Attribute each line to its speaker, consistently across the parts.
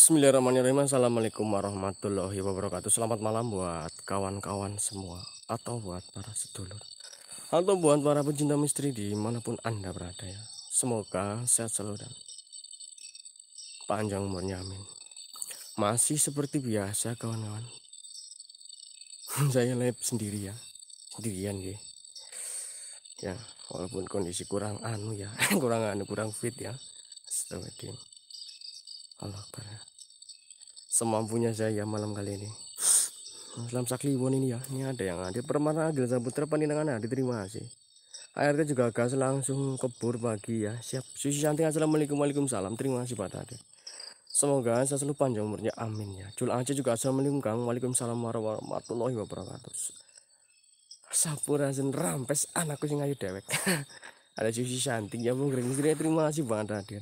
Speaker 1: Bismillahirrahmanirrahim Assalamualaikum warahmatullahi wabarakatuh Selamat malam buat kawan-kawan semua Atau buat para sedulur Atau buat para pecinta misteri Dimanapun anda berada ya Semoga sehat selalu dan Panjang umurnya amin Masih seperti biasa kawan-kawan Saya live sendiri ya Sendirian ya Ya walaupun kondisi kurang anu ya Kurang anu kurang fit ya setelah Astagfirullahaladzim Allah Akbar ya semampunya saya ya malam kali ini dalam sakliwon ini ya ini ada yang ada permana Gilsa Putra Paninangan diterima sih ART juga gas langsung kebur pagi ya siap Susi cantik Assalamualaikum Waalaikumsalam terima kasih Pak tadi semoga saya selalu panjang umurnya amin ya Jul Aceh juga Assalamualaikum Kang Waalaikumsalam warahmatullahi wabarakatuh Sapura Zen rampes anakku sing ayu dewek ada Susi cantik ya mungkin terima kasih banget hadir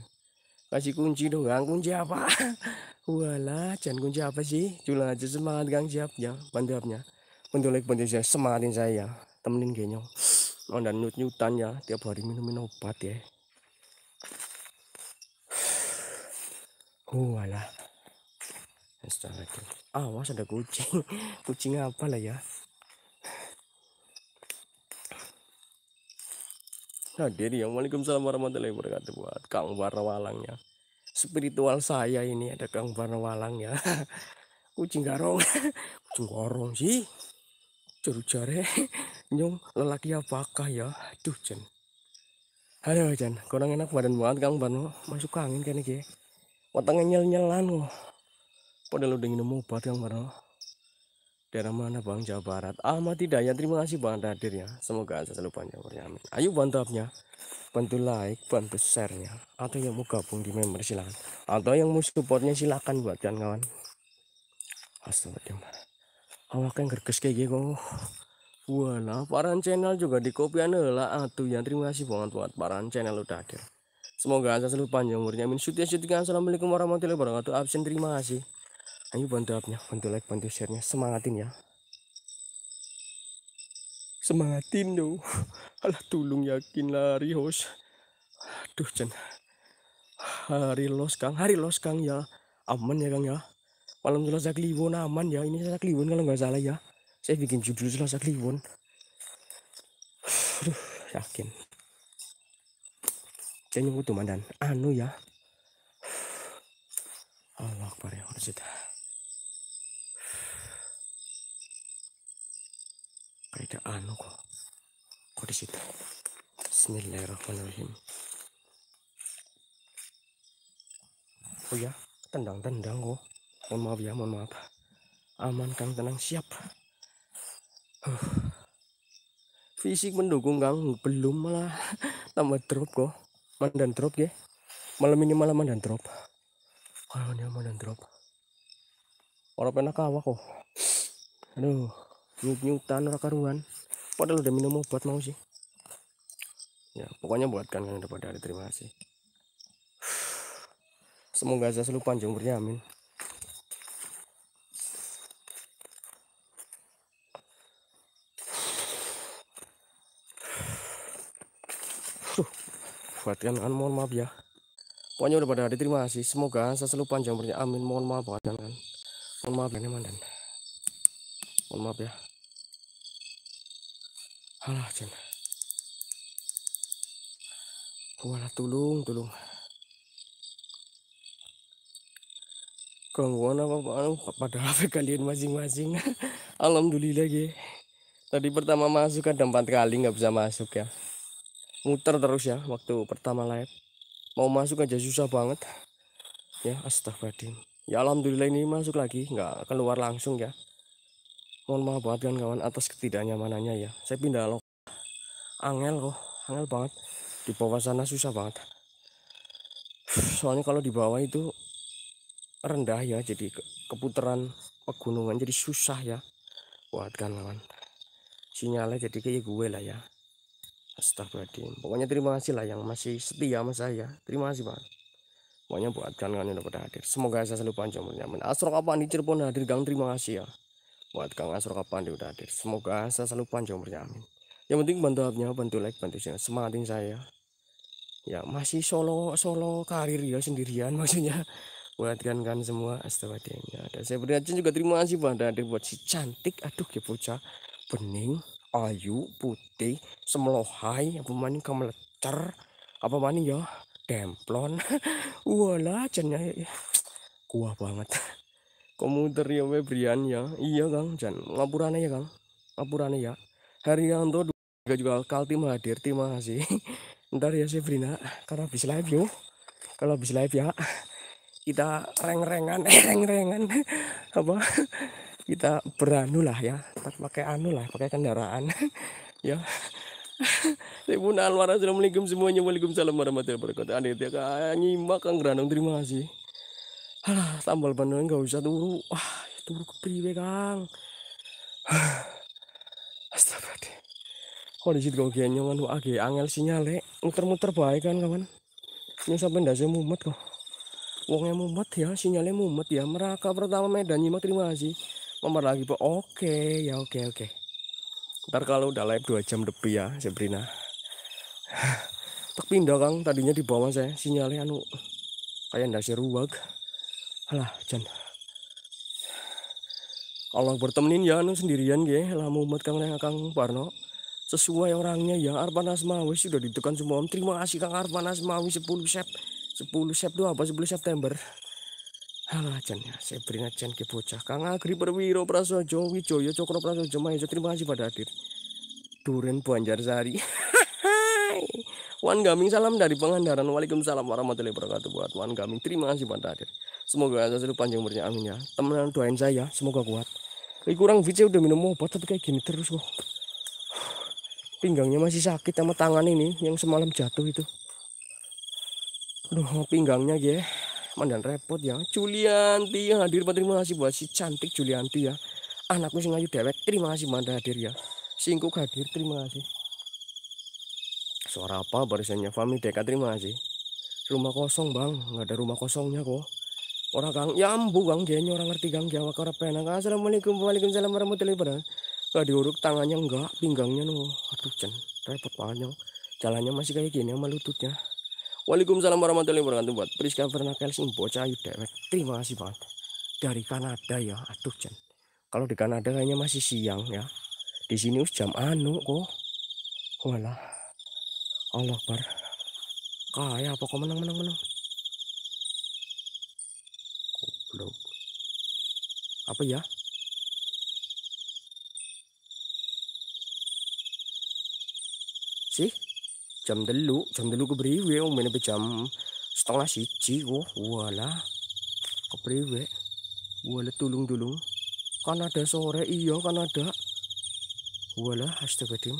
Speaker 1: kasih kunci doang kunci apa walah jangan kunci apa sih cula aja semangat gang siap ya mantapnya pendolek pendolek saya semangatin saya ya. temenin genyong oh dan nyut nyutan ya tiap hari minum minum obat ya oh, walah Astaga. awas ada kucing kucing apa lah ya sadari yang Waalaikumsalam warahmatullahi wabarakatuh buat Kang Warnawalang ya spiritual saya ini ada Kang Warnawalang ya kucing garong kucing garong sih Curu jare nyong lelaki apakah ya aduh Jen Halo, Jen kurang enak badan banget Kang Warno. masuk angin kayaknya kayak watangnya nyel-nyelan kok padahal udah minum obat Kang Warno daerah mana Bang Jawa Barat Ahmad ya terima kasih Bang ya semoga selalu panjang umurnya amin ayo bantu upnya bantu like bantu share sharenya atau yang mau gabung di member silakan atau yang mau supportnya silakan buat kan kawan Astagfirullah awak yang gerges kayak kok oh. walah paran channel juga di kopi lah atuh yang terima kasih banget buat paran channel udah hadir semoga selalu panjang umurnya amin syuting syuting assalamualaikum warahmatullahi wabarakatuh absen terima kasih ayo bantu upnya bantu like bantu sharenya semangatin ya semangatin yo alah tulung yakin lari host aduh Jen hari los kang hari los kang ya aman ya kang ya malam selasa kliwon aman ya ini selasa kliwon kalau nggak salah ya saya bikin judul selasa kliwon aduh yakin Jangan butuh mandan anu ya Allah akbar ya ada anu kok kok di situ Bismillahirrahmanirrahim oh ya tendang tendang kok mohon maaf ya mohon maaf aman kang tenang siap huh. fisik mendukung kang belum malah tambah drop kok mandan drop ya malam ini malam mandan drop kalau ini mandan drop orang pernah kawak kok aduh nyut nyutan ora karuan padahal udah minum obat mau sih ya pokoknya buatkan yang dapat dari terima kasih semoga saya selalu panjang umurnya amin buatkan buat kan mohon maaf ya pokoknya udah pada hari terima kasih semoga saya selalu panjang umurnya amin mohon maaf buat kan mohon maaf ya mandan mohon maaf ya Alah, Jin. Wala tulung, tulong. Gangguan apa paano pada apa kalian masing-masing. Alhamdulillah ya. Tadi pertama masuk ada empat kali nggak bisa masuk ya. Muter terus ya waktu pertama live. Mau masuk aja susah banget. Ya astagfirullahaladzim. Ya alhamdulillah ini masuk lagi nggak keluar langsung ya mohon maaf banget kan kawan atas ketidaknyamanannya ya saya pindah loh angel kok angel banget di bawah sana susah banget soalnya kalau di bawah itu rendah ya jadi ke keputaran pegunungan jadi susah ya buat kan kawan sinyalnya jadi kayak gue lah ya astagfirullahaladzim pokoknya terima kasih lah yang masih setia sama saya terima kasih banget pokoknya buat kan kawan yang udah pada hadir semoga saya selalu panjang umurnya amin astro kapan di Cirebon hadir gang terima kasih ya buat Kang kapan dia udah hadir semoga saya selalu panjang umurnya amin yang penting bantu abnya bantu like bantu share semangatin saya ya masih solo solo karir ya sendirian maksudnya buat kan kan semua astagfirullahaladzim dan saya berjanji juga terima kasih buat hadir buat si cantik aduh ya bocah bening ayu putih semelohai apa maning kamu lecer apa maning ya demplon walah jenya ya. kuah banget komuter ya Febrian ya iya kang jan laporannya ya kang laporannya ya hari yang tuh juga juga kaltim hadir terima kasih ntar ya Sebrina karena habis live yuk kalau habis live ya kita reng-rengan eh reng-rengan apa kita beranu lah ya pakai anu lah pakai kendaraan ya Tribun Anwar Assalamualaikum semuanya Waalaikumsalam warahmatullahi wabarakatuh ya, Kang Nyimak Kang Granung terima kasih Alah, tambal ban nggak usah turu. Wah, ya turu kepriwe, Kang. Astaga deh. Kondisi kok gini nyaman wah ge angel sinyale. Muter-muter baik kan, kawan. Ini ya, sampai ndase mumet kok. Wongnya mumet ya, sinyalnya mumet ya. Meraka pertama Medan nyimak terima kasih. Nomor lagi, Pak. Oke, ya oke oke. Ntar kalau udah live 2 jam lebih ya, Sebrina. Tak pindah Kang, tadinya di bawah saya sinyalnya anu kayak ndase ruwag. Alah, Jan. Allah bertemenin ya anu sendirian ge, lah umat Kang Kang Parno. Sesuai orangnya ya Arpan Asmawi sudah ditekan semua. Terima kasih Kang Arpan Asmawi 10 Sep. 10 Sep itu apa 10 September. Alah Jan ya, saya beri Jan ke bocah. Kang Agri Perwiro Prasojo Wijoyo Cokro Prasojo Mahesa Terima kasih pada hadir. Duren Sari. Wan Gaming salam dari Pangandaran. Waalaikumsalam warahmatullahi wabarakatuh buat Wan Gaming. Terima kasih pada hadir semoga aja selalu panjang umurnya amin ya teman doain saya semoga kuat Lagi kurang VC udah minum obat tapi kayak gini terus kok pinggangnya masih sakit sama tangan ini yang semalam jatuh itu aduh pinggangnya ya mandan repot ya Julianti yang hadir terima kasih buat si cantik Julianti ya anakku sing ayu dewek terima kasih mandan hadir ya singkuk hadir terima kasih suara apa barisannya Fami Deka terima kasih rumah kosong bang nggak ada rumah kosongnya kok orang kang yambu ya kang jenya orang ngerti kang jawa orang penang assalamualaikum waalaikumsalam warahmatullahi wabarakatuh gak diuruk tangannya enggak pinggangnya no aduh cen repot panjang jalannya masih kayak gini sama lututnya waalaikumsalam warahmatullahi wabarakatuh buat Priska Vernakel sing bocah dewek terima kasih banget dari Kanada ya aduh cen kalau di Kanada kayaknya masih siang ya di sini us jam anu kok wala Allah bar kaya apa kok menang menang menang blok apa ya sih jam dulu jam dulu keberiwe om ini jam setengah sih kok wala keberiwe wala tulung tulung kan ada sore iya kan ada wala hashtag tim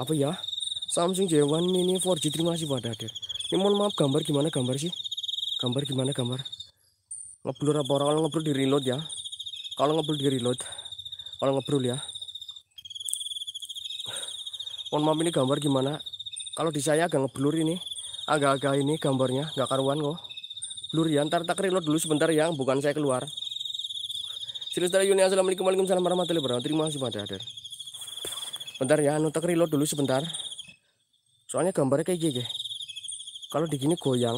Speaker 1: apa ya Samsung J1 mini 4G terima kasih pada hadir ini mohon maaf gambar gimana gambar sih gambar gimana gambar ngeblur apa orang kalau ngeblur di reload ya kalau ngeblur di reload kalau ngeblur ya mohon maaf ini gambar gimana kalau di saya agak ngeblur ini agak-agak ini gambarnya nggak karuan kok blur ya ntar tak reload dulu sebentar ya bukan saya keluar Silestara Yuni Assalamualaikum warahmatullahi wabarakatuh terima kasih pada hadir bentar ya ntar anu, tak reload dulu sebentar soalnya gambarnya kayak gini kalau di gini goyang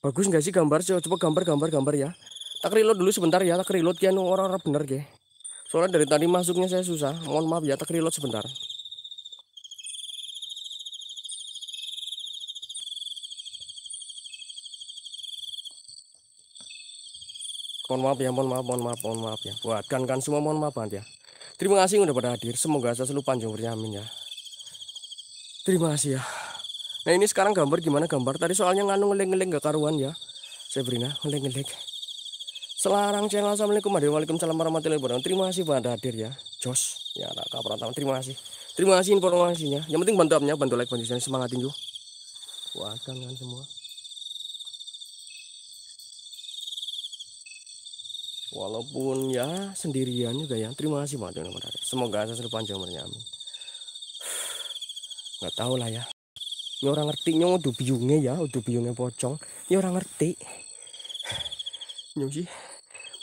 Speaker 1: Bagus nggak sih gambar? Coba gambar, gambar, gambar ya. Tak reload dulu sebentar ya. Tak reload kian orang-orang bener ge. Soalnya dari tadi masuknya saya susah. Mohon maaf ya. Tak reload sebentar. mohon maaf ya mohon maaf mohon maaf mohon maaf ya buat kan kan semua mohon maaf banget ya terima kasih udah pada hadir semoga saya selalu panjang berjamin ya terima kasih ya Nah ini sekarang gambar gimana gambar? Tadi soalnya nganu ngeleng-ngeleng gak karuan ya. saya Sabrina ngeleng-ngeleng. Selarang channel Assalamualaikum warahmatullahi wabarakatuh. Terima kasih buat hadir ya. Jos ya Raka pertama Terima kasih. Terima kasih informasinya. Yang penting bantu upnya, bantu like, bantu share, semangatin tinggi Wah, kangen semua. Walaupun ya sendirian juga ya. Terima kasih hadir Semoga saya selalu panjang umurnya. Amin. Nggak tahu lah ya ya orang ngerti nyong udah biungnya ya udah biungnya pocong ya orang ngerti nyong sih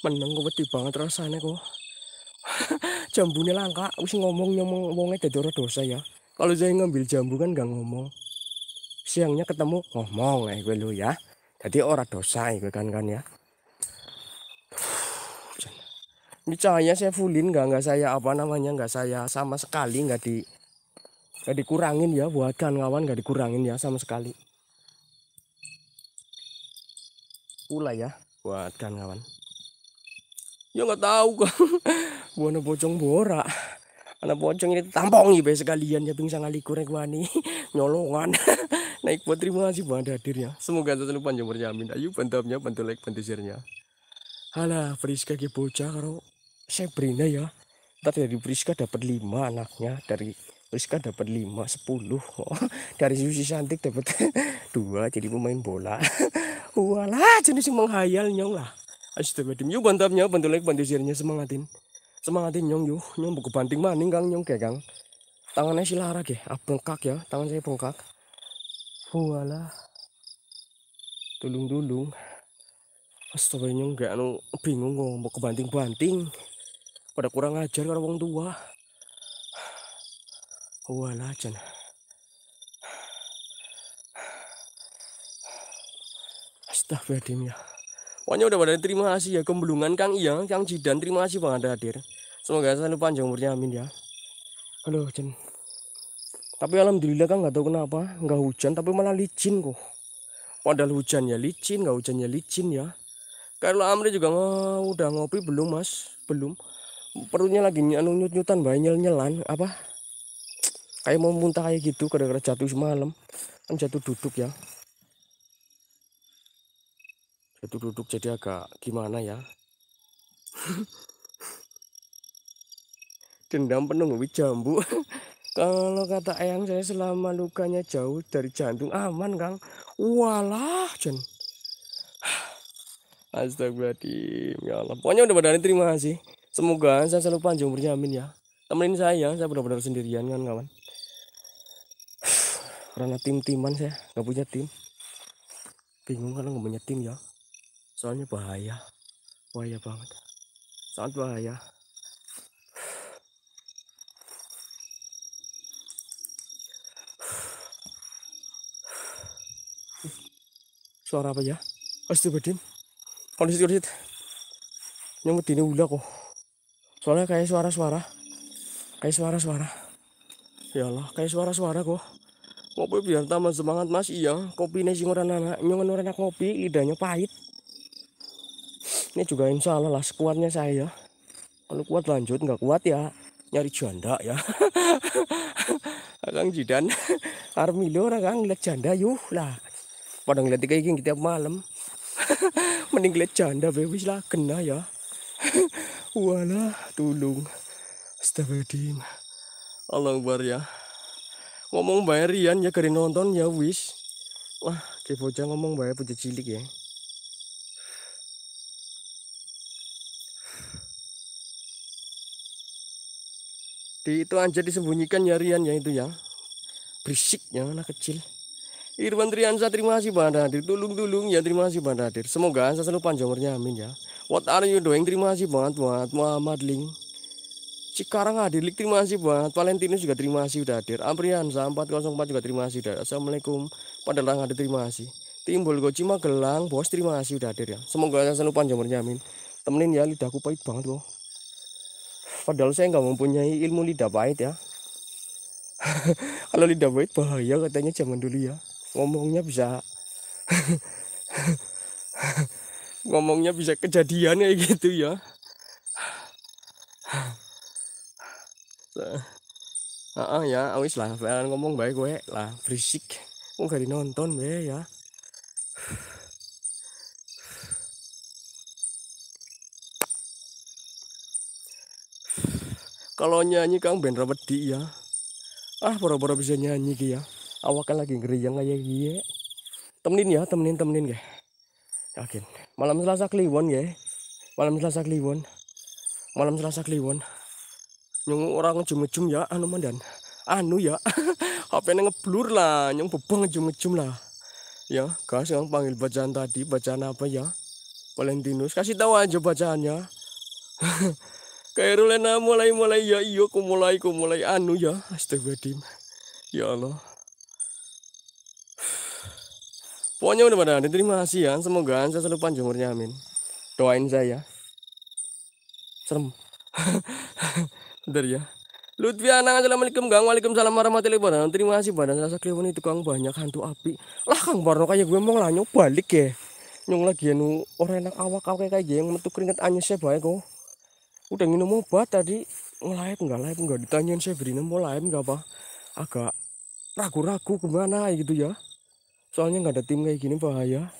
Speaker 1: meneng kok beti banget rasanya kok jambunya langka wis ngomong ngomongnya jadi orang dosa ya kalau saya ngambil jambu kan gak ngomong siangnya ketemu ngomong eh, ya gue eh, lu ya jadi orang dosa gue kan kan ya ini cahaya saya fullin nggak nggak saya apa namanya nggak saya sama sekali nggak di gak dikurangin ya buatkan kawan gak dikurangin ya sama sekali pula ya buatkan kawan ya nggak tahu kok buana bocong borak anak pocong ini tampongi be sekalian ya pingsan ngalikur rek wani nyolongan naik buat terima kasih buat hadir ya semoga tetap panjang berjamin ayo bantuannya bantu like bantu share-nya halah Friska ke bocah saya berina ya tapi dari Friska dapat lima anaknya dari Rizka dapat 5, 10 oh, dari Susi Santik dapat dua jadi pemain bola walah jenis menghayal nyong lah astagfirullahaladzim yuk bantap nyong bantu like bantu share semangatin semangatin nyong yuk nyong buku banting maning kang nyong kayak kang tangannya silara ke ah, bengkak ya tangan saya bengkak walah tulung-tulung Astagfirullahaladzim nyong gak anu bingung ngomong mau kebanting-banting pada kurang ajar karena orang tua wala dyan. Astagfirullahaladzim ya. Pokoknya udah pada terima kasih ya kembelungan Kang Iya, Kang Jidan terima kasih banget hadir. Semoga selalu panjang umurnya amin ya. Halo Jen. Tapi alhamdulillah Kang nggak tahu kenapa nggak hujan tapi malah licin kok. Padahal hujan ya licin, nggak hujannya licin ya. Kalau Amri juga nggak udah ngopi belum mas, belum. Perutnya lagi nyanyut anu nyutan, banyak nyelan apa? kayak mau muntah kayak gitu gara-gara jatuh semalam kan jatuh duduk ya jatuh duduk jadi agak gimana ya dendam penuh lebih jambu kalau kata ayang saya selama lukanya jauh dari jantung aman kang walah jen Astagfirullahaladzim ya Allah pokoknya udah badan terima kasih semoga saya selalu panjang umurnya amin ya temenin saya saya benar-benar sendirian kan kawan karena tim-timan saya nggak punya tim bingung kalau nggak punya tim ya soalnya bahaya bahaya banget sangat bahaya suara apa ya astagfirullahaladzim kondisi kondisi nyemut ini udah kok soalnya kayak suara-suara kayak suara-suara ya Allah kayak suara-suara kok Kopi biar tambah semangat mas iya. Kopi ini sih orang anak nyongen orang kopi lidahnya pahit. Ini juga insya Allah lah sekuatnya saya. Kalau kuat lanjut nggak kuat ya nyari janda ya. Nah, Kang Jidan, Armilo orang kan ngeliat janda yuh lah. Padang lihat kayak gini tiap malam. Mending ngeliat janda bebis lah kena ya. Walah tulung. Astagfirullahaladzim. Allah Akbar ya ngomong bae Rian ya kari nonton ya wis wah ki bocah ngomong bae puja cilik ya di itu aja disembunyikan ya Rian ya itu ya berisik ya anak kecil Irwan Triansa terima kasih Pak hadir tulung-tulung ya terima kasih Pak hadir semoga saya selalu panjang umurnya amin ya what are you doing terima kasih banget buat Muhammad Ling Cikarang Lik, terima kasih banget Valentinus juga terima kasih udah hadir Amprian 404 juga terima kasih udah Assalamualaikum pada lang ada terima kasih Timbul Goci Magelang bos terima kasih udah hadir ya Semoga saya lupa umurnya amin Temenin ya lidahku pahit banget loh Padahal saya nggak mempunyai ilmu lidah pahit ya Kalau lidah pahit bahaya katanya zaman dulu ya Ngomongnya bisa Ngomongnya bisa kejadian kayak gitu ya uh, ya, awis ah, lah, Kalian ngomong baik gue lah, berisik. Kok gak nonton be ya. Kalau nyanyi Kang Ben di ya. Ah, boro-boro bisa nyanyi ki ya. Awak kan lagi yang kayak gie. Temenin ya, temenin temenin ke. Yakin. Malam Selasa Kliwon ya. Malam Selasa Kliwon. Malam Selasa Kliwon nyung orang ngejum-ngejum ya anu mandan anu ya HP ngeblur lah nyung bebang ngejum-ngejum lah ya kasih yang panggil bacaan tadi bacaan apa ya Valentinus kasih tahu aja bacaannya Kairulena mulai mulai ya iyo ku mulai ku mulai anu ya astagfirullahaladzim ya Allah pokoknya udah pada terima kasih ya semoga saya selalu panjang umurnya amin doain saya serem Bentar ya. Lutfi Anang assalamualaikum Gang, waalaikumsalam warahmatullahi wabarakatuh. Terima kasih badan rasa kliwon itu Kang banyak hantu api. Lah Kang Barno kayak gue mau lanyo balik ya. Nyong lagi anu orang enak awak awak kayak yang metu keringet anyu saya baik kok. Oh. Udah minum obat tadi ngelayap nggak layap nggak ditanyain saya beri mau layap nggak apa. Agak ragu-ragu kemana gitu ya. Soalnya nggak ada tim kayak gini bahaya.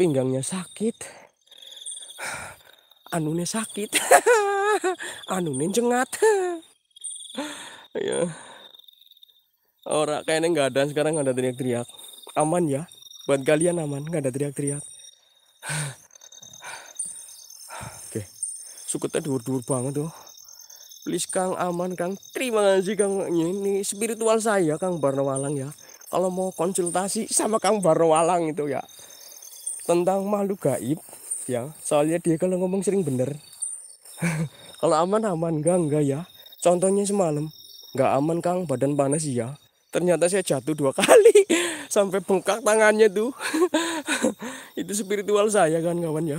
Speaker 1: Pinggangnya sakit anune sakit anune jengat ya ora kayaknya nggak ada sekarang nggak ada teriak-teriak aman ya buat kalian aman nggak ada teriak-teriak oke suketnya dur-dur banget tuh oh. please kang aman kang terima kasih kang ini spiritual saya kang Barnawalang ya kalau mau konsultasi sama kang Barnawalang itu ya tentang makhluk gaib ya soalnya dia kalau ngomong sering bener kalau aman aman enggak enggak ya contohnya semalam enggak aman kang badan panas ya ternyata saya jatuh dua kali sampai bengkak tangannya tuh itu spiritual saya kan kawan ya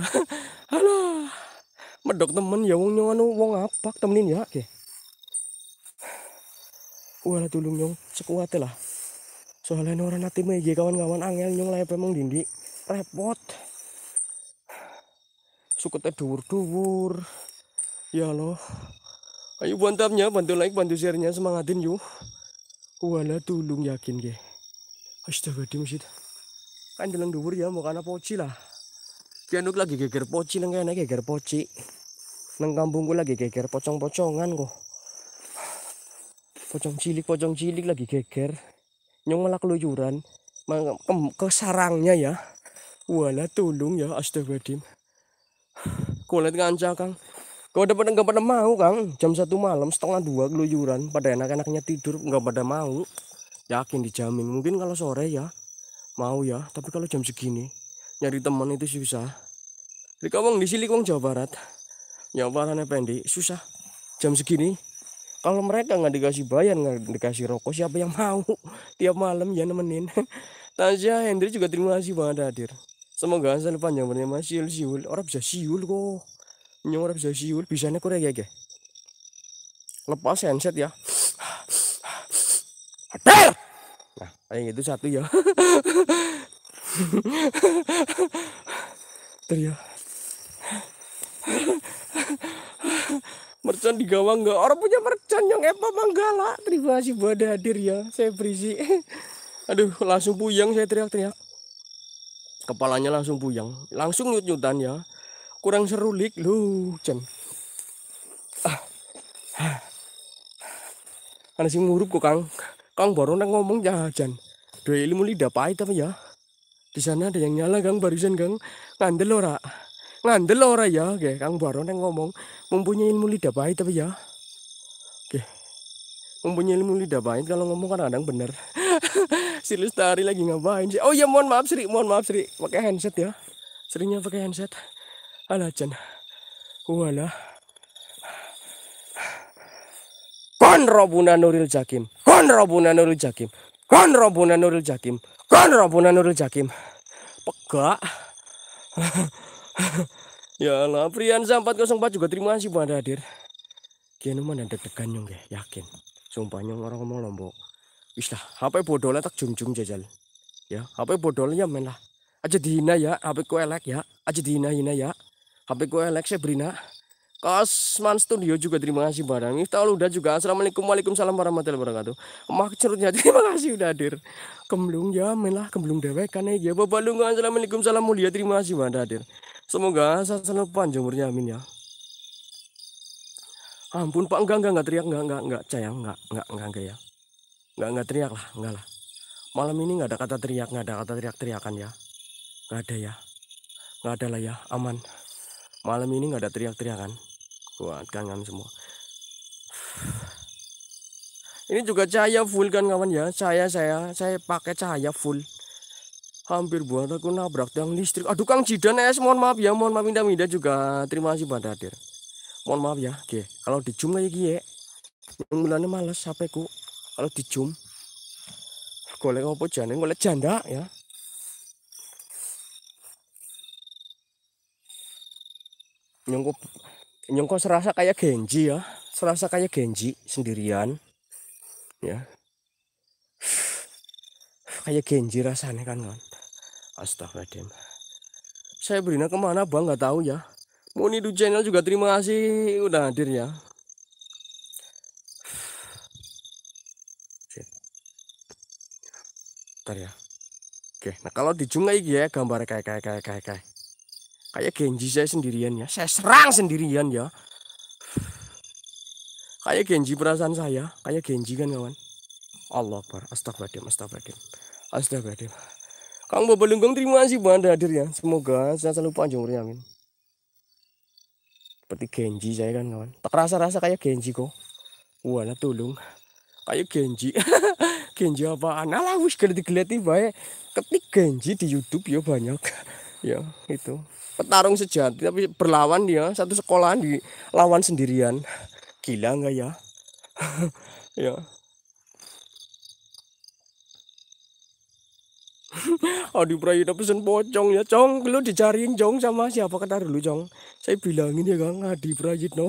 Speaker 1: halo medok temen ya wong nyongan wong apa temenin ya oke wala tulung nyong sekuat lah soalnya orang nanti megi kawan-kawan angel nyong layap emang dindi repot suketnya dhuwur-dhuwur ya loh ayo bantamnya bantu like bantu share semangatin yuk wala tulung yakin ge astaga di masjid kan dalam dhuwur ya mau karena poci lah kianuk lagi geger poci neng kayaknya geger poci neng kampungku lagi geger pocong-pocongan kok pocong cilik pocong cilik lagi geger nyong malah keluyuran ke, sarangnya ya wala tulung ya astagfirullahaladzim kulit kanca kang kau dapat nggak pada mau kang jam satu malam setengah dua keluyuran pada anak-anaknya tidur nggak pada mau yakin dijamin mungkin kalau sore ya mau ya tapi kalau jam segini nyari teman itu susah di kawang di sini kawang Jawa Barat Jawa ya, Baratnya pendek susah jam segini kalau mereka nggak dikasih bayar nggak dikasih rokok siapa yang mau tiap malam ya nemenin Tasya Hendri juga terima kasih banget hadir Semoga asal panjang mas siul siul. Orang bisa siul kok. Nyong orang bisa siul. Bisanya kurang ya Lepas handset ya. hater Nah, yang itu satu ya. Teriak. Ya. mercon di gawang enggak orang punya mercon yang apa manggala terima kasih buat hadir ya saya berisi aduh langsung puyeng saya teriak-teriak kepalanya langsung buyang langsung nyut-nyutan ya kurang serulik lu Jan ah. ah. ada sing kok Kang Kang baru nang ngomong ya Jan dua ilmu lidah pahit apa ya di sana ada yang nyala Kang barusan Kang ngandel ora ngandel ora ya oke Kang baru nang ngomong mempunyai ilmu lidah pahit apa ya oke mempunyai ilmu lidah pahit kalau ngomong kadang-kadang bener si Lestari lagi ngapain sih? Oh ya mohon maaf Sri, mohon maaf Sri. Pakai handset ya. Serinya pakai handset. Alah Chan. Wala. Kon Robuna Nuril Jakim. Kon Robuna Nuril Jakim. Kon Robuna Nuril Jakim. Kon Robuna Nuril Jakim. Pegak. ya Allah, Prian 404 juga terima kasih buat hadir. Kianu mana deg-degan ya? yakin. Sumpah nyong orang ngomong lombok wis lah HP bodolnya tak jung-jung jajal ya HP bodolnya main lah aja dihina ya HP ku elek ya aja dihina-hina ya HP ku elek Sebrina Kosman Studio juga terima kasih barang Miftah udah juga Assalamualaikum Waalaikumsalam warahmatullahi wabarakatuh Mak cerutnya terima kasih udah hadir Kemblung ya main lah Kemblung kan ya Bapak Lunga Assalamualaikum Salam mulia terima kasih udah hadir Semoga selalu panjang umurnya amin ya Ampun Pak enggak enggak enggak teriak enggak enggak enggak sayang enggak enggak enggak enggak ya nggak nggak teriak lah nggak lah malam ini nggak ada kata teriak nggak ada kata teriak teriakan ya nggak ada ya nggak ada lah ya aman malam ini nggak ada teriak teriakan buat kangen semua ini juga cahaya full kan kawan ya saya saya saya pakai cahaya full hampir buat aku nabrak yang listrik aduh kang jidan es mohon maaf ya mohon maaf minta minta juga terima kasih pada hadir mohon maaf ya oke kalau di zoom lagi ya bulannya males sampai ku kalau dijum golek apa jane golek janda ya nyongko nyongko serasa kayak Genji ya serasa kayak Genji sendirian ya kayak Genji rasanya kan kan astagfirullahaladzim saya berina kemana bang nggak tahu ya moni Du Channel juga terima kasih udah hadir ya meter ya oke nah kalau di ini ya gambar kayak kayak kayak kayak kayak kayak Genji saya sendirian ya saya serang sendirian ya kayak Genji perasaan saya kayak Genji kan kawan Allah bar, astagfirullah, astagfirullah, astagfirullah. Kang bapak Lunggung terima kasih Anda hadir ya semoga saya selalu panjang umurnya amin seperti Genji saya kan kawan tak rasa-rasa kayak Genji kok Wah, tolong kayak Genji genji apaan alah wis gede digeleti baik ketik genji di YouTube ya banyak ya itu petarung sejati tapi berlawan dia ya. satu sekolahan di lawan sendirian gila nggak ya ya Adi Prayitna pesen pocong ya Cong lu dicariin Cong sama siapa kata dulu Cong Saya bilangin ya Kang Adi Prayitna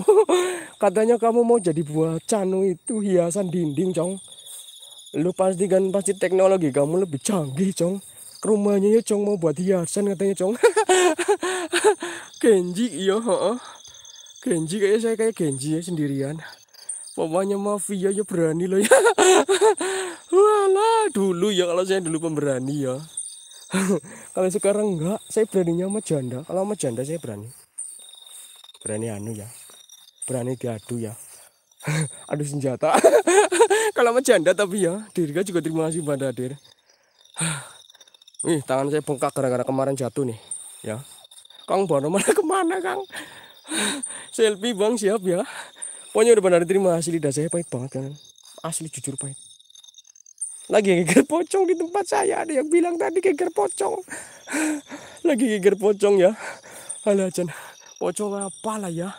Speaker 1: Katanya kamu mau jadi buah cano itu hiasan dinding Cong lu pasti kan pasti teknologi kamu lebih canggih cong ke rumahnya ya cong mau buat hiasan katanya cong Genji iya ha Genji kayak saya kayak Genji ya sendirian pokoknya mafia ya berani loh ya walah dulu ya kalau saya dulu pemberani ya kalau sekarang enggak saya beraninya sama janda kalau sama janda saya berani berani anu ya berani diadu ya aduh senjata kalau janda tapi ya Dirga juga terima kasih pada Dir Wih, tangan saya bengkak gara-gara kemarin jatuh nih ya Kang Bono mana kemana Kang selfie bang siap ya pokoknya udah benar terima kasih lidah saya pahit banget kan asli jujur pahit lagi geger pocong di tempat saya ada yang bilang tadi geger pocong lagi geger pocong ya alah pocong apa lah ya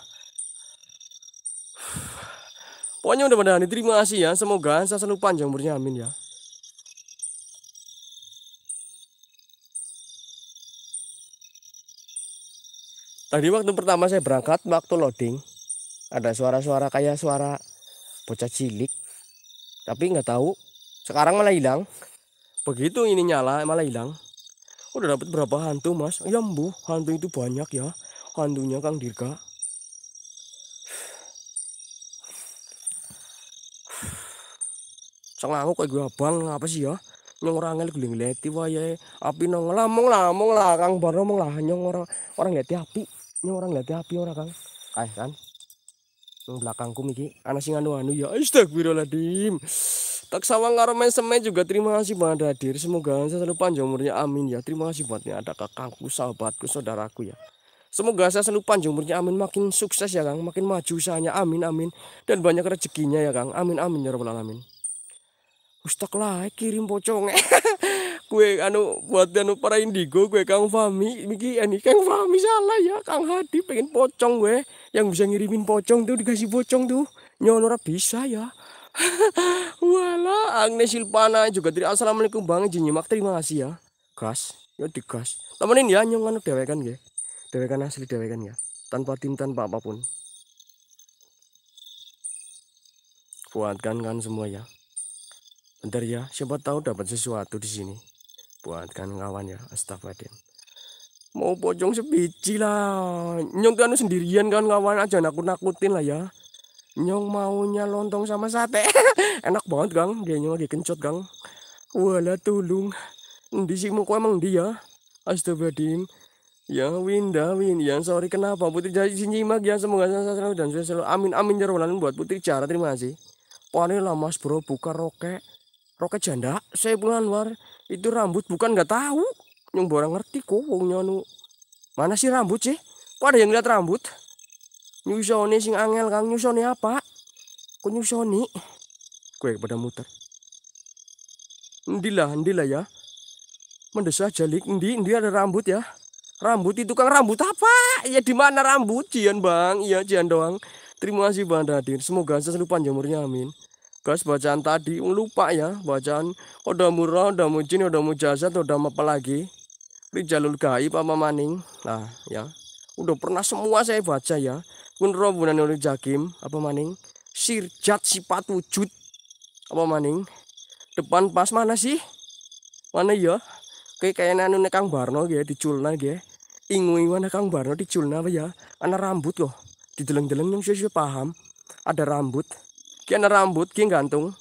Speaker 1: Pokoknya mudah-mudahan diterima kasih ya. Semoga saya selalu panjang umurnya. Amin ya. Tadi waktu pertama saya berangkat, waktu loading, ada suara-suara kayak suara bocah cilik. Tapi nggak tahu, sekarang malah hilang. Begitu ini nyala, malah hilang. Udah dapat berapa hantu, Mas? Ya, Mbu, hantu itu banyak ya. Hantunya Kang Dirga. Selang aku kok abang apa sih ya? Nyong orang ngel guling leti wae. Api nong lamong mong lah Kang baru ngomong lah nyong orang orang leti api. Nyong orang leti api orang Kang. Kan kan. Nang belakangku miki anak sing anu anu ya. Astagfirullahaladzim. Tak sawang karo main semen juga terima kasih banget hadir. Semoga saya selalu panjang umurnya. Amin ya. Terima kasih buatnya ada kakangku, sahabatku, saudaraku ya. Semoga saya selalu panjang umurnya. Amin. Makin sukses ya, Kang. Makin maju usahanya. Amin amin. Dan banyak rezekinya ya, Kang. Amin amin ya rabbal alamin ustaklah lah eh, kirim pocong. Eh. kue anu buat anu para indigo kue Kang Fami miki ani eh, Kang Fami salah ya Kang Hadi pengen pocong gue yang bisa ngirimin pocong tuh dikasih pocong tuh nyonora bisa ya wala Agnes Silpana juga dari Assalamualaikum Bang Jinyimak terima kasih ya gas ya digas temenin ya nyong anu dewekan gue, dewekan asli dewekan ya tanpa tim tanpa apapun kuatkan kan semua ya Bentar ya, siapa tahu dapat sesuatu di sini. Buatkan kawan ya, Astagfirullah. Mau pocong sebiji lah. Nyong kan sendirian kan kawan aja nakut-nakutin lah ya. Nyong maunya lontong sama sate. Enak banget gang, dia nyong lagi kencot gang. Wala tulung. Di sini kok emang dia. Astagfirullah. Ya, ya Winda Win, ya sorry kenapa Putri Jara Sinjimak ya semoga selalu dan selalu amin amin jarolan ya buat Putri cara terima kasih. Pane lah Mas Bro buka roket roket janda saya pulang luar itu rambut bukan nggak tahu yang borang ngerti kok nyono nu mana sih rambut sih kok ada yang lihat rambut nyusoni sing angel kang nyusoni apa kok nyusoni gue pada muter ndilah ndilah ya mendesah jalik ndi ndi ada rambut ya rambut itu kang rambut apa ya di mana rambut jian bang iya jian doang terima kasih bang Dadir semoga selalu panjang umurnya amin guys bacaan tadi um, lupa ya bacaan udah murah udah mujin udah mujazat udah apa lagi di jalur gaib apa maning nah ya udah pernah semua saya baca ya robunan oleh jakim apa maning sirjat sifat wujud apa maning depan pas mana sih mana ya kayak kayaknya anu Kang Barno ya diculna ya ingu ingu anak Kang Barno diculna apa ya anak rambut loh dideleng-deleng yang saya paham ada rambut Kena rambut, kini gantung.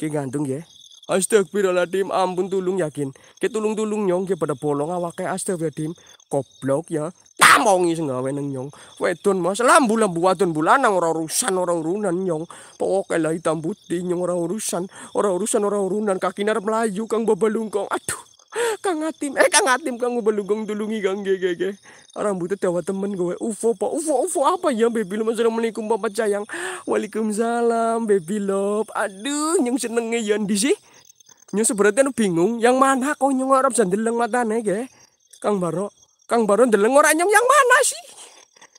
Speaker 1: Kini gantung, ya. Astagfirullah, Dim. Ampun, tulung, yakin. Kini tulung-tulung, nyong. Kini pada bolong, awaknya. Astagfirullah, Dim. Koblok, ya. Tamongi, senggawe, nyong. Wedon, mas. Lambu-lambu, bulan, nang ora urusan, ora urunan, nyong. Pokoknya lah, hitam putih, nyong. ora urusan. ora urusan, ora urunan. Kakinar Melayu, kang babalungkong. Aduh. Kang Atim, eh Kang Atim kang belugong dulungi kang ge ge ge. Orang butuh tawa temen gue. UFO pak, UFO UFO apa ya baby love? Assalamualaikum bapak sayang. Waalaikumsalam baby love. Aduh, yang senengnya yang di sih. Yang seberatnya nu bingung, yang mana kau nyong Arab sandeleng matane ge. Kang Baro, Kang Baro ndeleng orang yang yang mana sih?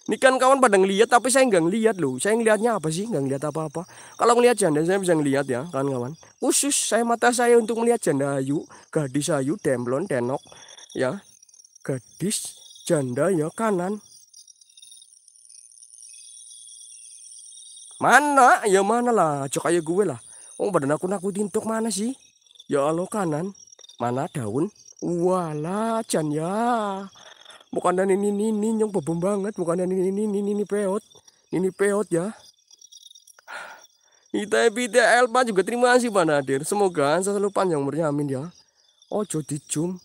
Speaker 1: Ini kan kawan pada ngelihat tapi saya nggak ngelihat loh. Saya ngelihatnya apa sih? Nggak ngelihat apa-apa. Kalau ngelihat janda saya bisa ngelihat ya kawan-kawan. Khusus saya mata saya untuk melihat janda ayu, gadis ayu, demblon, denok, ya, gadis, janda ya kanan. Mana? Ya mana lah, cok gue lah. Oh badan aku nakutin tok mana sih? Ya Allah kanan. Mana daun? Walah, jan ya bukan ini ini ini yang bebem banget bukan ini ini ini ini peot ini peot ya kita pita elpa juga terima kasih pak Nadir semoga selalu panjang umurnya amin ya ojo dijum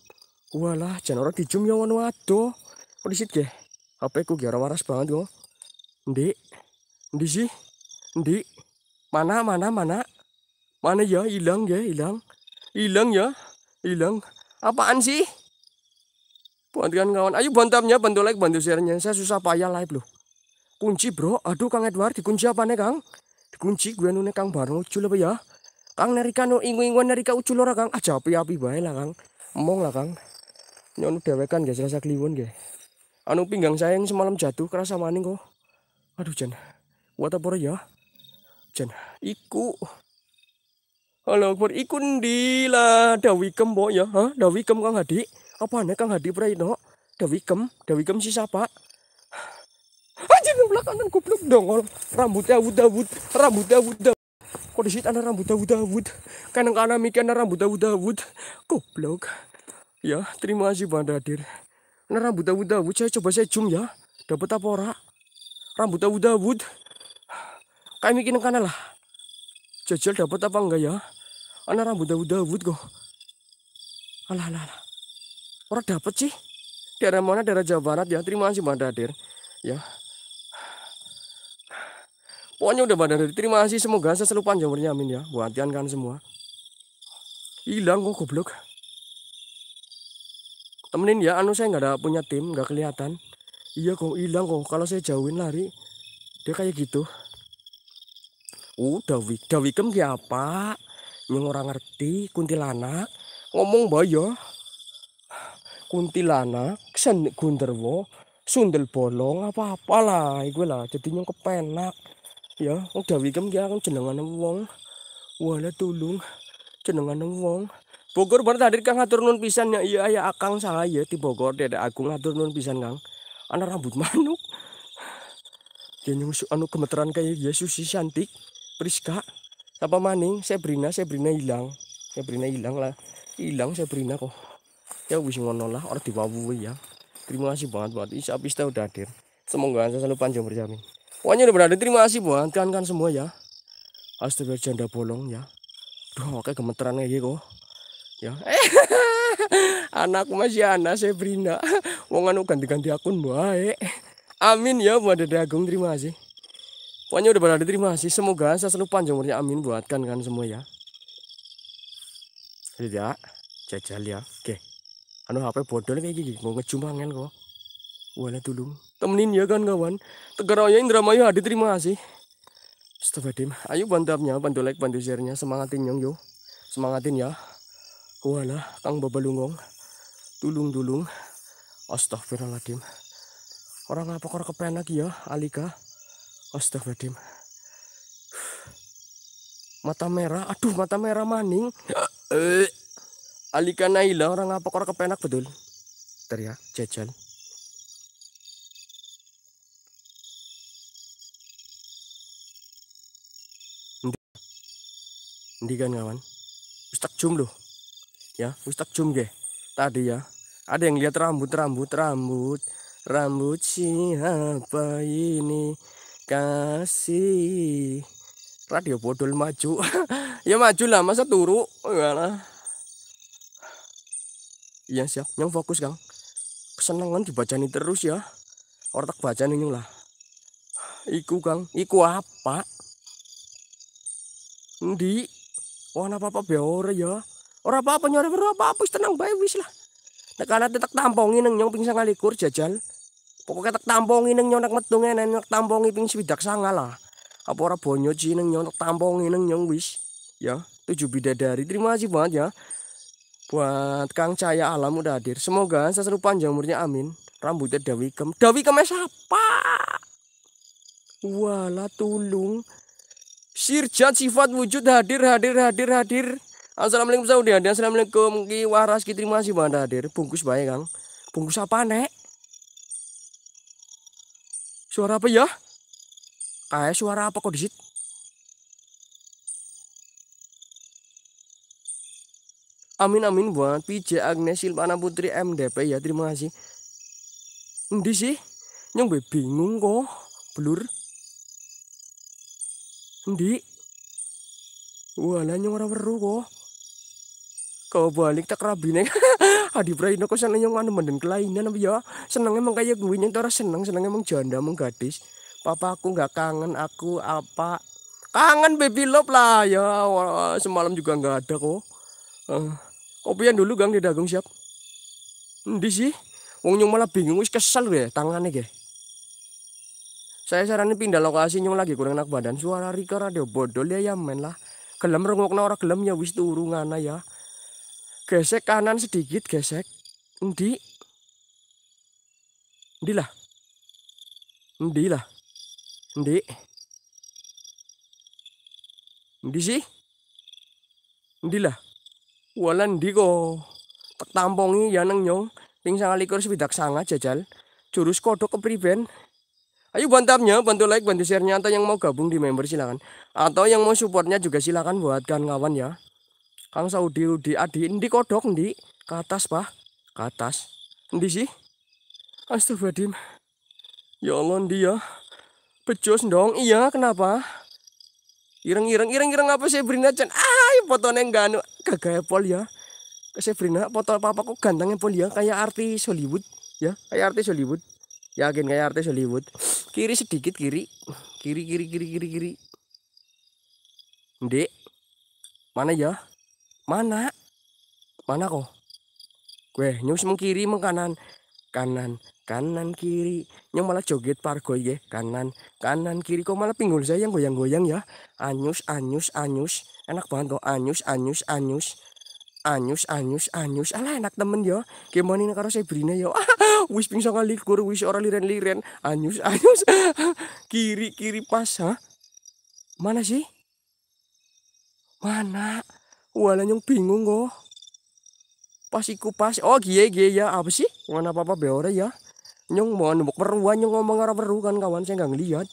Speaker 1: walah jangan orang dijum ya wan wado. kok disit ya HP ku gara waras banget yo ndi ndi sih ndi mana mana mana mana ya hilang ya hilang hilang ya hilang apaan sih Bantuan kawan, ayo bantamnya, bantu like, bantu share-nya. Saya susah payah live loh. Kunci bro, aduh Kang Edward, dikunci apa nih Kang? Dikunci gue nune Kang baru ucul apa ya? Kang nerika no anu ingu-inguan nerika ucul ora Kang? Aja api-api bae lah Kang. Emong lah Kang. Nyono anu dewekan guys, rasa kliwon guys. Anu pinggang saya yang semalam jatuh kerasa maning kok. Aduh Jan, buat apa ya? Jan, iku. Halo, Akbar, iku ndi lah dawi kembo ya? Hah, dawi kembo Kang Hadi? apa nih Kang Hadi prayno? Dewi Kem Dewi Kem si siapa aja dan goblok dong rambut Dawud Dawud rambut Dawud Dawud kok situ anak rambut Dawud Dawud kanan kanan mikir anak rambut Dawud Dawud goblok ya terima kasih Bang Hadir ada rambut Dawud Dawud saya coba saya zoom ya dapat apa ora rambut Dawud Dawud kayak mikir kanan lah jajal dapat apa enggak ya anak rambut Dawud Dawud kok alah alah, alah orang dapat sih daerah mana daerah Jawa Barat ya terima kasih Bang Dadir ya pokoknya udah Bang Dadir terima kasih semoga saya selalu panjang umurnya amin ya buat kan semua hilang kok goblok temenin ya anu saya nggak ada punya tim nggak kelihatan iya kok hilang kok kalau saya jauhin lari dia kayak gitu udah wik dawikem siapa yang orang ngerti kuntilanak ngomong bayar kuntilana, sen gunderwo, sundel bolong apa apalah gue lah jadi nyong kepenak ya udah dawi ya, kan jenengan wong wala tulung jenengan wong Bogor baru tadi Kang ngatur nun pisan ya iya ya Akang saya di Bogor Dede aku ngatur nun pisan Kang anak rambut manuk dia ya, nyung anu gemeteran kayak Yesus si cantik Priska apa maning saya saya Sebrina hilang berina hilang lah hilang berina kok ya wis ngono lah orang diwawuhi ya terima kasih banget buat Isya Pista udah hadir semoga saya selalu panjang berjamin pokoknya udah berada terima kasih buat kan kan semua ya astaga janda bolong ya Duh, kayak lagi gitu ya anak masih anak saya berinda wong anu ganti-ganti akun baik amin ya buat Dede Agung terima kasih pokoknya udah berada terima kasih semoga saya selalu panjang umurnya amin buat kan kan semua ya tidak ya, jajal ya oke anu HP bodol kayak gini mau ngejumangan kok wala dulu temenin ya kan kawan Tegara Raya Indramayu hadir terima kasih Astagfirullahaladzim ayo bantu upnya bantu like bantu share-nya semangatin nyong yo semangatin ya wala Kang Babalungong tulung-tulung Astagfirullahaladzim orang apa kor lagi ya Alika Astagfirullahaladzim mata merah aduh mata merah maning Alika naila orang apa orang kepenak betul. Teriak ya, jajan. Ndi kan kawan. Ustak jum loh. Ya, ustak jum ge. Tadi ya. Ada yang lihat rambut, rambut, rambut. Rambut siapa ini? Kasih. Radio bodol maju. ya maju lah, masa turu. Oh, iya siap yang fokus kang kesenangan dibacani terus ya ortak bacaan nih lah iku kang iku apa Di, wah apa apa biar ya. Orang apa apa nyore berapa? apa apa tenang baik wis lah. Nek ana tetek tampongi neng nyong kali kur jajal. Pokoknya tetap tampongi neng nyong nak metungnya neng nyong tampongi ping bidak sanga lah. Apa orang bonyo ci neng nyong tampongin neng nyong wis. Ya, tujuh bidadari. Terima kasih banget ya buat Kang Cahaya Alam udah hadir. Semoga seseru panjang umurnya amin. Rambutnya Dawi Kem. Dawi Kemnya siapa? Wala tulung. Sirjat sifat wujud hadir hadir hadir hadir. Assalamualaikum Saudi Assalamualaikum Ki Waras Ki terima kasih hadir. Bungkus baik Kang. Bungkus apa Nek? Suara apa ya? Kayak suara apa kok disit? Amin amin buat PJ Agnes Silvana Putri MDP ya terima kasih. Ndi sih? Nyong bingung kok. Blur. Ndi, Walah nyong ora weru kok. Kau balik tak rabine. Adi Praino kok seneng nyong anu menden kelainan apa ya? Seneng emang kayak gue nyong ora seneng, seneng emang janda emang gadis. Papa aku nggak kangen aku apa? Kangen baby love lah ya. Semalam juga nggak ada kok. Uh. Kopian dulu Gang di Dagung siap. Di sih? Wong nyung malah bingung wis kesel ya tangane ge. Saya saranin pindah lokasi nyung lagi kurang enak badan suara Rika radio bodol ya ya men lah. Gelem rungokno ora gelem ya wis turu ngana ya. Gesek kanan sedikit gesek. Endi? Endi lah. Endi lah. Endi. Endi sih? Endi lah. Walan diko. Tampongi yaneng nyong. Ting likur sepidak sangat jajal. Jurus kodok ke kepriben. Ayo bantapnya, bantu like, bantu share-nya atau yang mau gabung di member silakan. Atau yang mau supportnya juga silakan buatkan kawan ya. Kang Saudi Rudi Adi, ndi kodok ndi? Ke atas, Pak. Ke atas. Ndi sih? Astagfirullahaladzim. Ya Allah ndi ya. Becus dong. Iya, kenapa? Ireng-ireng, ireng-ireng apa sih Brina Chan? foto ah, iya, neng ganu gagah pol ya Sabrina foto papa kok gantengnya pol ya kayak artis Hollywood ya kayak artis Hollywood yakin kayak artis Hollywood kiri sedikit kiri kiri kiri kiri kiri kiri Dek mana ya mana mana kok gue nyus mengkiri mengkanan kanan kanan kiri nyong malah joget pargo ya kanan kanan kiri kok malah pinggul saya yang goyang goyang ya anyus anyus anyus enak banget anus, anyus anyus anyus anyus anyus anyus alah enak temen yo gimana ini karo Sabrina yo wis pingsan kali likur wis orang liren liren anyus anyus kiri kiri pas ha mana sih mana wala yang bingung kok pas iku pas oh gie gie ya apa sih mana papa beore ya nyong mau nembok peruan nyong ngomong karo peru kan kawan saya nggak ngeliat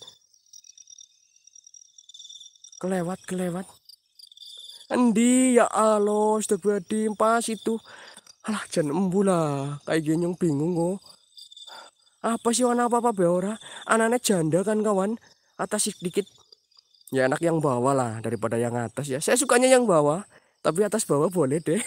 Speaker 1: kelewat kelewat Andi ya Allah, sudah badi pas itu. Alah jangan embu lah, kayak gini yang bingung kok. Oh. Apa sih warna apa-apa beora ora? Anaknya janda kan kawan. Atas sedikit. Ya enak yang bawah lah daripada yang atas ya. Saya sukanya yang bawah. Tapi atas bawah boleh deh.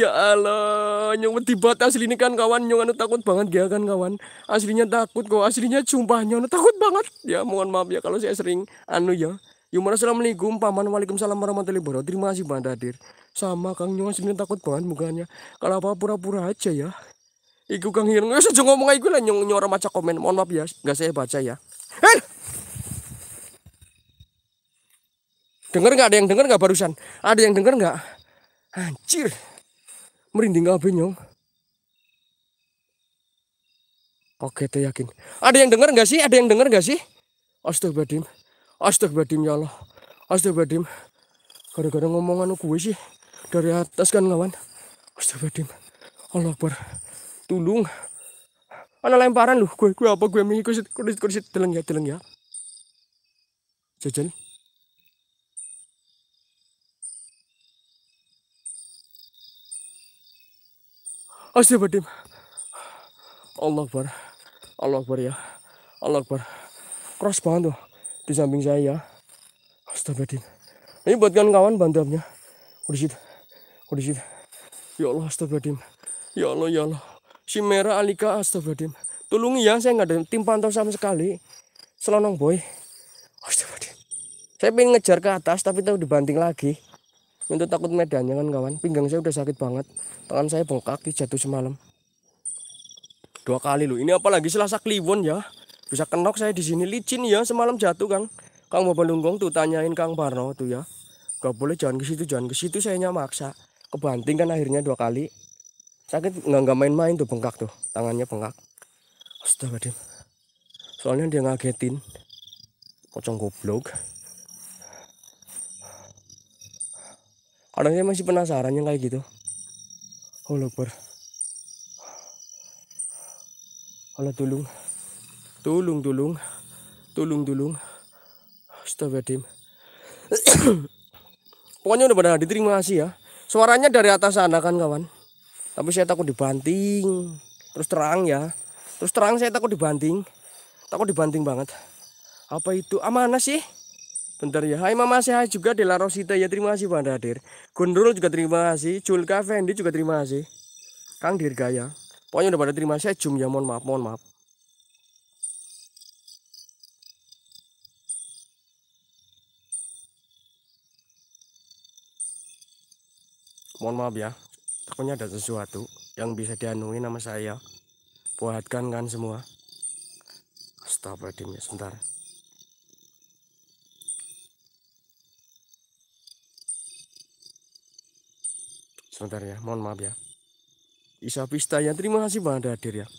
Speaker 1: ya Allah, nyong tibat asli ini kan kawan, nyong anu takut banget dia kan kawan. Aslinya takut kok, aslinya sumpah nyong anu takut banget. Ya mohon maaf ya kalau saya sering anu ya. Yumana assalamualaikum paman waalaikumsalam warahmatullahi wabarakatuh terima kasih bang dadir sama kang nyong sini takut banget mukanya kalau apa pura-pura aja ya iku kang hirung ya eh, sejeng ngomong aja lah nyong nyora maca komen mohon maaf ya nggak saya baca ya Hei! Eh! Dengar nggak ada yang dengar nggak barusan? Ada yang dengar nggak? Anjir. Merinding apa nyong. Oke, teh yakin. Ada yang dengar nggak sih? Ada yang dengar nggak sih? Astagfirullahaladzim badim ya Allah. badim. Gara-gara ngomongan gue sih dari atas kan lawan. badim. Allah Akbar. Tulung. Ana lemparan lu. Gue gue apa gue minggu kursi kursi kursi teleng ya teleng ya. Jajan. badim. Allah Akbar. Allah Akbar ya. Allah Akbar. Keras banget tuh di samping saya ya. astagfirullahaladzim ini buat kawan-kawan bantamnya kudisit kudisit ya Allah astagfirullahaladzim ya Allah ya Allah si merah alika astagfirullahaladzim tolong ya saya nggak ada tim pantau sama sekali selonong boy astagfirullahaladzim saya pengen ngejar ke atas tapi tahu dibanting lagi untuk takut medannya kan kawan pinggang saya udah sakit banget tangan saya bengkak jatuh semalam dua kali loh ini apalagi selasa kliwon ya bisa kenok saya di sini licin ya semalam jatuh Kang. Kang mau belunggong tuh tanyain Kang Barno tuh ya. Gak boleh jangan ke situ, jangan ke situ saya maksa. Kebanting kan akhirnya dua kali. Sakit nggak nggak main-main tuh bengkak tuh, tangannya bengkak. Astaga dia. Soalnya dia ngagetin. kocong goblok. Kadang masih penasaran yang kayak gitu. Oh, per Kalau tolong Tulung tulung, Tulung tulung Astagfirullahaladzim. Pokoknya udah pada diterima kasih ya. Suaranya dari atas sana kan kawan. Tapi saya takut dibanting. Terus terang ya. Terus terang saya takut dibanting. Takut dibanting banget. Apa itu? Amanah sih? Bentar ya. Hai Mama Sehat juga Dela Rosita ya terima kasih Bang Hadir. Gundrul juga terima kasih. Julka Fendi juga terima kasih. Kang Dirga ya. Pokoknya udah pada terima kasih. Jum ya mohon maaf mohon maaf. mohon maaf ya takutnya ada sesuatu yang bisa dianui nama saya buatkan kan semua astagfirullahaladzim ya sebentar sebentar ya mohon maaf ya Isa Pista ya terima kasih Bang hadir ya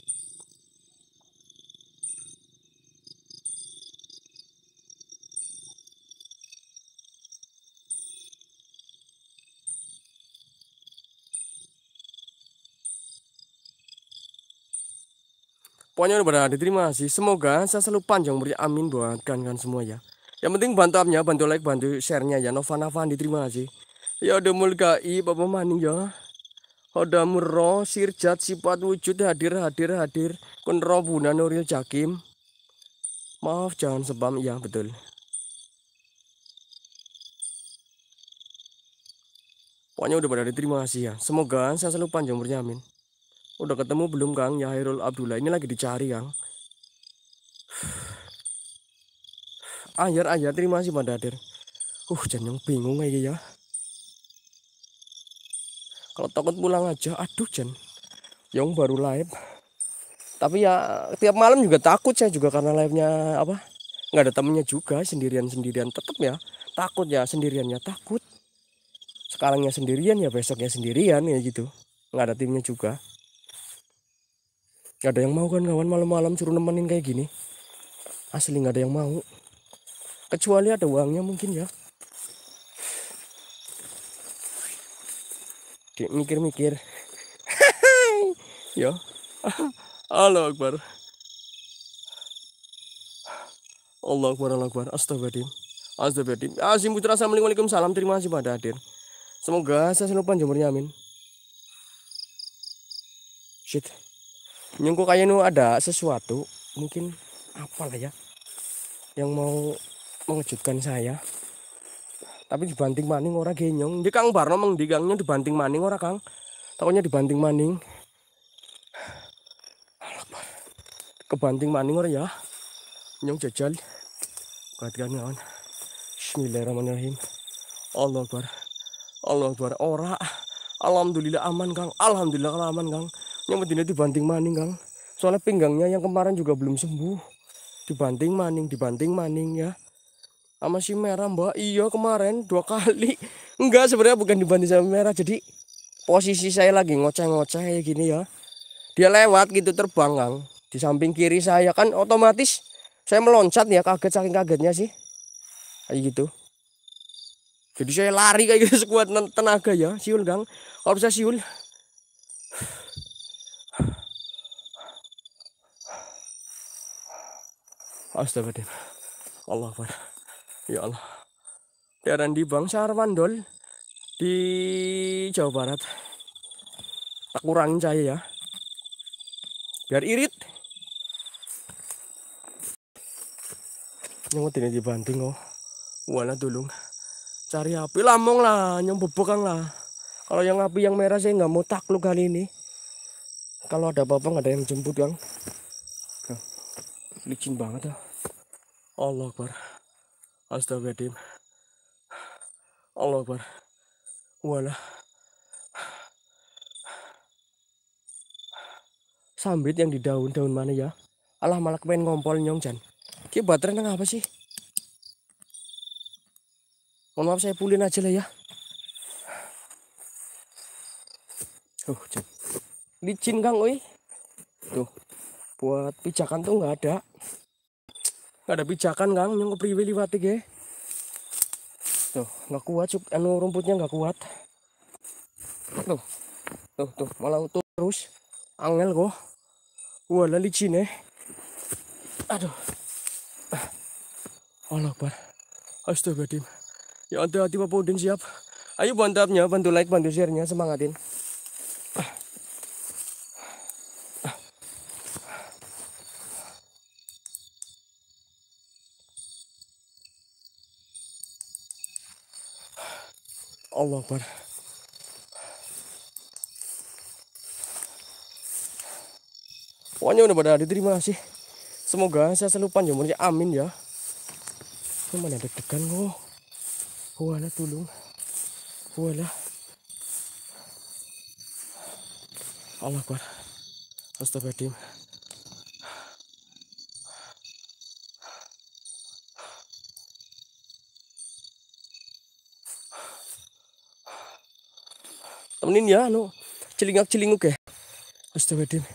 Speaker 1: Pokoknya udah pada diterima sih. Semoga saya selalu panjang umurnya. Amin buat kan semua ya. Yang penting bantu amnya, bantu like, bantu sharenya ya. Nova Nova diterima sih. Ya udah mulgai bapak maning ya. Ada murah, sirjat, sifat wujud hadir hadir hadir. Kunro buna nuril jakim. Maaf jangan sebam ya betul. Pokoknya udah pada diterima sih. ya. Semoga saya selalu panjang umurnya amin. Udah ketemu belum Kang Yahirul Abdullah? Ini lagi dicari Kang. Ayar ayar terima kasih Pak Dadir. Uh jangan bingung aja ya. Kalau takut pulang aja, aduh Jan. Yang baru live. Tapi ya tiap malam juga takut saya juga karena live-nya apa? nggak ada temennya juga sendirian-sendirian tetap ya takut ya sendiriannya takut sekarangnya sendirian ya besoknya sendirian ya gitu nggak ada timnya juga Gak ada yang mau kan kawan malam-malam suruh nemenin kayak gini. Asli gak ada yang mau. Kecuali ada uangnya mungkin ya. Dek mikir-mikir. Yo. Allah Akbar. Allah Akbar, Allah Akbar. Astagfirullahaladzim. Astagfirullahaladzim. Ya, Azim Putra, Assalamualaikum. Salam terima kasih pada hadir. Semoga saya selalu panjang amin. Shit nyungku kayak nu ada sesuatu mungkin apa lah ya yang mau mengejutkan saya tapi dibanting maning orang genyong di kang Barno meng dibanting maning orang kang takutnya dibanting maning kebanting maning orang ya nyong jajal katakan kawan Bismillahirrahmanirrahim Allah Akbar Allah Akbar ora Alhamdulillah aman kang Alhamdulillah aman kang yang pentingnya dibanting maning kang soalnya pinggangnya yang kemarin juga belum sembuh dibanting maning dibanting maning ya sama si merah mbak iya kemarin dua kali enggak sebenarnya bukan dibanting sama merah jadi posisi saya lagi ngoceh-ngoceh ya gini ya dia lewat gitu terbang kang di samping kiri saya kan otomatis saya meloncat ya kaget saking kagetnya sih kayak gitu jadi saya lari kayak gitu sekuat tenaga ya siul kang kalau bisa siul Astagfirullah. Allah Akbar. Ya Allah. Daerah di Bangsa Arwandol di Jawa Barat. Tak kurang cahaya ya. Biar irit. Nyong ini dibanting oh. Wala tulung. Cari api lamong lah, nyong bebekang lah. Kalau yang api yang merah saya nggak mau takluk kali ini. Kalau ada apa-apa ada yang jemput yang licin banget ya Allah Akbar Astagfirullahaladzim Allah Akbar Walah Sambit yang di daun-daun mana ya Alah malah kemen ngompol nyong Jan Ki baterai nang apa sih Mohon maaf saya pulin aja lah ya Oh, Jan. Licin Kang, oi. Tuh. Buat pijakan tuh nggak ada ada pijakan kang nyong kepriwe liwati ge tuh nggak kuat cuk anu rumputnya nggak kuat tuh tuh tuh malah utuh terus angel kok wah licin eh aduh Allah ah. Akbar Astagfirullahaladzim ya anti hati Bapak Udin siap ayo bantu bantu like bantu share semangatin Allah Akbar. Pokoknya udah pada diterima sih. Semoga saya selalu panjang umurnya. Amin ya. kemana deg-degan kok. Wala tulung. Wala. Allah Akbar. Astagfirullahaladzim. Ini ya anu celingak celinguk ya Astagfirullahaladzim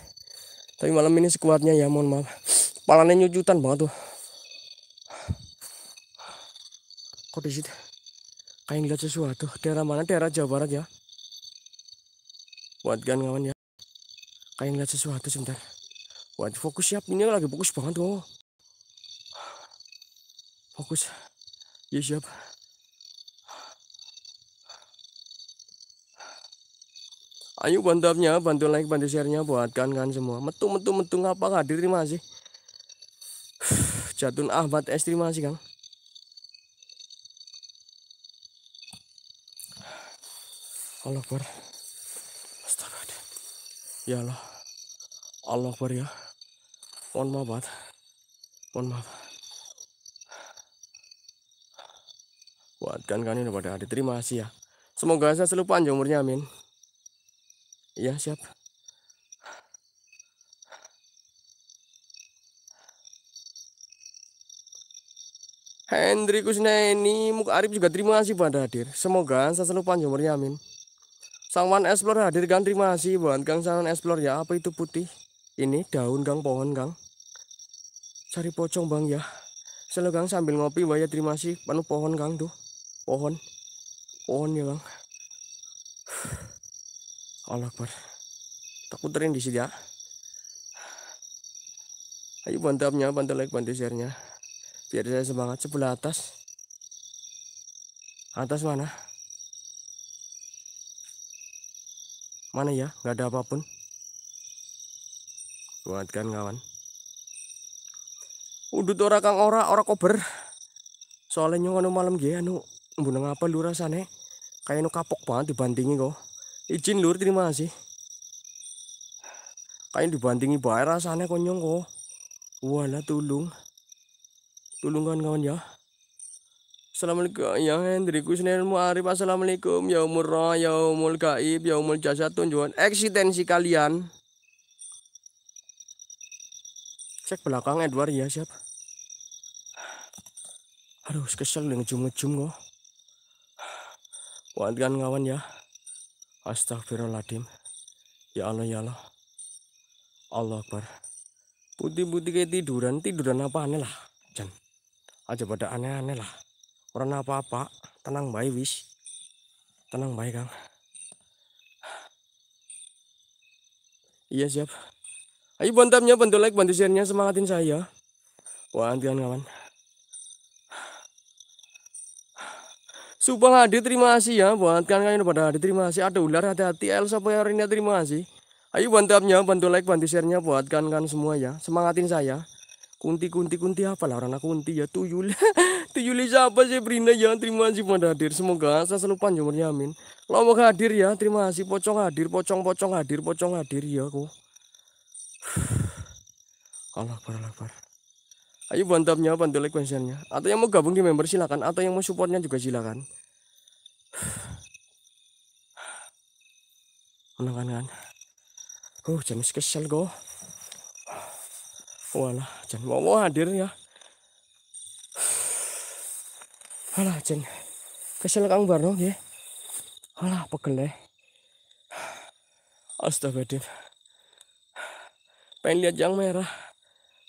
Speaker 1: tapi malam ini sekuatnya ya mohon maaf palanya nyujutan banget tuh kok di situ kayak ngeliat sesuatu daerah mana daerah Jawa Barat ya buat gan ngawan ya kayak ngeliat sesuatu sebentar buat fokus siap ya. ini lagi fokus banget tuh fokus ya siap ayo bantu bantu like bantu sharenya buat kan-kan semua metu metu metu ngapa hadir terima kasih Jatun Ahmad S terima kasih Kang Allah ber. Astaga Ya Allah Allah ber ya Mohon maaf Bat. Mohon maaf Buatkan kan ini pada hari terima kasih ya Semoga saya selalu panjang umurnya amin ya siap. Hendri Kusneni, Muka Arif juga terima kasih buat hadir. Semoga saya selalu panjang umurnya, amin. Sangwan Explorer hadir kan terima kasih buat Kang Sangwan Explorer ya. Apa itu putih? Ini daun gang pohon gang Cari pocong Bang ya. Selalu gang sambil ngopi Wah ya. terima kasih penuh pohon gang tuh. Pohon. Pohon ya bang. Allah Akbar. Takut di sini ya. Ayo bantu abnya, bantu like, bantu share Biar saya semangat sebelah atas. Atas mana? Mana ya? Gak ada apapun. Buat kan kawan. Udut orang kang ora, ora kober. Soalnya nyong malam gaya anu. bukan apa lu rasane? Kayak nu kapok banget dibandingi kok izin lur terima kasih kain dibantingi bayar rasanya konyong kok wala tulung tulungan kawan ya Assalamualaikum ya Hendriku Senirmu Muarif Assalamualaikum ya umur ya umur gaib ya umur jasa tunjuan eksistensi kalian cek belakang Edward ya siap harus kesel ngejum ngejum kok Wantikan kawan ya Astagfirullahaladzim. Ya Allah, ya Allah. Allah Akbar. Putih-putih kayak tiduran, tiduran apa aneh lah. Jan. Aja pada aneh-aneh lah. Orang apa-apa, tenang baik wis. Tenang baik Kang. Iya siap. Ayo bantamnya, bantu like, bantu share semangatin saya. Wah, antian kawan. Subang hadir, terima kasih ya buat kalian pada hadir, terima kasih ada ular hati-hati Elsa ya, ini terima kasih ayo bantu upnya bantu like bantu sharenya buat kalian semua ya semangatin saya kunti kunti kunti apa lah orang kunti ya tuyul tuyul siapa sih Brina ya terima kasih pada hadir semoga saya selalu panjang umurnya amin lombok hadir ya terima kasih pocong hadir pocong pocong hadir pocong hadir ya aku Allah lapar Allah Ayo bantu bantu like, bantu share Atau yang mau gabung di member silakan, atau yang mau supportnya juga silakan. Ano kan kan? kesel oh, jam spesial go. Wala, jan mau hadir ya. Alah, jan kesel kang Barno nggih. Alah, pegel eh. Ya. Astagfirullah. Pengen lihat yang merah.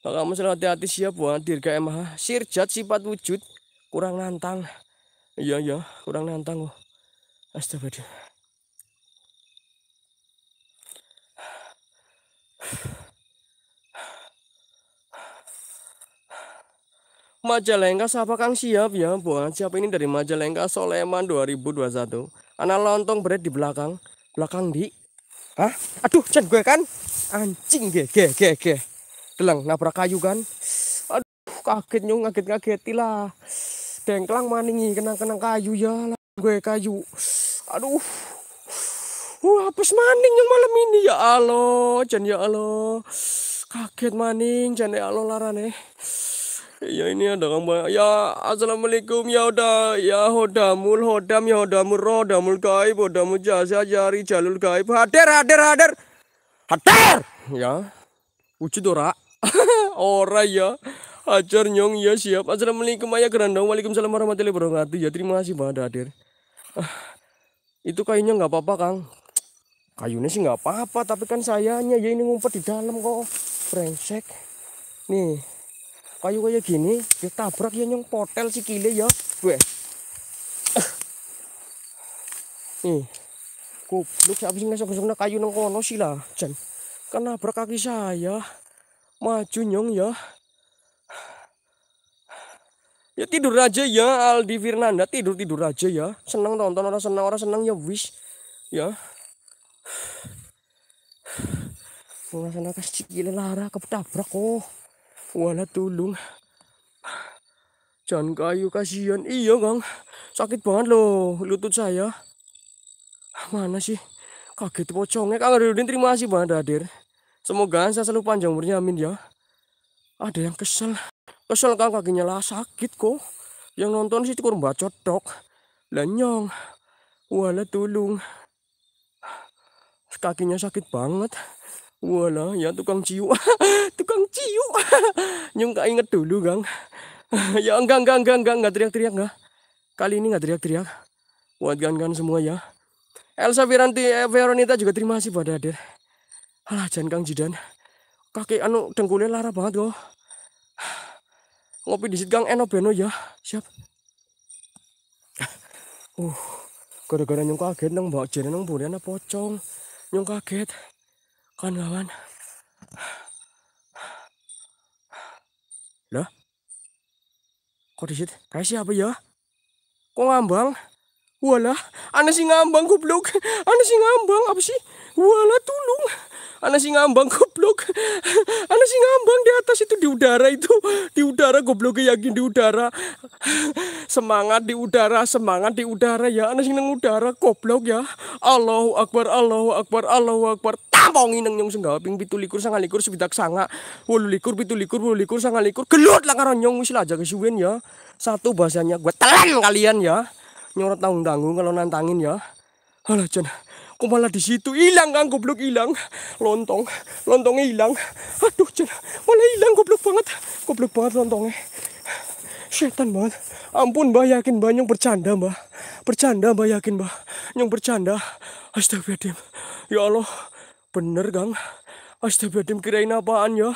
Speaker 1: Maka kamu selalu hati-hati siap buat dirga emaha. Sirjat sifat wujud kurang nantang. Iya, iya, kurang nantang kok. Oh. Astaga. dia. Majalengka siapa Kang siap ya buat siapa ini dari Majalengka Soleman 2021 anak lontong berat di belakang belakang di Hah? aduh cen gue kan anjing ge ge ge ge nabrak kayu kan aduh kaget nyung kaget kaget lah dengklang maningi kenang-kenang kayu ya lah gue kayu aduh Wah, habis maning yang malam ini ya alo, jan ya Allah. Kaget maning, jan ya Allah larane. Eh. Ya ini ada gambar. Ya, assalamualaikum ya udah ya hodamul hodam ya hodamul rodamul gaib hodamul jasa jari jalul gaib. Hadir hadir hadir. Hadir. Ya. uci dorak, ora ya. Ajar nyong ya siap. Assalamualaikum ayah kerandong. Waalaikumsalam warahmatullahi wabarakatuh. Ya terima kasih Pak hadir. Ah, itu kayunya nggak apa-apa Kang. Kayunya sih nggak apa-apa tapi kan sayanya ya ini ngumpet di dalam kok. Brengsek. Nih. Kayu kayak gini tabrak ya nyong potel si kile ya. Weh. Nih. nggak sok ngesok-ngesokna kayu nang sih lah. Jan. Kan nabrak kaki saya. Maju nyong ya ya tidur aja ya Aldi Firnanda tidur tidur aja ya seneng nonton orang seneng orang seneng ya wish ya Mula sana kasih gila lara kok. oh wala tulung jangan kayu kasihan iya Gang. sakit banget loh lutut saya mana sih kaget pocongnya kang Rudin terima kasih banget hadir semoga saya selalu panjang umurnya amin ya ada yang kesel kesel kan kakinya lah sakit kok yang nonton sih kur bacot dok lenyong wala tulung kakinya sakit banget wala ya tukang ciu tukang ciu nyung gak inget dulu gang ya enggak enggak enggak enggak enggak teriak-teriak enggak kali ini enggak teriak-teriak buat gan-gan semua ya Elsa Viranti eh, Veronita juga terima kasih pada hadir alah jangan Kang Jidan kaki anu dengkulnya lara banget kok ngopi di disit gang eno beno ya. Siap. Uh, gara-gara nyung kaget nang mbak jene nang apa pocong. Nyung kaget. Kan kawan. Loh? Kok disit? Kayak siapa ya? Kok ngambang? Walah, ane si ngambang goblok. ane si ngambang apa sih? Walah tulung. Ana si ngambang goblok. Ana si ngambang di atas itu di udara itu, di udara goblok yakin di udara. Semangat di udara, semangat di udara ya. Ana si nang udara goblok ya. Allahu akbar, Allahu akbar, Allahu akbar. Tampong nang nyong sing ping 27 sangalikur sebidak sanga. wulikur 27 28 sangalikur. Gelut lah karo nyong wis aja kesuwen ya. Satu bahasanya gue telan kalian ya. Nyorot tanggung-tanggung kalau nantangin ya. Halo, Kok malah di situ hilang kan goblok hilang. Lontong, lontongnya hilang. Aduh, cina. malah hilang goblok banget. Goblok banget lontongnya. Setan banget. Ampun mbak yakin mbak nyong bercanda mbah, Bercanda mbak yakin mbak. Nyong bercanda. Astagfirullahaladzim. Ya Allah. Bener gang. Astagfirullahaladzim kirain apaan ya.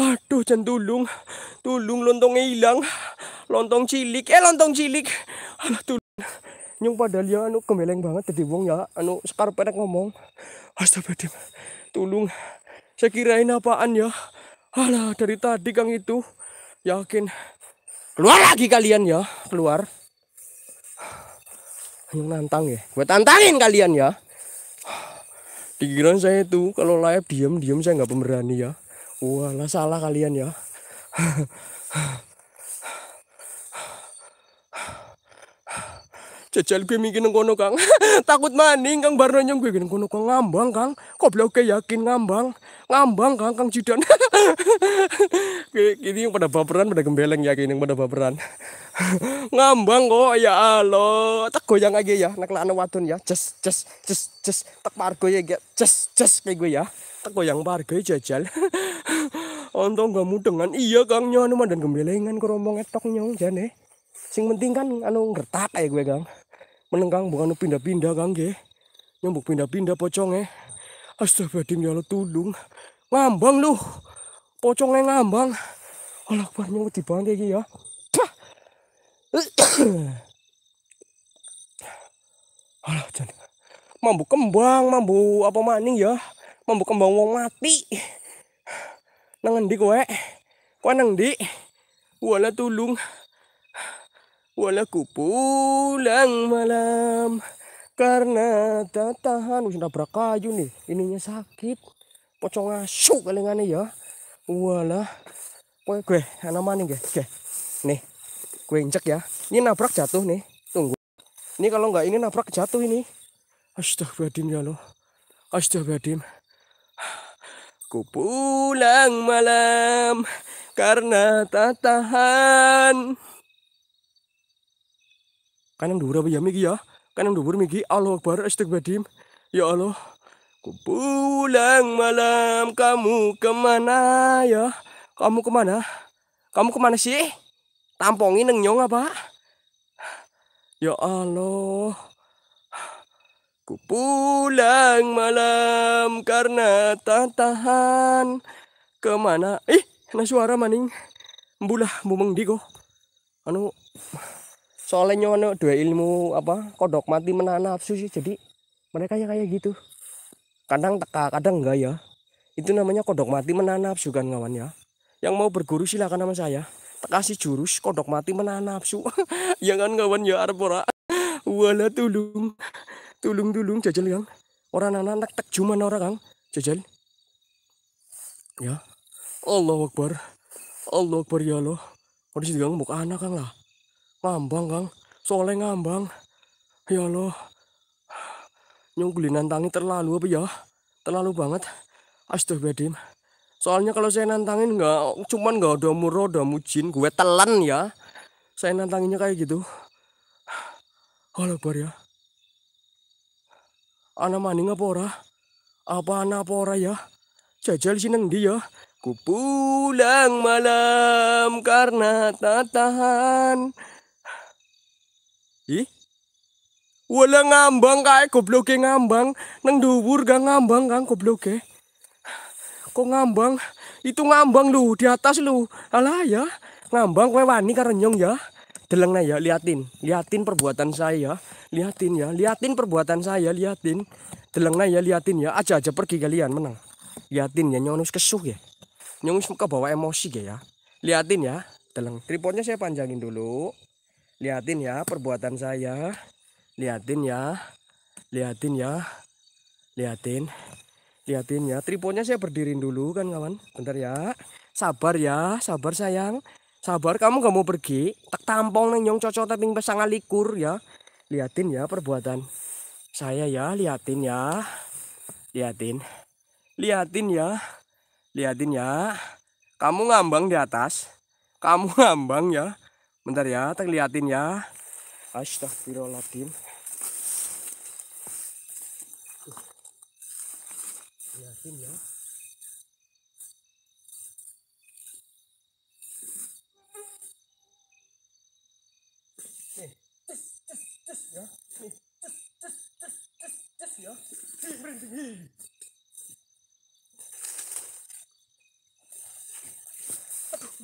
Speaker 1: Aduh Jan tulung. Tulung lontongnya hilang. Lontong cilik. Eh lontong cilik. Alah tulung nyung padahal ya anu kemeleng banget jadi wong ya anu sekar pada ngomong astagfirullah tulung saya kirain apaan ya alah dari tadi kang itu yakin keluar lagi kalian ya keluar yang nantang ya gue tantangin kalian ya pikiran saya itu kalau live diam-diam saya nggak pemberani ya walah salah kalian ya jajal gue mikir neng kono kang takut maning kang barno nyong gue neng kono kang ngambang kang kok belok kayak yakin ngambang ngambang kang kang jidan ini yang pada baperan pada gembeleng ya, yakin yang pada baperan ngambang kok ya Allah tak goyang aja ya nak lana ya cesh cesh cesh cesh tak pargo ya cesh cesh kayak gue ya tak goyang pargo ya, jajal untung gak mudengan iya kang nyono dan gembelengan kerombong etok nyong jane eh sing penting kan anu ngertak kayak gue gang menenggang bukan bukan pindah-pindah gang ge nyambuk pindah-pindah pocong eh astagfirullahaladzim ya lo tudung ngambang lu pocongnya e ngambang Allah akbar nyambut di bangke ya Alah, jan mambu kembang mambu apa maning ya mambu kembang wong mati nang endi kowe kowe nang endi? wala tulung Walaku pulang malam karena tak tahan wis nabrak kayu nih ininya sakit pocong asu kalengane ya walah kue, gue ana mana nggih gue nih gue injek ya ini nabrak jatuh nih tunggu ini kalau nggak ini nabrak jatuh ini astagfirullahaladzim ya lo astagfirullahaladzim ku pulang malam karena tak tahan kan yang apa ya miki ya kan yang dhuwur miki Allah Akbar astagfirullahaladzim ya Allah ku pulang malam kamu kemana ya kamu kemana kamu kemana sih tampongin neng nyong apa ya Allah ku pulang malam karena tak tahan kemana ih eh, nah suara maning mbulah mumeng digo anu soalnya nyono dua ilmu apa kodok mati menahan nafsu sih jadi mereka ya kayak gitu kadang teka kadang enggak ya itu namanya kodok mati menahan nafsu kan kawan ya yang mau berguru silakan sama saya teka jurus kodok mati menahan nafsu ya kan kawan ya arpora wala tulung tulung tulung jajal yang orang anak anak tek cuman orang kang jajal ya Allah Akbar Allah Akbar ya Allah harus digang muka anak kan lah ngambang kang soalnya ngambang ya Allah nyunggulinan tangi terlalu apa ya terlalu banget astagfirullahaladzim soalnya kalau saya nantangin nggak cuman nggak ada muro ada mujin gue telan ya saya nantanginnya kayak gitu bar ya anak maning apa ora apa anak apa ora ya jajal sineng dia ya? ku pulang malam karena tak tahan Ih? Wala ngambang kae gobloke ngambang nang dhuwur gak ngambang Kang gobloke. Kok ngambang? Itu ngambang lu di atas lu. Alah ya, ngambang kowe wani karo nyong ya. Deleng nah ya, liatin. Liatin perbuatan saya ya. Liatin ya, liatin perbuatan saya, liatin. Deleng nah ya, liatin ya. Aja-aja pergi kalian menang. Liatin ya nyong kesuh ya. Nyong ke bawa emosi ya ya. Liatin ya. Deleng. Tripodnya saya panjangin dulu. Liatin ya perbuatan saya. Liatin ya. Liatin ya. Liatin. Liatin ya. Triponya saya berdirin dulu kan kawan. Bentar ya. Sabar ya. Sabar sayang. Sabar kamu gak mau pergi. Tak tampong neng nyong cocok tapi pesang likur ya. Liatin ya perbuatan. Saya ya. Liatin ya. Liatin. Liatin ya. Liatin ya. Kamu ngambang di atas. Kamu ngambang ya Bentar ya, tak liatin ya. Astagfirullahaladzim. Liatin ya. Yeah.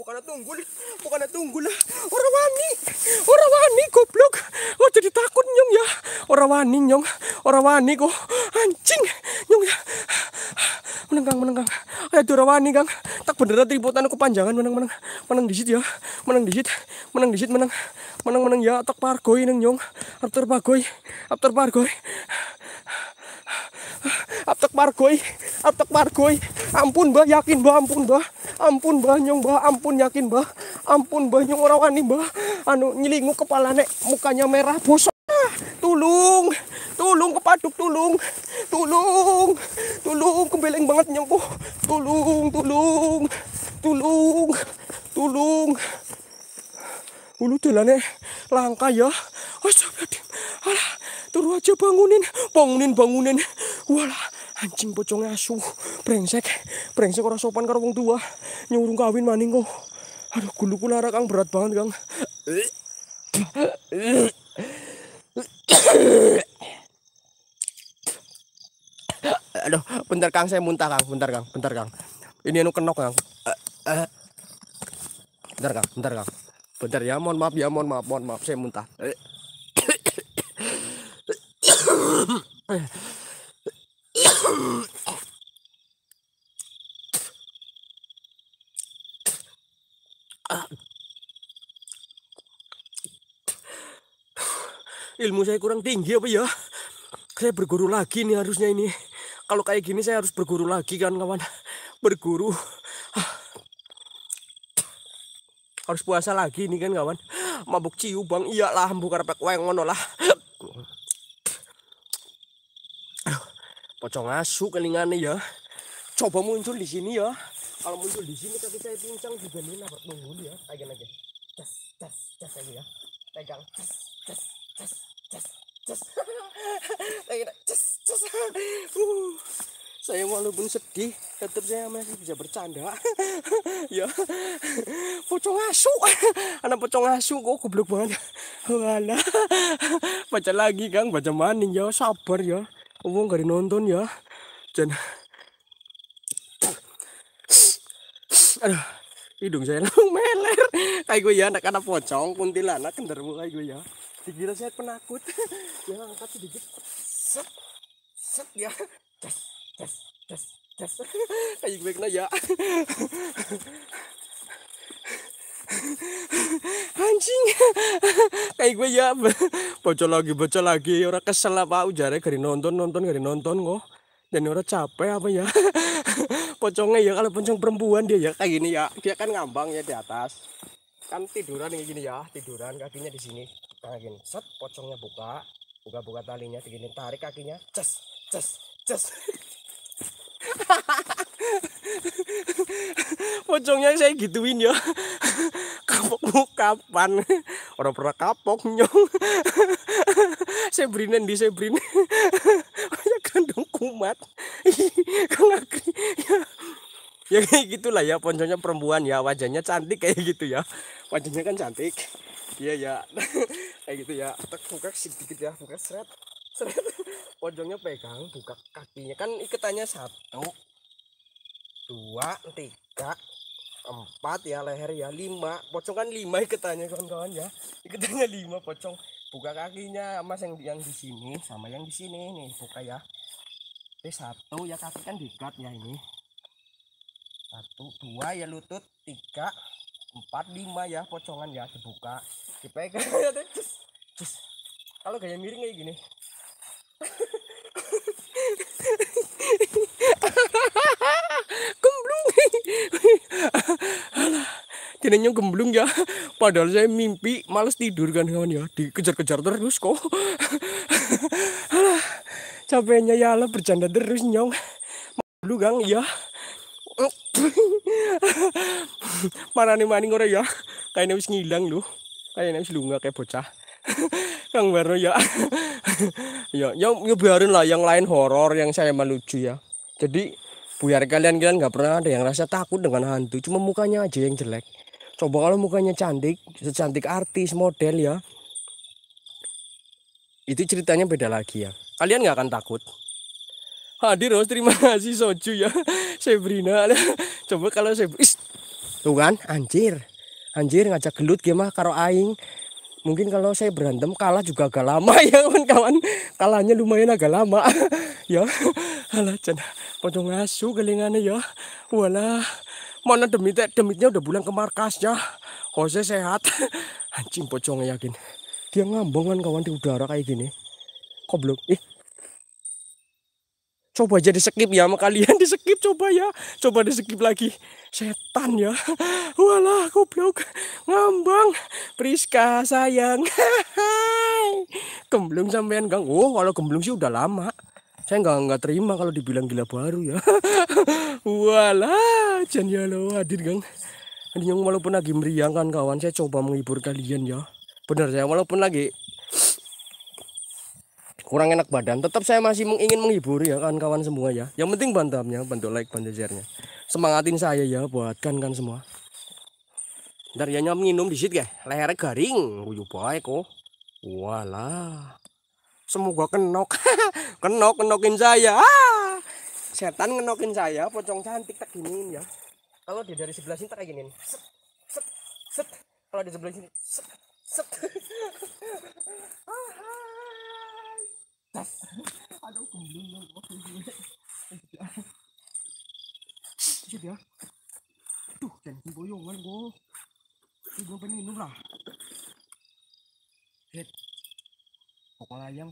Speaker 1: bukan tunggul bukan tunggul lah orang wani orang wani goblok oh jadi takut nyong ya orang wani nyong orang wani kok anjing nyong ya menenggang menenggang ayo orang wani kang tak beneran botan aku panjangan meneng meneng meneng disit ya meneng disit meneng disit meneng meneng meneng ya tak pargoi neng nyong after pargoi after pargoi aptek margoy aptek marcoi? ampun mbah yakin mbah ampun mbah ampun mbah nyong mbah ampun yakin mbah ampun mbah nyong orang wani mbah anu nyelingu kepala nek mukanya merah bosok tulung tulung kepaduk tulung tulung tulung kembeleng banget oh, tulung tulung tulung tulung ulu dalane langka ya Astagfirullahaladzim alah turu aja bangunin bangunin bangunin walah anjing pocongnya asu brengsek brengsek orang sopan karo wong tua nyurung kawin maning kok aduh guluku lara kang berat banget kang aduh bentar kang saya muntah kang bentar kang bentar kang ini anu kenok kang bentar kang bentar kang bentar ya mohon maaf ya mohon maaf mohon maaf saya muntah Ilmu saya kurang tinggi apa ya? Saya berguru lagi nih harusnya ini. Kalau kayak gini saya harus berguru lagi kan kawan. Berguru. Harus puasa lagi nih kan kawan. Mabuk ciu bang. Iyalah mbuka repek wengono lah. pocong asu kelingane ya. Coba muncul di sini ya. Kalau muncul di sini tapi saya pincang juga nih, apa tunggu ya. tagen aja. tes tes tes aja ya. Pegang tes tes tes tes tes Agen tes tes Uh. Saya walaupun sedih, tetap saya masih bisa bercanda. ya. Pocong asu. Anak pocong asu kok goblok banget. Wala. Baca lagi, Kang. Baca maning ya. Sabar ya. Allah nggak dinonton ya dan aduh hidung saya langsung meler kayak gue ya anak-anak pocong kuntilanak kendermu kayak gue ya dikira saya penakut ya angkat sedikit set set ya tes tes tes tes kayak gue kena ya anjing kayak gue ya bocor lagi bocor lagi orang kesel apa ujarnya gari nonton nonton gari nonton kok dan orang capek apa ya pocongnya ya kalau pocong perempuan dia ya kayak gini ya dia kan ngambang ya di atas kan tiduran kayak gini ya tiduran kakinya di sini kayak gini set pocongnya buka buka buka talinya segini tarik kakinya ces ces ces pocongnya saya gituin ya kapokmu kapan orang pernah kapok nyong saya berinen di saya berinen banyak kandung kumat ya ya kayak gitulah ya pocongnya perempuan ya wajahnya cantik kayak gitu ya wajahnya kan cantik iya ya kayak gitu ya kita buka sedikit ya buka seret pojoknya pegang buka kakinya kan iketannya satu dua tiga empat ya leher ya lima pocong kan lima iketannya kawan-kawan ya iketannya lima pocong buka kakinya mas yang yang di sini sama yang di sini nih buka ya ini satu ya kaki kan dekat ya ini satu dua ya lutut tiga empat lima ya pocongan ya dibuka dipegang ya terus kalau kayak miring kayak gini gemblung kinenya gemblung ya padahal saya mimpi males tidur kan kawan ya dikejar-kejar terus kok capeknya ya Allah bercanda terus nyong lu gang ya marani maning ora ya kayaknya wis ngilang lu kayaknya wis lunga kayak bocah Kang baru ya. ya, ya, ya biarin lah yang lain horor yang saya menuju ya. Jadi biar kalian kalian nggak pernah ada yang rasa takut dengan hantu, cuma mukanya aja yang jelek. Coba kalau mukanya cantik, secantik artis model ya. Itu ceritanya beda lagi ya. Kalian nggak akan takut. Hadir terima kasih Soju ya. Sebrina. Coba kalau saya Tuh kan anjir. Anjir ngajak gelut gimana karo aing mungkin kalau saya berantem kalah juga agak lama ya kawan-kawan kalahnya lumayan agak lama ya alah cendah pocong asu kelingannya ya walah mana demit demitnya udah bulan ke markasnya Jose sehat anjing pocongnya yakin dia ngambang kan kawan di udara kayak gini kok ih eh coba jadi skip ya sama kalian di skip coba ya coba di skip lagi setan ya walah goblok ngambang Priska sayang gemblung sampean gang oh kalau gemblung sih udah lama saya nggak nggak terima kalau dibilang gila baru ya walah jan ya lo hadir gang yang walaupun lagi meriang kan kawan saya coba menghibur kalian ya bener ya walaupun lagi kurang enak badan tetap saya masih ingin menghibur ya kan kawan semua ya yang penting bantamnya bantu like bantu share-nya semangatin saya ya buat kan kan semua ntar ya nyam minum di situ ya leher garing uyu baik kok oh. walah semoga kenok kenok kenokin saya ah! setan kenokin saya pocong cantik tak giniin ya kalau dia dari sebelah sini tak giniin set set set kalau di sebelah sini set set Aduh, ya. lah. Kok layang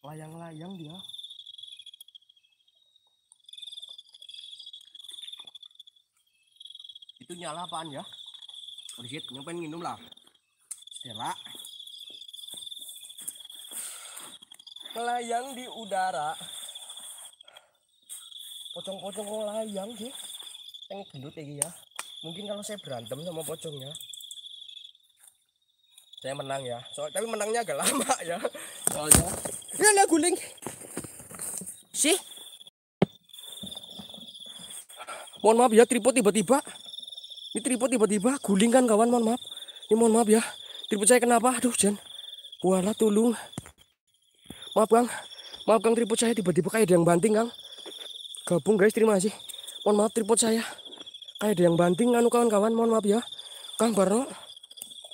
Speaker 1: Layang-layang dia. Itu nyala apaan ya? Oh shit, nyampein minum lah. Stella. melayang di udara pocong-pocong melayang sih yang gendut ya ya mungkin kalau saya berantem sama pocongnya saya menang ya so, tapi menangnya agak lama ya soalnya Rana guling sih mohon maaf ya tripod tiba-tiba ini tripod tiba-tiba guling kan kawan mohon maaf ini mohon maaf ya tripod saya kenapa aduh jen wala tolong maaf kang maaf kang tripod saya tiba-tiba kayak ada yang banting kang gabung guys terima kasih mohon maaf tripod saya kayak ada yang banting anu kawan-kawan mohon maaf ya kang Barno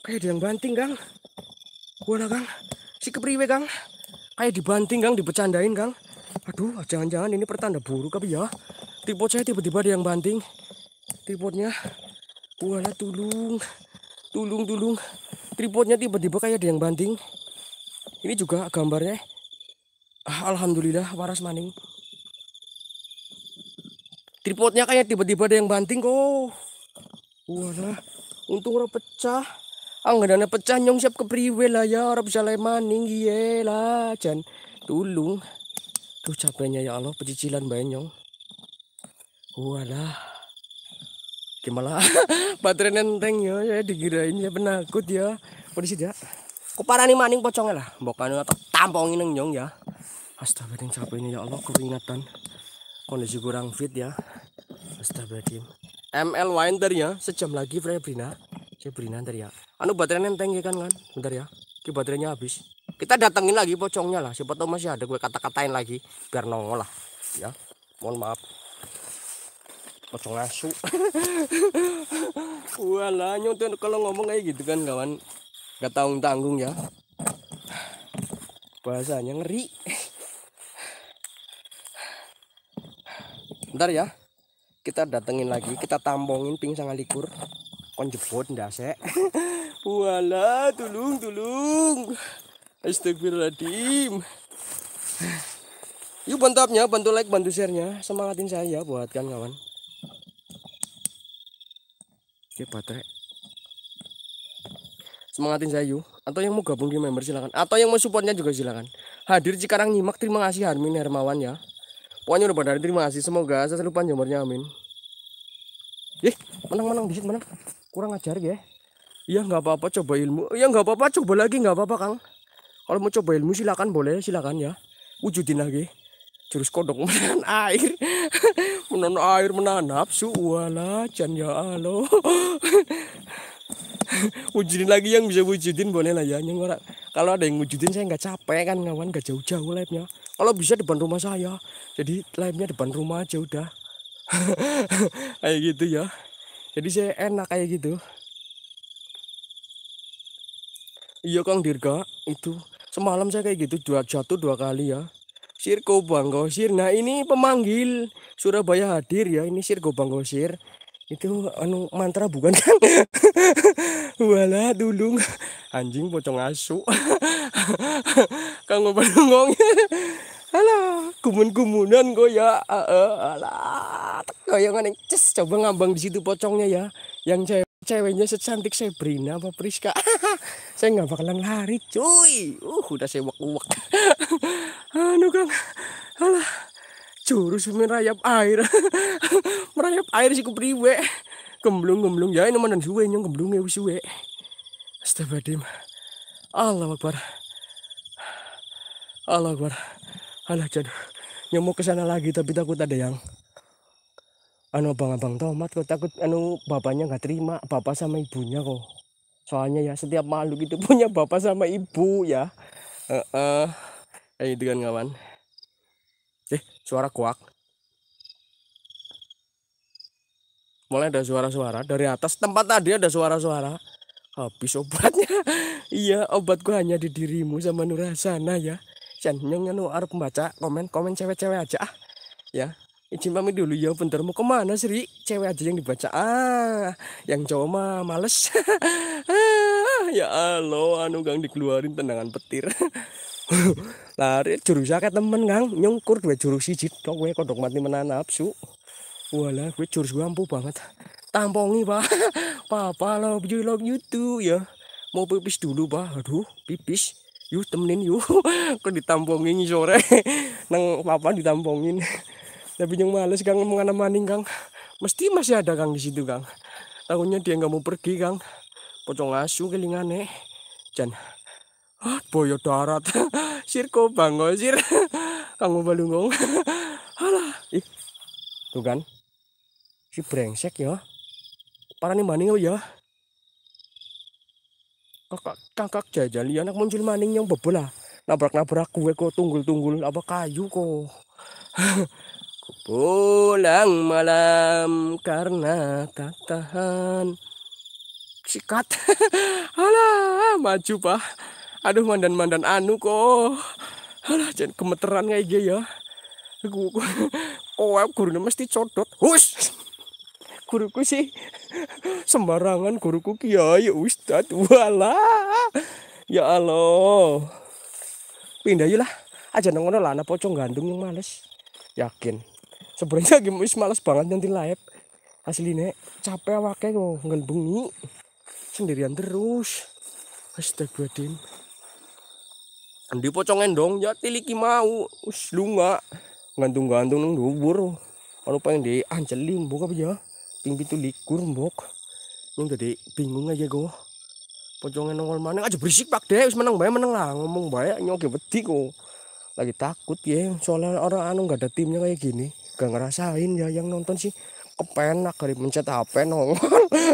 Speaker 1: kayak ada yang banting kang gua kang si kepriwe kang kayak dibanting kang dibecandain kang aduh jangan-jangan ini pertanda buruk tapi ya tripod saya tiba-tiba ada yang banting tripodnya wala tulung tulung tulung tripodnya tiba-tiba kayak ada yang banting ini juga gambarnya alhamdulillah waras maning. Tripodnya kayak tiba-tiba ada yang banting kok. Walah, untung orang pecah. Anggadana pecah nyong siap priwe lah ya orang bisa maning iye lah jan tulung. tuh capeknya ya Allah pecicilan banyak. nyong. Walah. Gimana? Baterai nenteng ya, ya digirain ya penakut ya. Polisi dia. Ya? Kok parani maning pocongnya lah, bokan atau tak tampongin neng nyong ya. Astagfirullahaladzim ini ya Allah keringatan kondisi kurang fit ya
Speaker 2: Astagfirullahaladzim
Speaker 1: ML Winder ya sejam lagi Febrina Febrina ntar ya anu baterainya enteng ya kan kan bentar ya Ki baterainya habis kita datengin lagi pocongnya lah siapa tahu masih ada gue kata-katain lagi biar nongol lah ya mohon maaf pocong asu walah tuh kalau ngomong kayak gitu kan kawan gak tanggung tanggung ya bahasanya ngeri bentar ya kita datengin lagi kita tambongin ping sangat likur jebot ndak sek wala tulung tulung astagfirullahaladzim yuk bantu upnya bantu like bantu sharenya semangatin saya buat kan kawan oke baterai semangatin saya yuk atau yang mau gabung di member silakan atau yang mau supportnya juga silakan hadir Cikarang nyimak terima kasih Harmin Hermawan ya pokoknya udah pada terima kasih semoga saya lupa umurnya amin ih menang menang disit menang kurang ajar ya Iya nggak apa-apa coba ilmu. Iya nggak apa-apa coba lagi nggak apa-apa Kang. Kalau mau coba ilmu silakan boleh silakan ya. Wujudin lagi jurus kodok menahan air, menahan air menahan nafsu. Wala ya Allah. wujudin lagi yang bisa wujudin boleh lah ya yang orang kalau ada yang wujudin saya nggak capek kan ngawan nggak jauh-jauh nya kalau bisa depan rumah saya jadi nya depan rumah aja udah kayak gitu ya jadi saya enak kayak gitu iya kang dirga itu semalam saya kayak gitu dua jatuh dua kali ya Sirko Banggosir, Nah ini pemanggil Surabaya hadir ya. Ini Sirko Banggosir itu anu mantra bukan kan wala dulung anjing pocong asu kanggo ngomong halo kumun-kumunan ya, ala kaya yang cus coba ngambang di situ pocongnya ya yang cewek ceweknya secantik Sabrina apa Priska saya nggak bakalan lari cuy uh udah sewak uwak anu kang alah jurus merayap air merayap air sih kepriwe gemblung gemblung ya ini mana suwe nyong gemblung ya suwe astagfirullah, Allah Akbar Allah Akbar Allah jaduh nyong mau kesana lagi tapi takut ada yang anu bang abang tomat kok takut anu bapaknya nggak terima bapak sama ibunya kok soalnya ya setiap malu gitu punya bapak sama ibu ya eh uh, uh, eh, itu kan kawan suara kuak mulai ada suara-suara dari atas tempat tadi ada suara-suara habis obatnya iya obatku hanya di dirimu sama nurhasana ya jangan nyengenu arep pembaca komen komen cewek-cewek aja ah. ya izin pamit dulu ya bentar mau kemana Sri cewek aja yang dibaca ah yang cowok mah males ah, ya Allah anu gang dikeluarin tendangan petir lari jurus akeh temen kang nyungkur gue jurus si tok gue kodok mati menanap nafsu wala gue jurus gue ampuh banget tampongi pak papa lo you love you too ya mau pipis dulu pak aduh pipis yuk temenin yuk kok ditampongin sore nang papa ditampongin tapi yang males kang maning kang mesti masih ada kang di situ kang tahunya dia nggak mau pergi kang pocong asu kelingane jan boyo darat sir kobang sir kamu balungong alah ih tuh kan si brengsek ya parani maning oh, ya kakak kakak jajali anak ya. muncul maning yang bebola nabrak-nabrak kue kok tunggul-tunggul apa kayu kok pulang malam karena tak tahan sikat alah maju pak aduh mandan-mandan anu kok alah jangan kemeteran kayak gini ya aku kowe gurunya mesti codot hus guruku sih sembarangan guruku kiai ustad wala ya Allah pindah yuk lah aja nongol lah anak pocong gandung yang males yakin sebenarnya game wis males banget nanti live aslinya capek awake kok sendirian terus astagfirullahaladzim Andi pocongin dong, ya tiliki mau. Us lunga. Gantung-gantung nang dubur. Anu pengen di ancelin mbok apa ya? Ting pitu likur mbok. Nung jadi bingung aja go. pocongin nongol mana aja berisik pak deh, Us menang bae menang lah ngomong bae nyoke beti kok. Lagi takut ya, soalnya orang anu nggak ada timnya kayak gini. Gak ngerasain ya yang nonton sih kepenak dari mencet apa nongol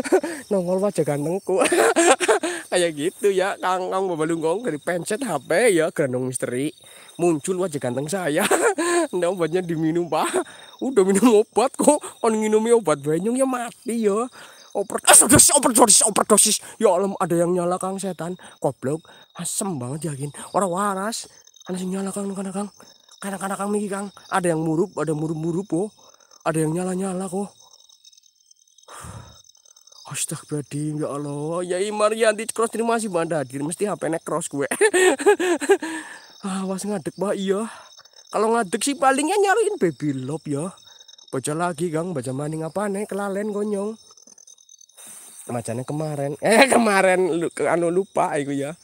Speaker 1: nongol wajah gantengku kayak gitu ya kang kang babalunggong dari pencet HP ya gerandong misteri muncul wajah ganteng saya nah obatnya diminum pak udah minum obat kok on kan minum obat banyak ya mati ya overdosis overdosis overdosis ya Allah ada yang nyala kang setan goblok asem banget yakin orang waras ada kan yang nyala kang kang kang kang kang kang kang ada yang murup ada murup murup kok ada yang nyala nyala kok Astaga dim ya Allah ya Marianti ya cross diri masih banda diri mesti HP nek cross gue awas ah, ngadek bah iya kalau ngadek sih palingnya nyariin baby love ya baca lagi gang baca maning apa nih kelalen konyong macamnya kemarin eh kemarin ke anu lupa itu ya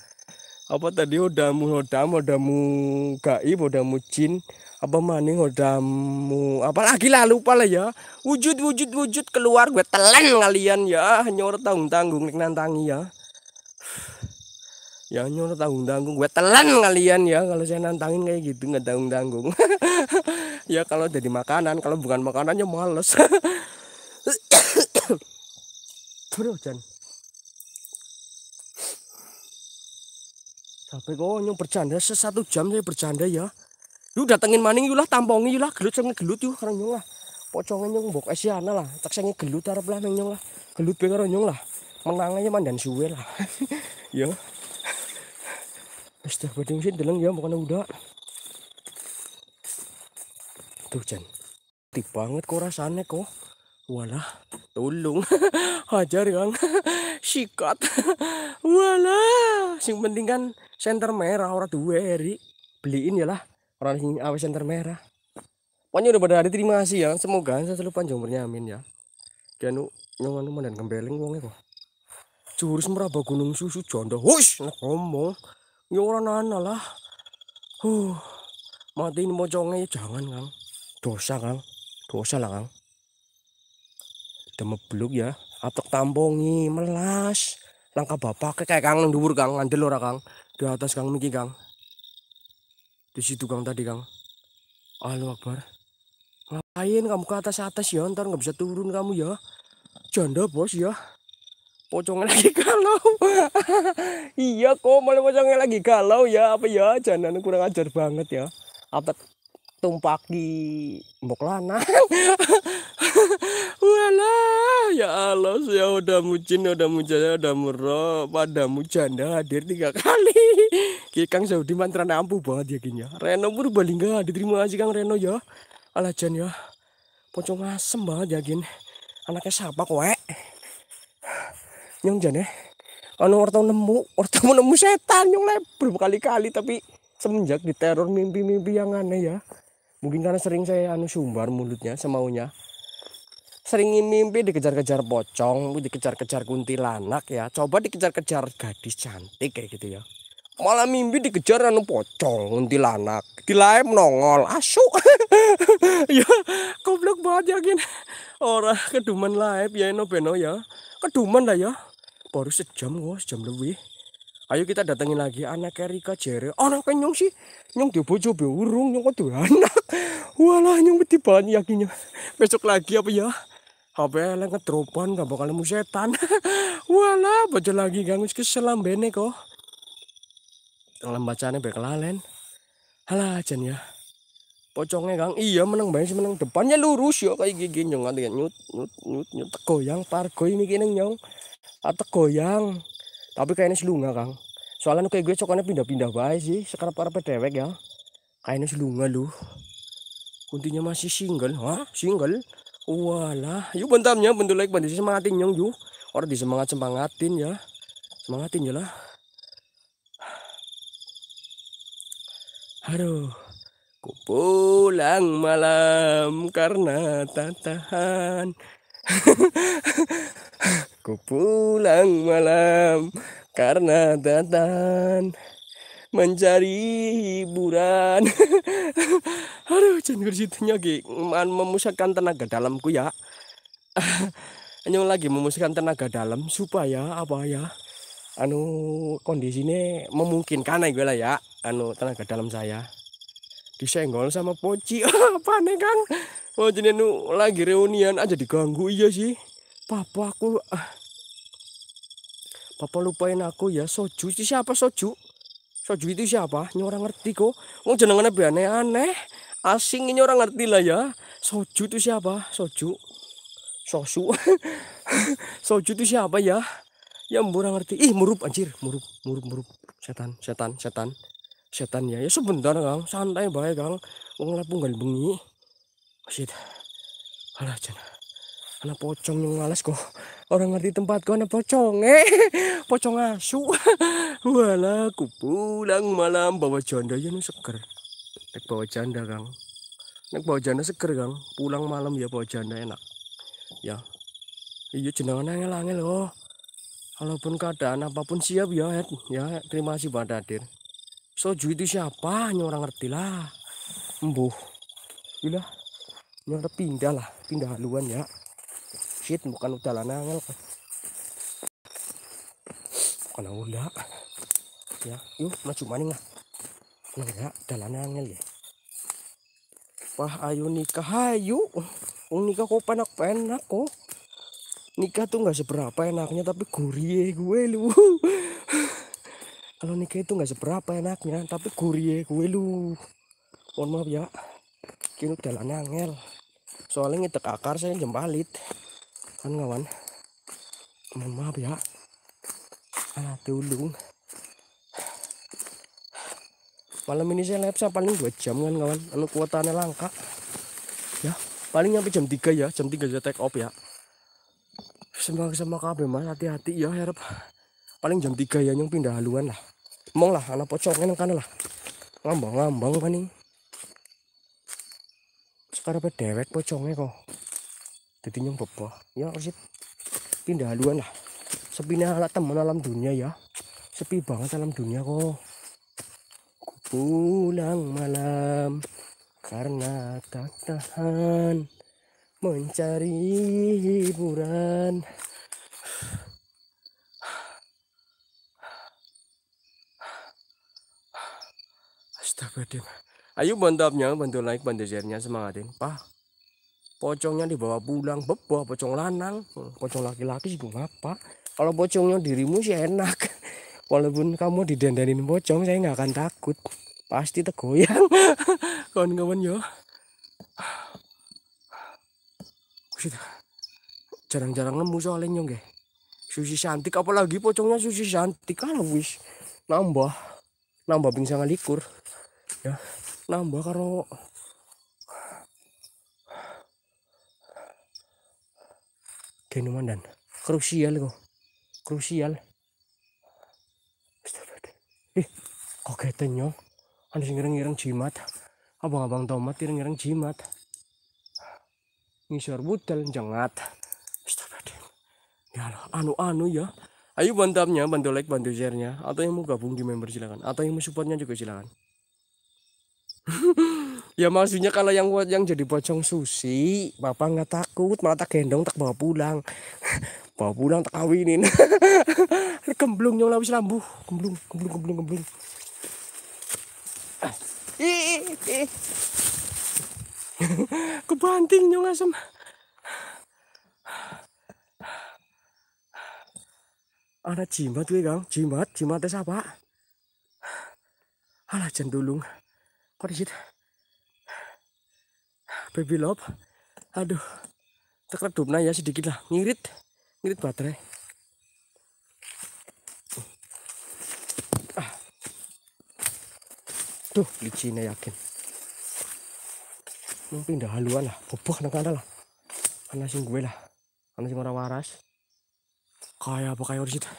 Speaker 1: apa tadi udah mu udah udah mu gaib udah mu jin apa maning odamu apalagi lah lupa lah ya wujud wujud wujud keluar gue telan kalian ya nyor tanggung tanggung nih nantangi ya ya nyor tanggung tanggung gue telan kalian ya kalau saya nantangin kayak gitu nggak tanggung tanggung ya kalau jadi makanan kalau bukan makanannya males Terus Jan. Tapi kok nyong bercanda sesatu jam saya bercanda ya yuk datengin maning yulah tampongi yulah gelut sing gelut yuk karena nyong lah. pocongnya nyong esi ya, ana lah, tak sengit gelut harap lah neng nyong lah. Gelut pengen nyong lah. Menangane mandan suwe lah. Yo. Wis sih deleng ya bukan udah. Tuh Jan. Tip banget kok rasanya kok. Walah, tolong hajar Kang. Sikat. Walah, sing penting kan senter merah orang dua, eri. Beliin ya lah orang ini awas center merah pokoknya udah pada hari terima kasih ya semoga saya selalu panjang umurnya amin ya kianu nyongan nyongan dan kembeling wongnya kok jurus meraba gunung susu janda. wush ngomong ya orang nana lah huh matiin ya, jangan kang dosa kang dosa lah kang udah ya atok tambongi melas langkah bapak kayak kang dubur kang ngandel ora kang di atas kang miki kang di situ Kang tadi Kang. Allahu Akbar. Ngapain kamu ke atas-atas ya? Ntar nggak bisa turun kamu ya. Janda bos ya. Pocongnya lagi galau. iya kok malah pocongnya lagi galau ya. Apa ya? Janda kurang ajar banget ya. Apa tumpak di boklanan walah ya Allah ya udah mucin, udah mujana udah murah, pada mujanda hadir tiga kali Kang Saudi mantra nampu banget ya kini. Ya. Reno gak diterima aja Kang Reno ya alajan ya pocong asem banget ya gini. anaknya siapa kowe nyong jane anu ya. ortau nemu ortau nemu setan nyong lebur berkali-kali tapi semenjak diteror mimpi-mimpi yang aneh ya mungkin karena sering saya anu sumbar mulutnya semaunya sering mimpi dikejar-kejar pocong dikejar-kejar kuntilanak ya coba dikejar-kejar gadis cantik kayak gitu ya malah mimpi dikejar anu pocong kuntilanak dilae nongol asu ya goblok banget yakin orang keduman live ya eno beno ya keduman lah ya baru sejam gua sejam lebih ayo kita datangi lagi anak Erika jere anak kan nyong sih nyong di bojo be urung nyong tuh anak walah nyong beti ban yakinnya besok lagi apa ya ya lengket ketropan gak bakal nemu setan walah baca lagi ganggu keselam bene kok dalam bacanya be kelalen halah jan ya pocongnya gang, iya menang banyak, menang depannya lurus ya kayak gigi nyong nyut nyut nyut nyut goyang pargo ini gini nyong atau goyang tapi kayaknya selunga kang soalnya kayak gue cokannya pindah-pindah baik sih sekarang para pedewek ya kayaknya selunga lu kuntinya masih single Wah, single walah yuk bentamnya bentuk like bentuk semangatin nyong yuk orang disemangat semangatin ya semangatin ya lah aduh ku pulang malam karena tak tahan Aku pulang malam karena Tatan mencari hiburan. Aduh, jangan bersitunya lagi. Memusatkan tenaga dalamku ya. Hanya lagi memusatkan tenaga dalam supaya apa ya? Anu kondisinya memungkinkan gue lah ya. Anu tenaga dalam saya disenggol sama poci. apa nih Kang? Wah oh, jadi nu lagi reunian aja diganggu iya sih. Papa aku eh. Papa lupain aku ya soju itu siapa soju soju itu siapa ini orang ngerti kok mau jenengannya aneh aneh asing ini orang ngerti lah ya soju itu siapa soju sosu soju itu siapa ya ya murah ngerti ih murup anjir murup murup murup setan setan setan setan ya ya sebentar kang santai baik kang wong lepung gal bengi masjid alah jenah anak pocong yang males kok orang ngerti tempat kau, anak pocong eh pocong asu wala ku pulang malam bawa janda ya nu seger nek bawa janda kang nek bawa janda seger kang pulang malam ya bawa janda enak ya iya jenengan angel angel loh walaupun keadaan apapun siap ya Ed. ya terima kasih Pak hadir soju itu siapa orang ngerti lah embuh gila nyata pindah lah pindah haluan ya shit bukan udah ngel bukan udah, ya yuk maju maning lah udah lana ngel ya Wah ayo nikah hayu Oh nikah kok panak penak kok nikah tuh nggak seberapa enaknya tapi gurie gue lu kalau nikah itu nggak seberapa enaknya tapi gurie gue lu mohon maaf ya kini lana ngel soalnya ngitek akar saya jembalit kan kawan mohon maaf ya ah, tulung malam ini saya lepsa paling dua jam kan kawan anu kuotanya langka ya paling sampai jam 3 ya jam 3 saya take off ya semangat sama KB mas hati-hati ya harap paling jam 3 ya yang pindah haluan lah mong lah anak pocongan kan lah ngambang-ngambang paling sekarang berdewek pocongnya kok jadi nyong bebo ya harus pindah haluan lah nih alat teman alam dunia ya sepi banget alam dunia kok pulang malam karena tak tahan mencari hiburan Astagfirullahaladzim. Ayo bantu abnya, bantu like, bantu share-nya, semangatin. Pak pocongnya dibawa pulang bebo pocong lanang hmm, pocong laki-laki juga apa kalau pocongnya dirimu sih enak walaupun kamu didandanin pocong saya nggak akan takut pasti tergoyang kawan-kawan yo sudah jarang-jarang nemu soalnya nyong gak susi cantik apalagi pocongnya susi cantik kalau wis nambah nambah bingsangan likur ya nambah karo ini dan krusial kok krusial ih kok nyong, ada yang ngirang-ngirang jimat abang-abang tomat ngirang-ngirang jimat ngisor butel jengat ya anu-anu ya ayo bantamnya bantu like bantu nya atau yang mau gabung di member silakan atau yang mau supportnya juga silakan ya maksudnya kalau yang yang jadi pocong susi bapak nggak takut malah tak gendong tak bawa pulang bawa pulang tak kawinin kemblung nyong lawis lambu kemblung kemblung kemblung kemblung ah. kebanting nyong asem ada jimat gue kang jimat jimatnya siapa alah jendulung kok di situ baby love aduh terkedupna ya sedikit lah ngirit ngirit baterai ah. tuh licinnya yakin mau pindah haluan lah bobok anak lah anak sing gue lah anak sing orang waras kaya apa kayak orang situ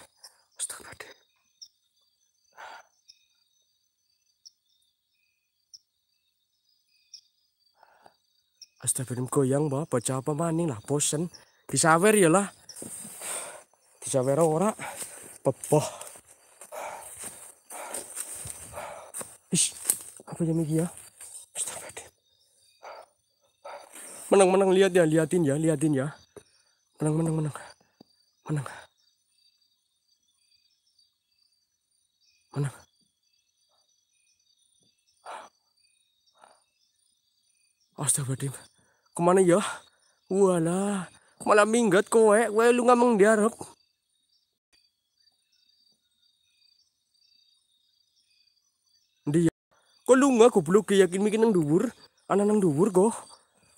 Speaker 1: Astagfirullahaladzim goyang bah bocah apa maning lah bosen disawer ya lah disawer ora beboh Ish, apa yang ini ya? Menang menang lihat ya, liatin ya, liatin ya. Menang menang menang. Menang. Menang. Astagfirullahaladzim. Kemana ya? Wala, malah minggat kowe, kowe lu ngamang diarep. Dia, ya? kok lu nggak goblok yakin mikir nang dubur, Ana nang dubur kok.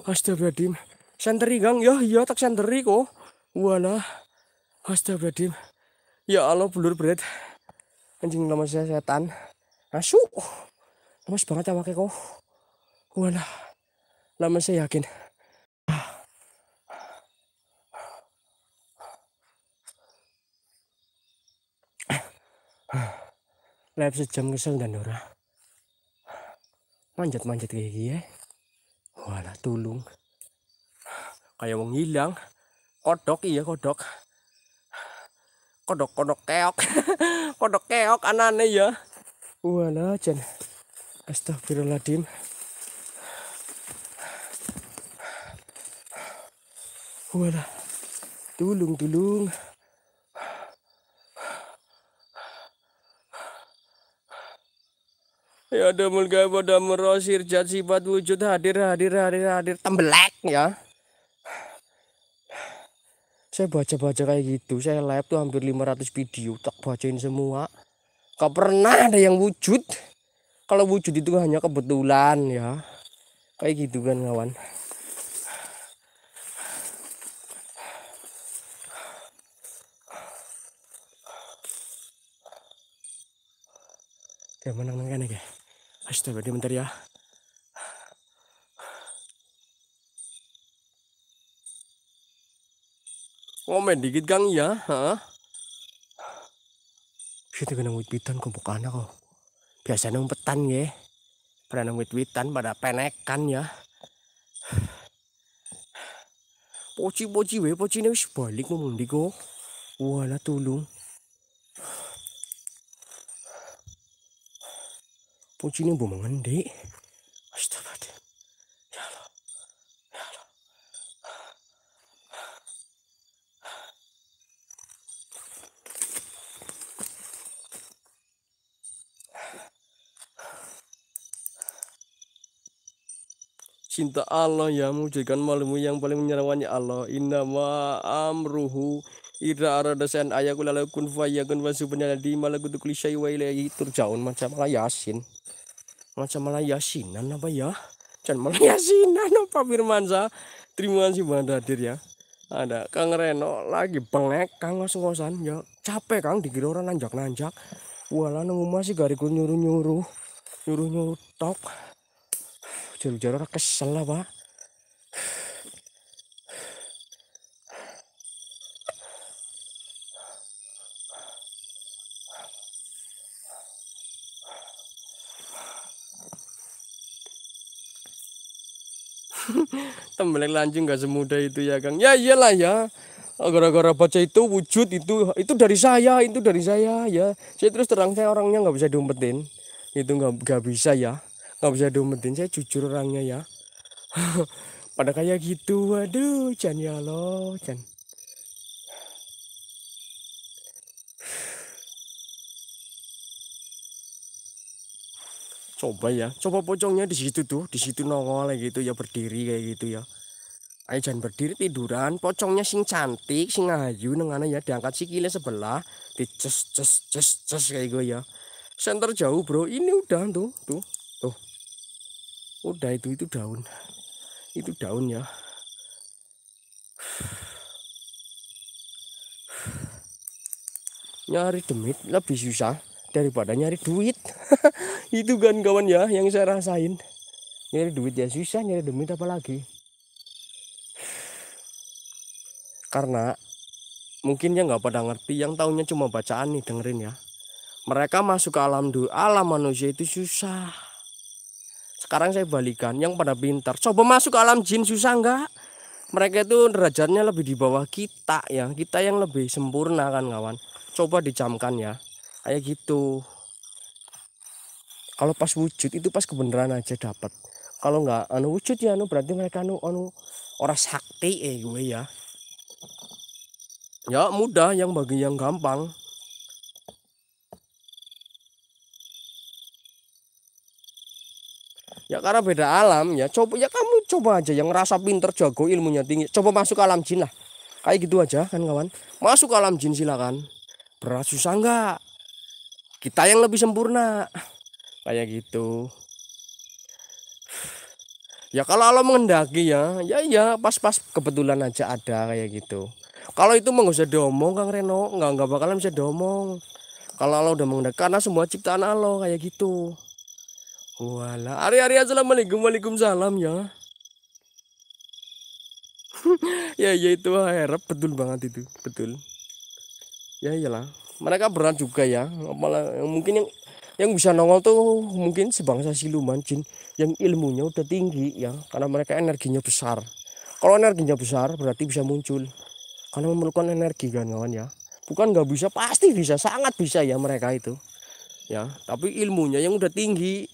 Speaker 1: Astagfirullahaladzim. Senteri gang, ya iya tak senteri kok. Walah. Astagfirullahaladzim. Ya Allah blur berat. Anjing lama saya setan. asuh, Lemas banget awake kok. Walah. Lama saya yakin. live sejam kesel dan ora manjat-manjat kayak gini ya, walah tulung kayak mau hilang kodok iya kodok kodok kodok keok kodok keok anane ya walah jen, astagfirullahaladzim walah tulung tulung ya demul pada merosir jad sifat wujud hadir hadir hadir hadir tembelek ya saya baca-baca kayak gitu saya live tuh hampir 500 video tak bacain semua gak pernah ada yang wujud kalau wujud itu hanya kebetulan ya kayak gitu kan kawan kayak menang-menang kan ya? Astaga, dia bentar ya. Komen oh, dikit gang ya, ha? Kita kena wit-witan kumpuk anak kok. Biasanya umpetan ya. Pernah wit-witan pada penekan ya. Poci-poci we, poci wis balik ngomong kok. Wala tulung. puji bu mengendek. Astagfirullah. Ya Cinta Allah ya mujikan malamu yang paling menyerawannya Allah. ma amruhu ira arada sen ayakulala kun fayakun wasu penyala di malakutu kulisai wa ilayi turjaun macam lah yasin. Macam malah yasinan apa ya? Jangan malah yasinan apa Firmanza? Terima kasih banget hadir ya. Ada Kang Reno lagi bengek Kang ngos-ngosan ya. Capek Kang dikira orang nanjak-nanjak. Walah nunggu masih gak nyuruh-nyuruh. Nyuruh-nyuruh tok. Jalur-jalur kesel lah, Pak. melek lanjut nggak semudah itu ya Kang. Ya iyalah ya. Oh, gara-gara baca itu wujud itu itu dari saya, itu dari saya ya. Saya terus terang saya orangnya nggak bisa diumpetin. Itu nggak nggak bisa ya. Nggak bisa diumpetin saya jujur orangnya ya. Pada kayak gitu, waduh, Jan ya lo Jan. coba ya coba pocongnya di situ tuh di situ nongol kayak gitu ya berdiri kayak gitu ya ayo jangan berdiri tiduran pocongnya sing cantik sing ayu nengana ya diangkat sikile sebelah di ces ces ces ces kayak gue gitu ya center jauh bro ini udah tuh tuh tuh udah itu itu daun itu daun ya nyari demit lebih susah daripada nyari duit itu kan kawan ya yang saya rasain nyari duit ya susah nyari demit apalagi karena mungkin ya nggak pada ngerti yang tahunya cuma bacaan nih dengerin ya mereka masuk ke alam dulu alam manusia itu susah sekarang saya balikan yang pada pintar coba masuk ke alam jin susah nggak mereka itu derajatnya lebih di bawah kita ya kita yang lebih sempurna kan kawan coba dicamkan ya kayak gitu kalau pas wujud itu pas kebenaran aja dapat kalau nggak anu wujud ya anu berarti mereka anu anu orang sakti eh gue ya ya mudah yang bagi yang gampang ya karena beda alam ya coba ya kamu coba aja yang rasa pinter jago ilmunya tinggi coba masuk ke alam jin lah kayak gitu aja kan kawan masuk ke alam jin silakan berat susah enggak kita yang lebih sempurna kayak gitu ya kalau Allah mengendaki ya ya ya pas-pas kebetulan aja ada kayak gitu kalau itu mah nggak usah diomong Kang Reno nggak nggak bakalan bisa diomong kalau Allah udah mengendak karena semua ciptaan Allah kayak gitu wala hari hari assalamualaikum waalaikumsalam ya ya ya itu harap betul banget itu betul ya iyalah mereka berat juga ya malah mungkin yang yang bisa nongol tuh mungkin sebangsa siluman jin yang ilmunya udah tinggi ya karena mereka energinya besar kalau energinya besar berarti bisa muncul karena memerlukan energi kan kawan ya bukan nggak bisa pasti bisa sangat bisa ya mereka itu ya tapi ilmunya yang udah tinggi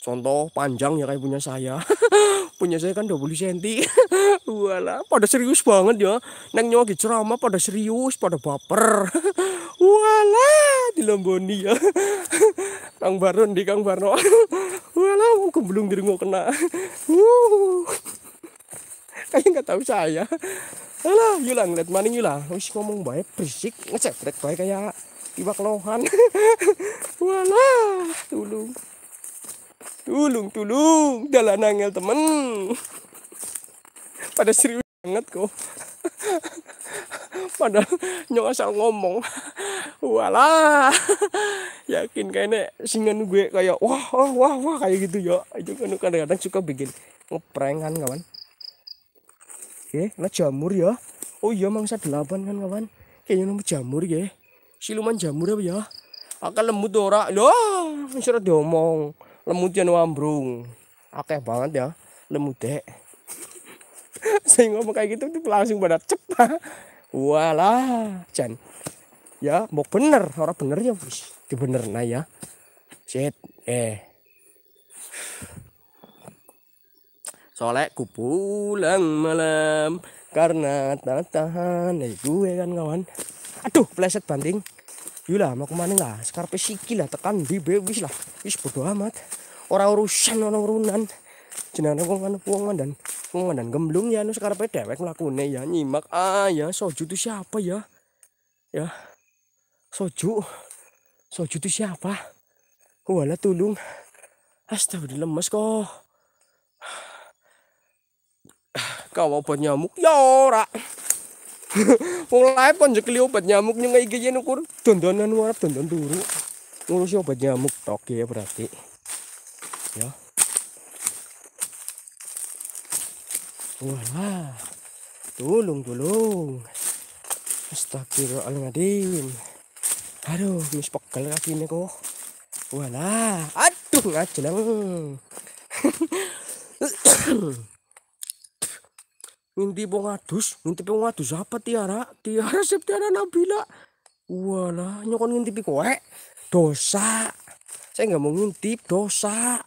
Speaker 1: contoh panjang ya kayak punya saya punya saya kan 20 cm wala pada serius banget ya neng nyawa ceramah pada serius pada baper wala di Lomboni ya Kang baron di Kang Barno wala aku belum diri kena kayak nggak tahu saya Alah, yula ngeliat maning yula. Wis ngomong baik, berisik, ngecek baik kayak iwak lohan. Walah, tulung. Tulung, tulung, dalan angel temen. Pada serius banget kok. Padahal nyong asal ngomong. Walah. Yakin kayaknya singan gue kayak wah wah wah, kayak gitu ya. Itu kan kadang-kadang suka bikin ngeprengan kawan. Oke, nah jamur ya oh iya mangsa delapan kan kawan kayaknya nama jamur ya siluman jamur apa ya akan lembut ora loh misalnya diomong lemut yang wambrung akeh banget ya lemut dek saya ngomong kayak gitu tuh langsung pada cepat walah chan, ya mau bener orang bener ya bos bener nah ya Set, eh soalnya solekku pulang malam karena tak tahan eh, gue kan kawan aduh pleset banting yulah mau kemana lah sekarang pesiki lah tekan di bewis lah wis bodo amat orang urusan orang urunan jenana wong kan dan kungan dan gemblung ya nu sekarpe dewek lakune ya nyimak ah ya soju itu siapa ya ya soju soju itu siapa wala tulung astagfirullah lemes kok Kau obat nyamuk ya ora. mulai lae jekli obat nyamuk nyeng iki yen ukur dondonan warap dondon dulu Ngurusi obat nyamuk toke ya berarti. Ya. Wah. Tolong tolong. Astagfirullahaladzim. Aduh, mis pegal kaki ini kok. wala aduh ngajeleng. ngintip po nga dus. ngintip po nga dus. Apa tiara? Tiara Tiara Nabila. Wala. Nyo kan ngintip ko eh. Dosa. Saya nggak mau ngintip. Dosa.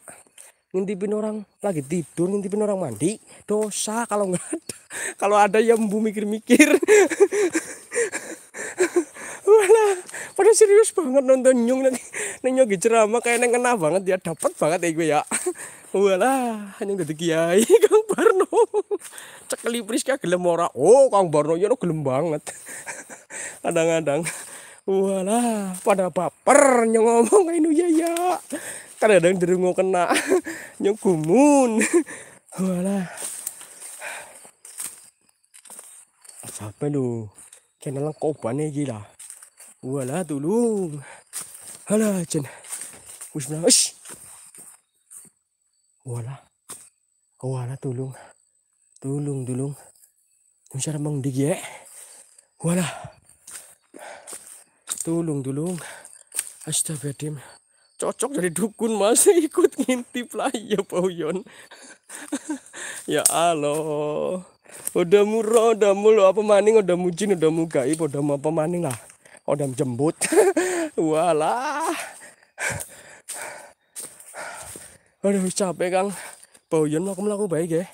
Speaker 1: Ngintipin orang lagi tidur. Ngintipin orang mandi. Dosa. Kalau nggak ada. Kalau ada ya mbu mikir-mikir. Wala pada serius banget nonton nyung nanti nang nyong ceramah kayak neng kena banget ya dapat banget ya gue ya walah hanya gede kiai kang Barno cekeli Priska gelem ora oh kang Barno ya gelem banget kadang-kadang walah pada baper nyong ngomong kayak ya ya kadang-kadang derungo kena nyong gumun walah apa lu kena lang ya gila wala tulung hala dyan wish na ush wala wala tulung tulung tulung kung siya namang digye wala tulung tulung astagfirullahaladzim cocok jadi dukun masih ikut ngintip lah ya Pauyon ya alo, udah murah udah mulu apa maning udah mujin udah mugaib udah mau apa maning lah odam oh, jembut walah aduh capek kang bauyan melaku melaku baik ya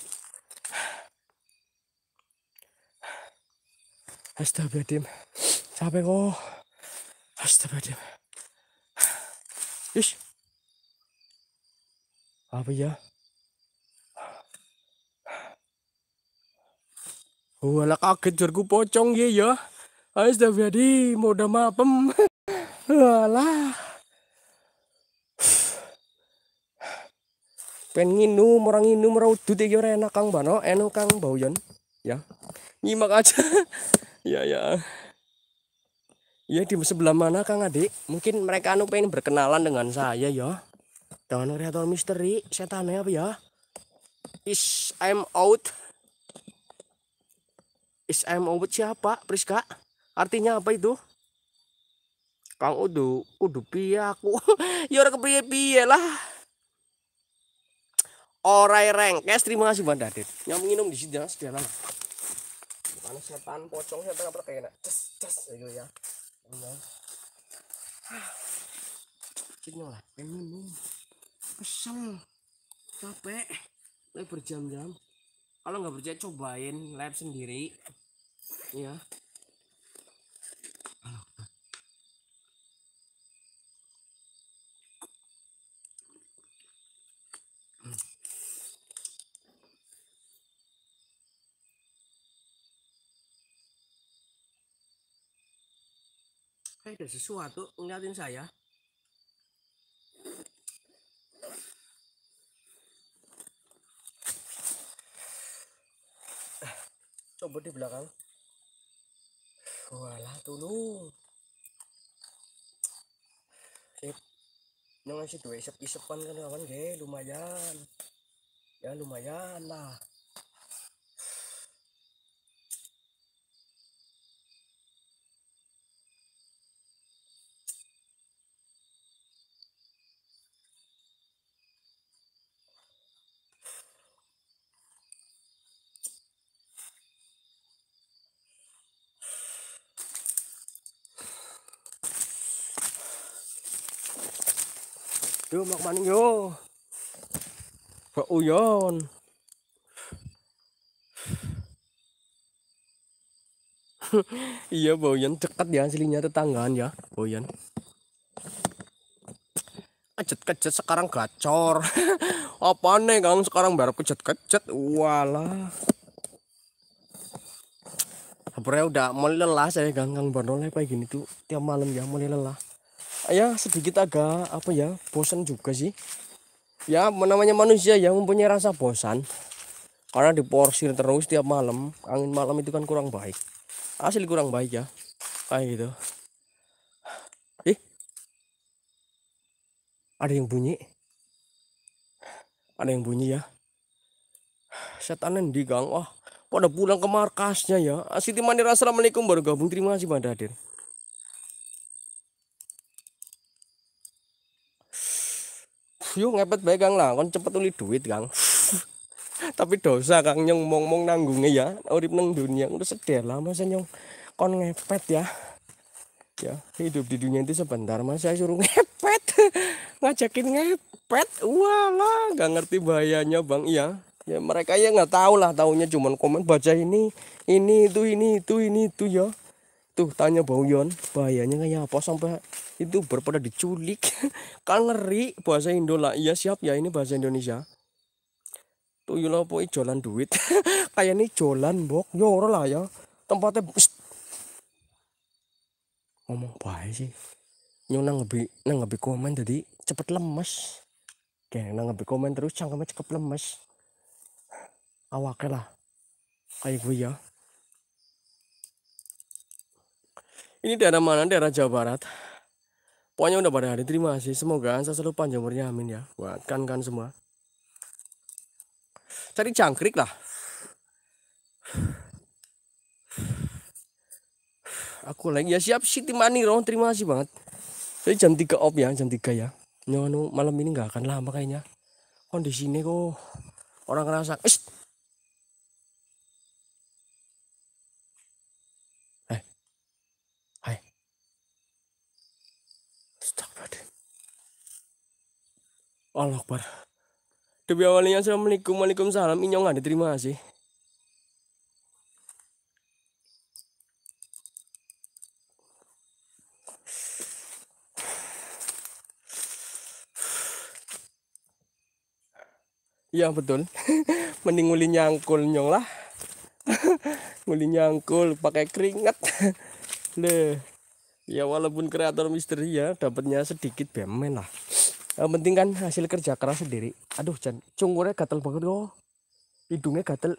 Speaker 1: Astagfirullahaladzim capek kok Astagfirullahaladzim ish apa ya Walah kaget jarku pocong ya ya Ais dah jadi dah mapem. Alah. Pengen nginum, orang nginum, orang udut ya orang enak kang bano, enak kang bauyan. Ya, nyimak aja. ya ya. Ya di sebelah mana kang adik? Mungkin mereka anu pengen berkenalan dengan saya ya. Dengan kreator misteri, setan apa ya? Is I'm out. Is I'm out siapa, Priska? artinya apa itu Kang Udu udu pia aku ya orang kepiye-piye lah ora rengkes terima kasih Bang Dadit yang minum di sini lah mana setan pocong setan apa kayak cus ces ya gitu ya iya Ceknya lah, minum Kesel Capek Tapi berjam-jam Kalau nggak berjam cobain Lab sendiri Ya kayak eh, ada sesuatu ngeliatin saya coba eh, di belakang walah tulung eh ngasih dua isep-isepan kan kawan ge lumayan ya lumayan lah mak maning yo Pak Uyon iya Boyan dekat ya aslinya tetanggaan ya Boyan kejet-kejet sekarang gacor apa nih kang sekarang baru kejet-kejet walah sebenarnya udah mulai lelah saya ganggang berdoa kayak gini tuh tiap malam ya mulai lelah ya sedikit agak apa ya bosan juga sih ya namanya manusia ya mempunyai rasa bosan karena diporsir terus tiap malam angin malam itu kan kurang baik asli kurang baik ya kayak gitu ih ada yang bunyi ada yang bunyi ya setan di gang wah pada pulang ke markasnya ya asli timani assalamualaikum baru gabung terima kasih pada hadir Yuk ngepet baik Kang lah, kon cepet uli duit Kang. Tapi dosa Kang nyong mong mong nanggungnya ya, urip penang dunia udah sedih lah masa nyong kon ngepet ya. Ya, hidup di dunia itu sebentar, mas, saya suruh ngepet. Ngajakin ngepet. Walah, nggak ngerti bahayanya Bang. Iya, ya mereka ya nggak tahu lah tahunya cuman komen baca ini ini itu ini itu ini itu ya tuh tanya bang Yon bahayanya kayak apa sampai itu berpada diculik kan ngeri bahasa Indo lah iya siap ya ini bahasa Indonesia tuh tuyul apa jalan duit kayak ini jalan bok nyoro lah ya tempatnya pst. ngomong baik sih nyong nang ngebi nang ngebi komen jadi cepet lemes kayak nang ngebi komen terus cangkemnya cepet lemes awaknya lah kayak gue ya ini daerah mana daerah Jawa Barat pokoknya udah pada hari terima kasih semoga saya selalu panjang umurnya amin ya buat kan semua cari cangkrik lah aku lagi ya siap Siti Maniro terima kasih banget jadi jam 3 op ya jam 3 ya Nyono anu, malam ini nggak akan lama kayaknya kondisi ini kok orang ngerasa Allah Akbar. Demi awalnya Assalamualaikum Waalaikumsalam Inyong ada diterima sih. Ya betul. Mending nguli nyangkul nyong lah. nguli nyangkul pakai keringat. Leh. Ya walaupun kreator misteri ya dapatnya sedikit bemen lah yang penting kan hasil kerja keras sendiri aduh Chan cungurnya gatel banget kok hidungnya gatel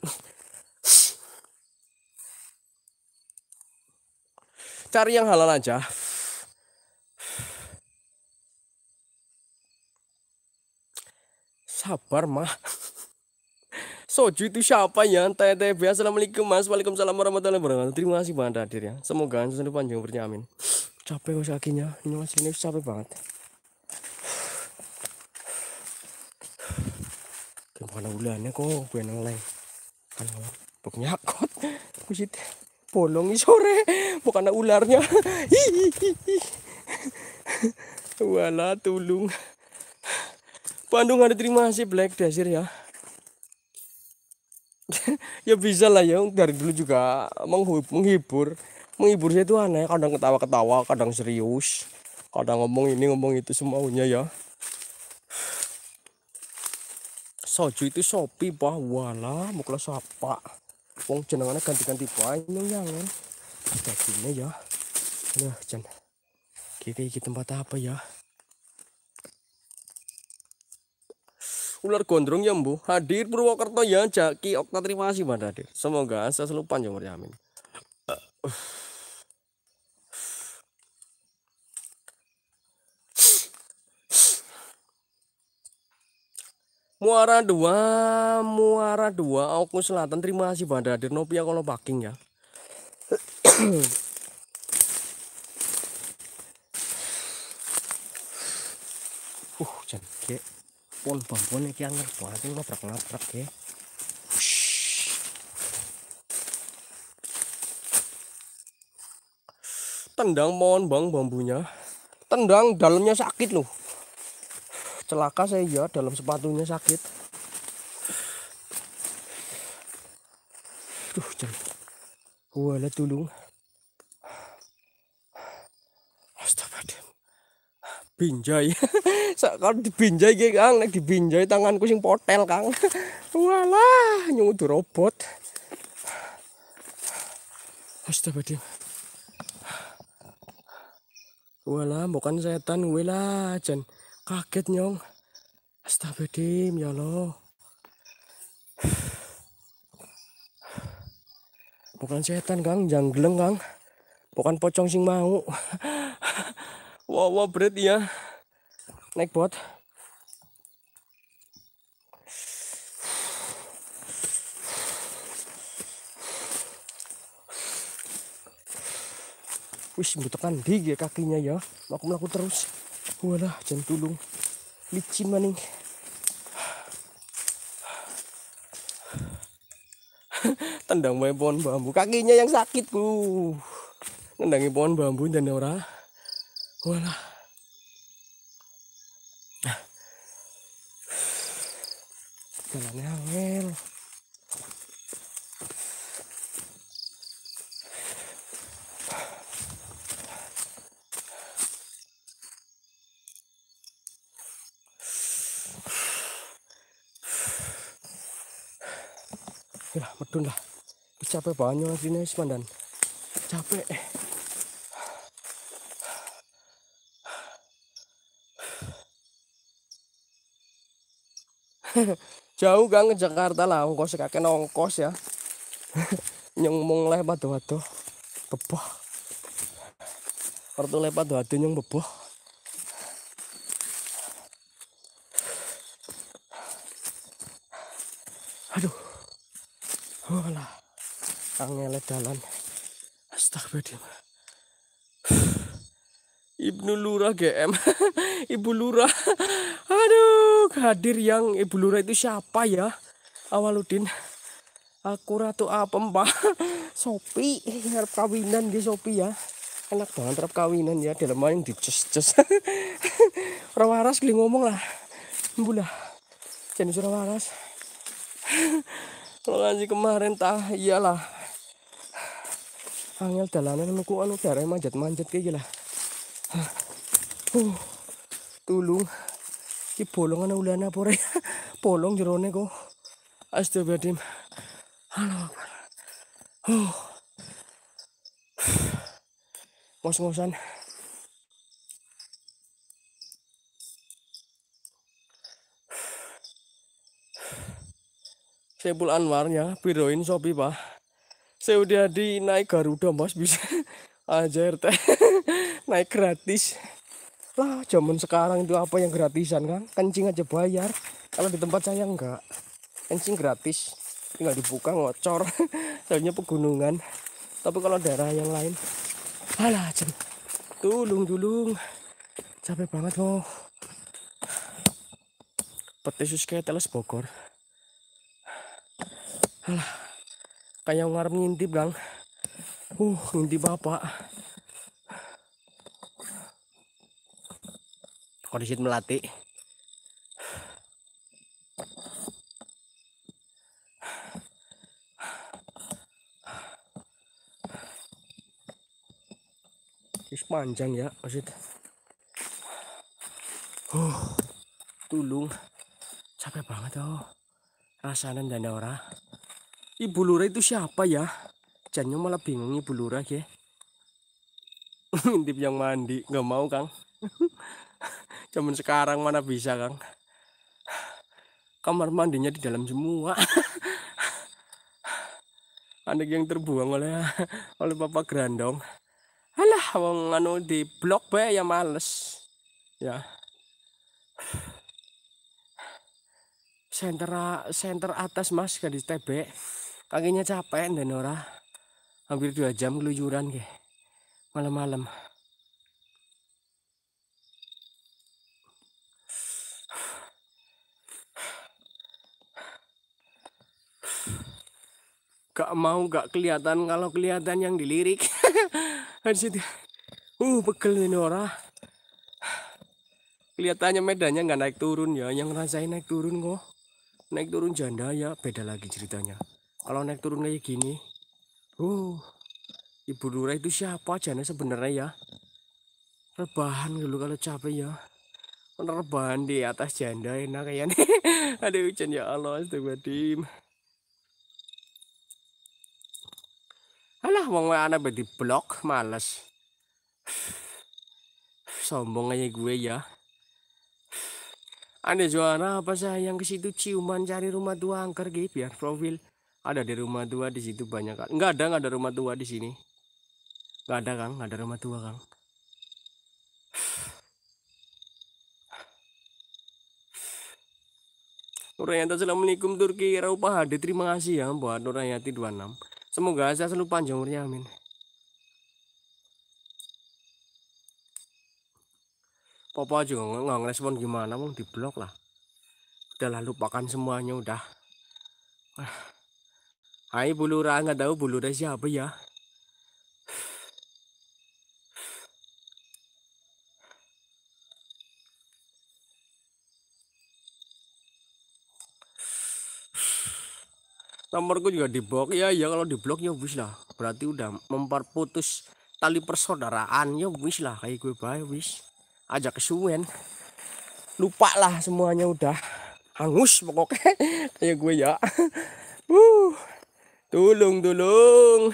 Speaker 1: cari yang halal aja sabar mah Soju itu siapa ya? Tete Assalamualaikum mas. Waalaikumsalam warahmatullahi wabarakatuh. Terima kasih banget ya. Semoga selalu panjang berjamin. Capek kok kakinya. Ini masih ini capek banget. ada ulannya kok gue nang lain. Kan buk nyakot. Kusit polongi sore bukan ada ularnya. Wala tulung. Bandung ada terima kasih Black Desir ya. ya bisa lah ya dari dulu juga menghibur menghibur saya itu aneh kadang ketawa-ketawa kadang serius kadang ngomong ini ngomong itu semaunya ya soju itu sopi bah wala mau kalau sapa wong jenengannya ganti-ganti banyak ya, jangan dagingnya ya nah jen kita ikut tempat apa ya ular gondrong ya mbu hadir Purwokerto ya jaki okta terima kasih mbak Hadir semoga saya selupan ya, amin uh. Muara 2, Muara 2, Aukus Selatan. Terima kasih pada Dirnopia kalau packing ya. uh, Pohon Pon bambon iki angel Ini ngobrak-ngobrak ya. Tendang pohon bang bambunya. Tendang dalamnya sakit loh celaka saya ya dalam sepatunya sakit Duh, jam. Wala tulung. Astagfirullah. Binjai. di dibinjai ki, Kang. Nek dibinjai tanganku sing potel, Kang. Walah, nyungut robot. Astagfirullah. wala bukan setan wala lah, kaget nyong astagfirullahaladzim ya Allah bukan setan kang janggeleng kang bukan pocong sing mau wow wow berat ya naik bot wis butuhkan di kakinya ya aku melaku terus Walah, dyan tulong Licin maning. Tendang yung pohon bambu. Kakinya yang sakit, Bu. Nendangi pohon bambu dan ora. Walah. Jalannya capek banget ini nih capek jauh Gang ke Jakarta lah ongkos kakek nongkos ya nyong mung lepat doa beboh pertu lepat doa doa nyong beboh aduh lah angel dalan astagfirullah Ibnu Lurah GM Ibu Lurah aduh hadir yang Ibu Lurah itu siapa ya Awaludin aku ratu apa Mbak? Sopi harap kawinan di Sopi ya enak banget harap kawinan ya dalam main di cus cus orang waras geli ngomong lah mbula jadi suruh waras kalau ngaji kemarin tah iyalah angel dalanan nuku anu darai manjat-manjat kayak gila uh, tulung ki bolongan ulana pore bolong jerone kok astagfirullahalazim halo uh. ngos-ngosan Sebul ya, biroin Sopi Pak saya udah di naik Garuda mas bisa aja RT naik gratis lah zaman sekarang itu apa yang gratisan kan kencing aja bayar kalau di tempat saya enggak kencing gratis tinggal dibuka ngocor soalnya pegunungan tapi kalau daerah yang lain alah jen tulung tulung capek banget oh. petisus kayak teles Bogor alah kayak ngarep ngintip gang uh ngintip bapak kondisi melati Is panjang ya maksud uh tulung capek banget oh rasanan dan ora Ibu Lura itu siapa ya? Jannya malah bingung Ibu Lura ya. Intip yang mandi, nggak mau Kang. Cuman sekarang mana bisa Kang. Kamar mandinya di dalam semua. Anak yang terbuang oleh oleh Bapak Grandong. Alah, wong anu di blok bae ya males. Ya. Center senter atas Mas gadis TB kakinya capek dan ora hampir dua jam keluyuran ke malam-malam gak mau gak kelihatan kalau kelihatan yang dilirik kan itu, uh pegel ini ora kelihatannya medannya nggak naik turun ya yang rasain naik turun kok naik turun janda ya beda lagi ceritanya kalau naik turun kayak gini uh ibu lura itu siapa aja nih sebenarnya ya rebahan dulu gitu kalau capek ya rebahan di atas janda enak kayak nih ada hujan ya Allah astagfirullahaladzim alah wong anak di blok males sombong aja gue ya aneh juara apa sayang ke situ ciuman cari rumah tua angker gitu biar ya, profil ada di rumah tua di situ banyak kan nggak ada nggak ada rumah tua di sini nggak ada kang nggak ada rumah tua kang Nurayati Assalamualaikum Turki Eropa Hadi terima kasih ya buat Nurayati 26 semoga saya selalu panjang umurnya amin Papa juga nggak ngerespon gimana mau diblok lah udah lupakan semuanya udah ah bulu raga nggak tahu bulura siapa ya. nomorku juga diblok ya ya kalau diblok ya wis lah berarti udah memperputus tali persaudaraan ya wis lah kayak gue bae wis aja kesuwen lupa lah semuanya udah hangus pokoknya kayak gue ya uh Tulong, tulong.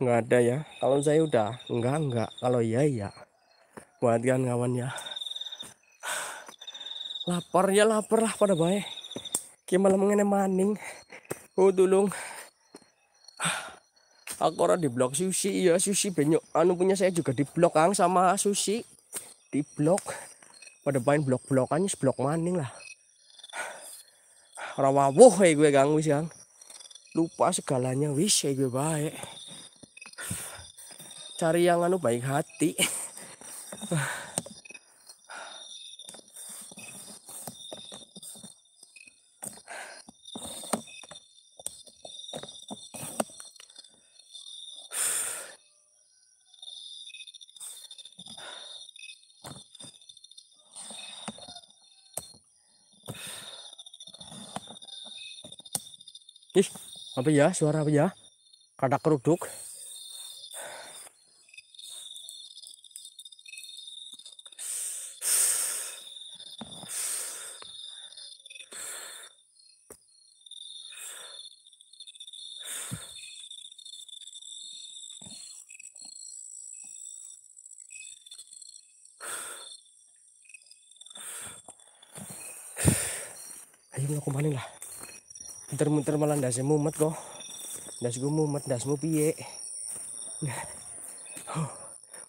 Speaker 1: Nggak ada ya. Kalau saya udah enggak enggak. Kalau iya iya. Buat kan kawan ya. Lapar ya lapar lah pada baik. Gimana mengenai maning. Oh tulung. Aku orang di blok Susi ya Susi. banyak. Anu punya saya juga di blok kang sama sushi di blok pada main blok-blokannya seblok maning lah rawawuh ya gue ganggu siang. gang lupa segalanya wis ya gue baik cari yang anu baik hati Ih, apa ya? Suara apa ya? Kadang keruduk. ndase mumet kok gue mumet gue piye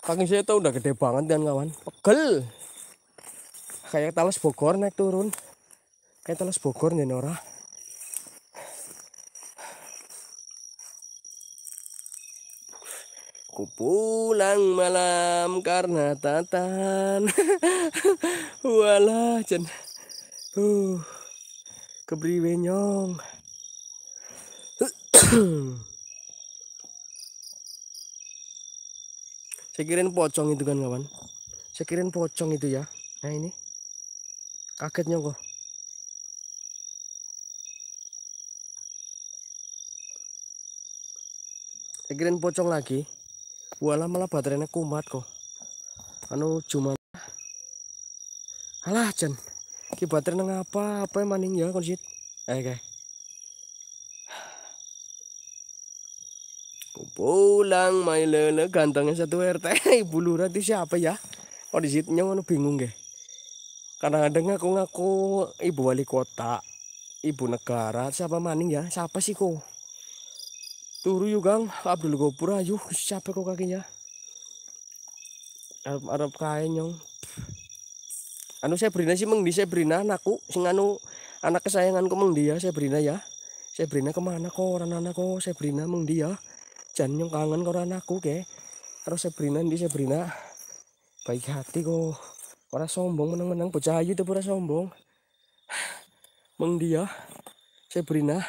Speaker 1: kaki saya tuh udah gede banget kan kawan pegel kayak talas Bogor naik turun kayak talas Bogor nih Nora ku pulang malam karena tatan walah jen uh kebriwe nyong saya kirain pocong itu kan kawan saya kirain pocong itu ya nah ini kagetnya kok saya kirain pocong lagi walah malah baterainya kumat kok anu cuma alah jen ki baterainya ngapa apa yang maning ya konsit eh kayak Pulang mai lele gantengnya satu RT ibu lurah itu siapa ya? Oh di situ mana bingung gak? karena kadang aku ngaku ibu wali kota, ibu negara, siapa maning ya? Siapa sih kok? Turu yuk gang, Abdul Gopur ayo, siapa kok kakinya? Arab Arab kain nyong. Anu saya berina sih mengdi saya berina anakku, sing anu anak kesayanganku mengdi ya saya berina ya. Saya berina kemana kok orang anak kok saya berina mengdi ya jan yung kangen karo anakku ke karo Sabrina di Sabrina baik hati kok ora sombong menang-menang bocah ayu tapi ora sombong meng dia ya, Sabrina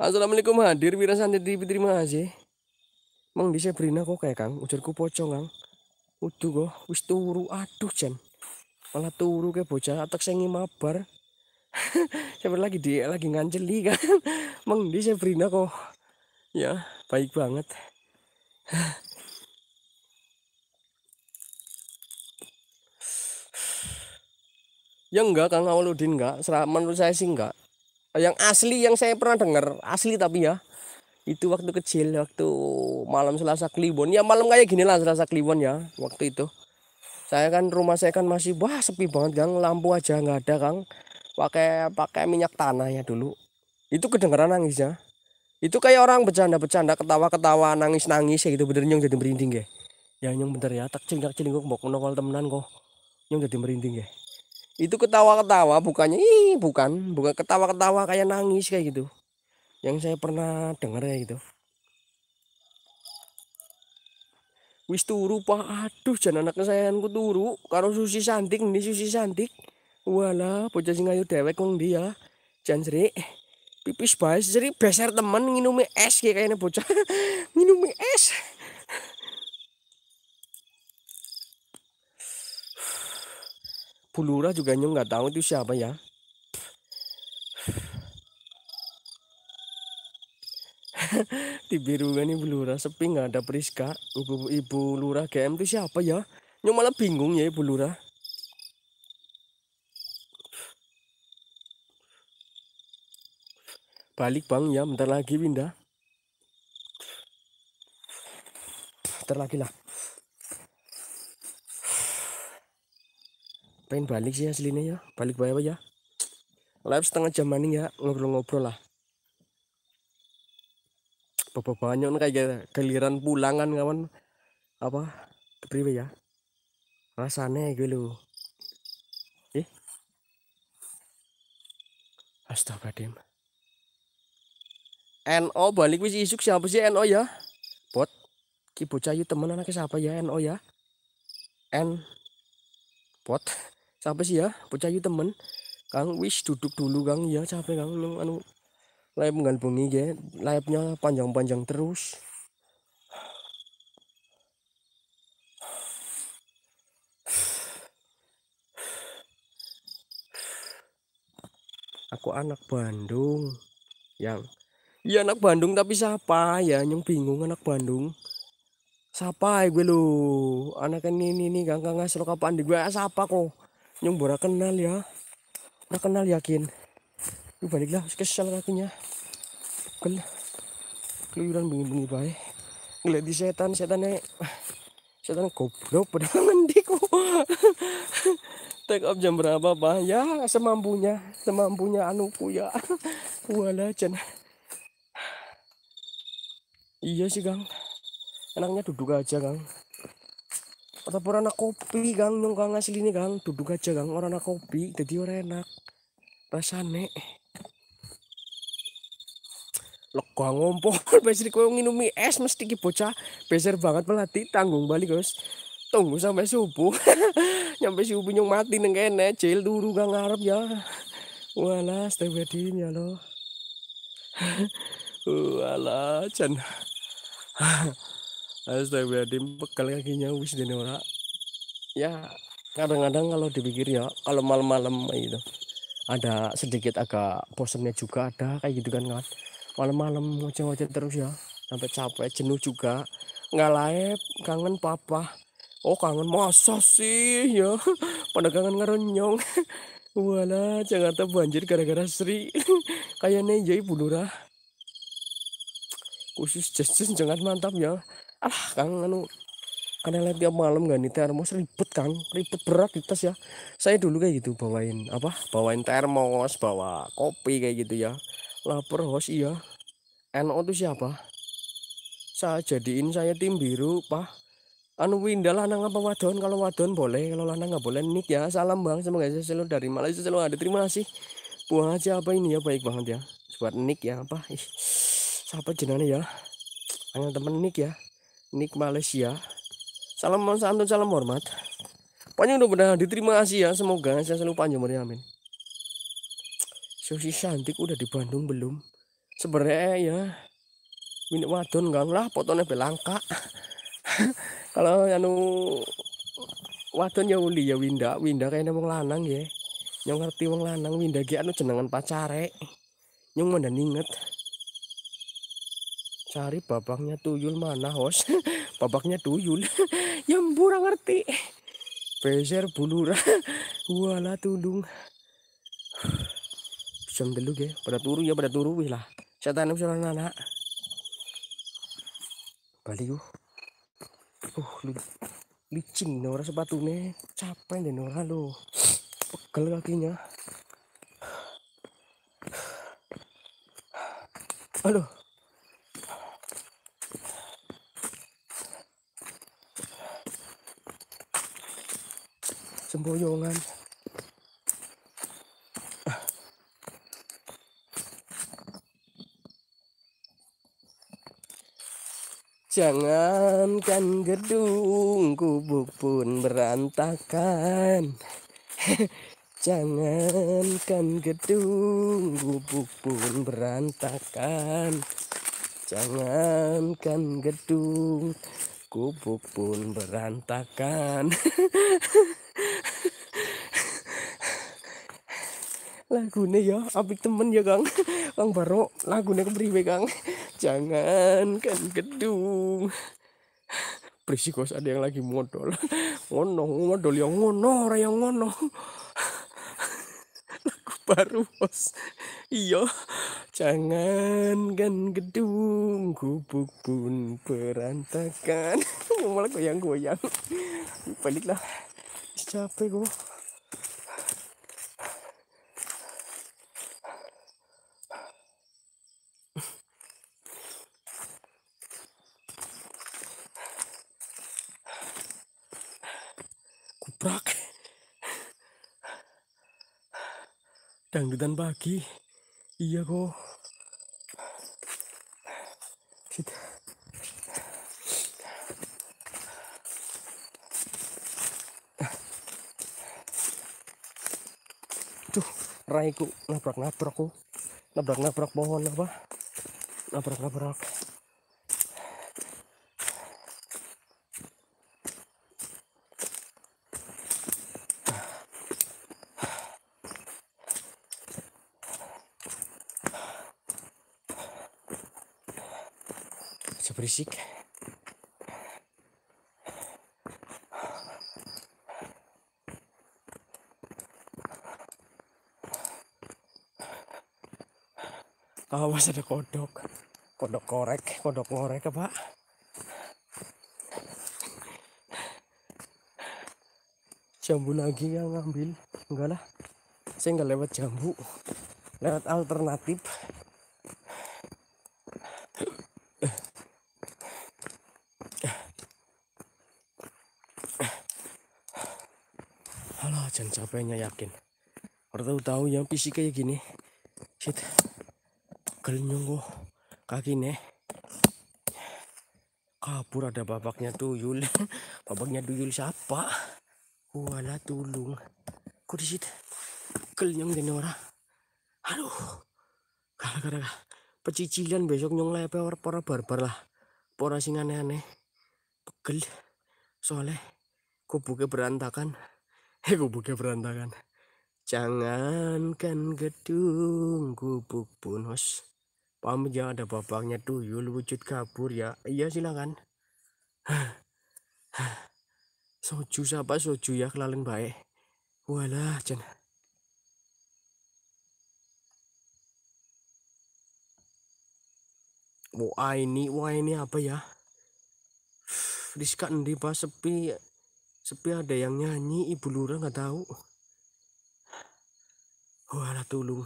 Speaker 1: Assalamualaikum hadir Wira santri TV terima kasih Meng di Sabrina kok kayak Kang ujarku pocong Kang udu kok wis turu aduh jan malah turu ke bocah atak sengi mabar siapa lagi dia lagi nganceli kan meng di Sabrina kok ya baik banget ya enggak Kang Awaludin enggak menurut saya sih enggak yang asli yang saya pernah dengar asli tapi ya itu waktu kecil waktu malam Selasa Kliwon ya malam kayak gini lah Selasa Kliwon ya waktu itu saya kan rumah saya kan masih wah sepi banget Kang lampu aja nggak ada Kang pakai pakai minyak tanah ya dulu itu kedengeran ya itu kayak orang bercanda-bercanda ketawa-ketawa nangis-nangis ya gitu bener nyong jadi merinding ya ya nyong bener ya tak cengkak cengkak kok nongol temenan kok nyong jadi merinding ya itu ketawa-ketawa bukannya ih bukan bukan ketawa-ketawa kayak nangis kayak gitu yang saya pernah dengar ya gitu wis turu pak aduh jangan anak kesayanganku turu karo susi santik nih susi santik wala bocah sing ayu dewek wong dia ya? jangan pipis bahas jadi besar temen minum es kayak kayaknya bocah minum es Bulura juga nyung nggak tahu itu siapa ya di Birungan ini Lurah sepi nggak ada Priska ibu ibu Lurah GM itu siapa ya nyung malah bingung ya ibu Lurah balik bang ya bentar lagi pindah bentar lagi lah pengen balik sih aslinya ya balik bayar ya live setengah jam maning ya ngobrol-ngobrol lah bapak banyak kayak keliran pulangan kawan apa kepriwe ya rasanya gue lu eh Astaga, NO balik wis isuk siapa sih NO ya? pot Ki bocah yu temen anaknya siapa ya NO ya? N pot Siapa sih ya? Bocah yu temen. Kang wis duduk dulu Kang ya capek Kang lu anu layap ge. ya. Layapnya panjang-panjang terus. Aku anak Bandung yang Iya anak Bandung tapi siapa ya yang bingung anak Bandung. Siapa ya gue lo? Anak ini ini ini gak gak ngasih kapan di gue ya siapa kok? nyung bora kenal ya. Udah kenal yakin. Lu baliklah kesel kakinya. Kel. Keluyuran bunyi bunyi baik. Ngeliat di setan, setannya e. setan goblok pada ngendi kok. Take up jam berapa, bah Ya, semampunya, semampunya anuku ya. Wala jenah. Iya sih Kang. Enaknya duduk aja Kang. Atau orang anak kopi Kang, nyong Kang asli ini Kang, duduk aja Kang orang anak kopi, jadi orang enak. Rasane. Lega ngompol, besar kau nginumi es mesti ki bocah besar banget melati tanggung balik guys. Tunggu sampai subuh. Nyampe subuh nyong mati neng kene, dulu Kang ngarep ya. Walah, stay wedding ya loh. Walah, jangan harus Astagfirullahaladzim bekal kakinya wis dene ora ya kadang-kadang kalau dipikir ya kalau malam-malam itu ada sedikit agak bosannya juga ada kayak gitu kan kan malam-malam ngoceh-ngoceh terus ya sampai capek jenuh juga nggak layak kangen papa oh kangen masa sih ya pada kangen ngerenyong wala Jakarta banjir gara-gara Sri kayaknya jadi iya, bulurah khusus jajan jangan mantap ya ah kang anu karena lihat tiap malam gak kan, nih termos ribet kang ribet berat di tas ya saya dulu kayak gitu bawain apa bawain termos bawa kopi kayak gitu ya lapar host iya NO itu siapa saya jadiin saya tim biru pak anu winda lanang apa wadon kalau wadon boleh kalau lanang nggak boleh nik ya salam bang semoga saya selalu dari Malaysia selalu ada terima kasih buang aja apa ini ya baik banget ya buat nik ya apa siapa jenane ya hanya temen Nick ya Nick Malaysia salam santun salam hormat panjang udah benar diterima kasih ya semoga saya selalu panjang mari amin Susi cantik udah di Bandung belum Sebenernya ya Minit wadon enggak lah potongnya belangka kalau anu wadon ya uli ya winda winda kayaknya mau lanang ya yang ngerti wong lanang winda Gak anu jenengan pacare nyung mandan inget cari babaknya tuyul mana hos babaknya tuyul yang burang ngerti peser bulura wala tulung jam dulu ya pada turu ya pada turu wih lah saya tanam sama anak balik yuk uh. uh lu licin nora sepatunya capek deh nora lo pegel kakinya aduh semboyongan Jangankan gedung kubuk pun berantakan Jangankan gedung kubuk pun berantakan Jangankan gedung kupu pun berantakan lagune ya apik temen ya Kang Kang Baro lagune kepriwe Kang jangan kan gedung berisik ada yang lagi modal ngono modal yang ngono orang yang ngono baru bos iya jangan kan gedung gubuk pun berantakan malah goyang goyang baliklah capek gua. kuprak dangdutan pagi iya kok Sita. tuh raiku nabrak nabrak kok nabrak nabrak pohon apa nabrak nabrak berisik awas ada kodok kodok korek kodok korek apa ya, jambu lagi yang ngambil enggak lah saya nggak lewat jambu lewat alternatif capeknya yakin baru tahu yang fisik kayak gini shit gelenyong kok kaki nih kabur ada babaknya tuyul babaknya tuyul siapa wala tulung kok di situ gelenyong orang aduh gara-gara pecicilan besok nyong lepe orang para barbar lah para sing aneh-aneh pegel soalnya kubuknya berantakan Eh gubuknya berantakan. Jangankan gedung gubuk bonus. Paham ya ada bapaknya tuyul wujud kabur ya. Iya silakan. Soju siapa soju ya kelalen baik. Walah jen. Wah ini, wah ini apa ya? Rizka endi pas sepi sepi ada yang nyanyi ibu lura nggak tahu walah tulung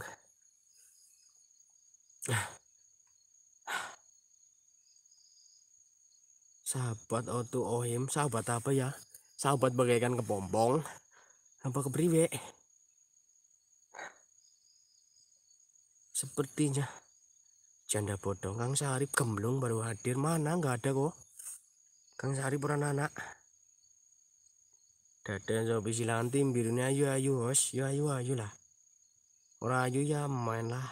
Speaker 1: sahabat auto ohim sahabat apa ya sahabat bagaikan kepompong apa kepriwe sepertinya janda bodong Kang Sarip gemblung baru hadir mana nggak ada kok Kang Sarip orang anak dadah Dadan sama tim birunya ayo ayo bos ayu ayo ayo lah. Orang ayo ya main lah.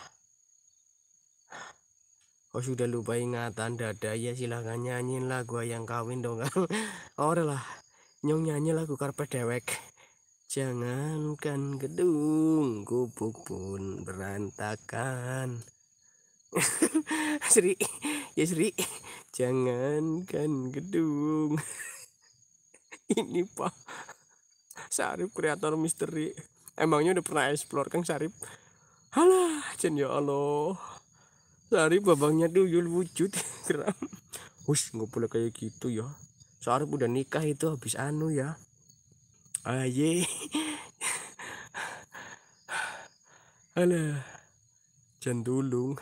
Speaker 1: oh sudah lupa ingatan dada ya silahkan nyanyiin lagu yang kawin dong orang lah, nyong nyanyi lagu karpet dewek. Jangankan gedung gubuk pun berantakan. Sri, ya Sri, jangankan gedung. Ini pak. Sarip kreator misteri emangnya udah pernah explore kan Sarip halah cen ya Allah Sarip babangnya tuyul wujud geram us nggak boleh kayak gitu ya Sarip udah nikah itu habis anu ya aye ah, halah jan dulung.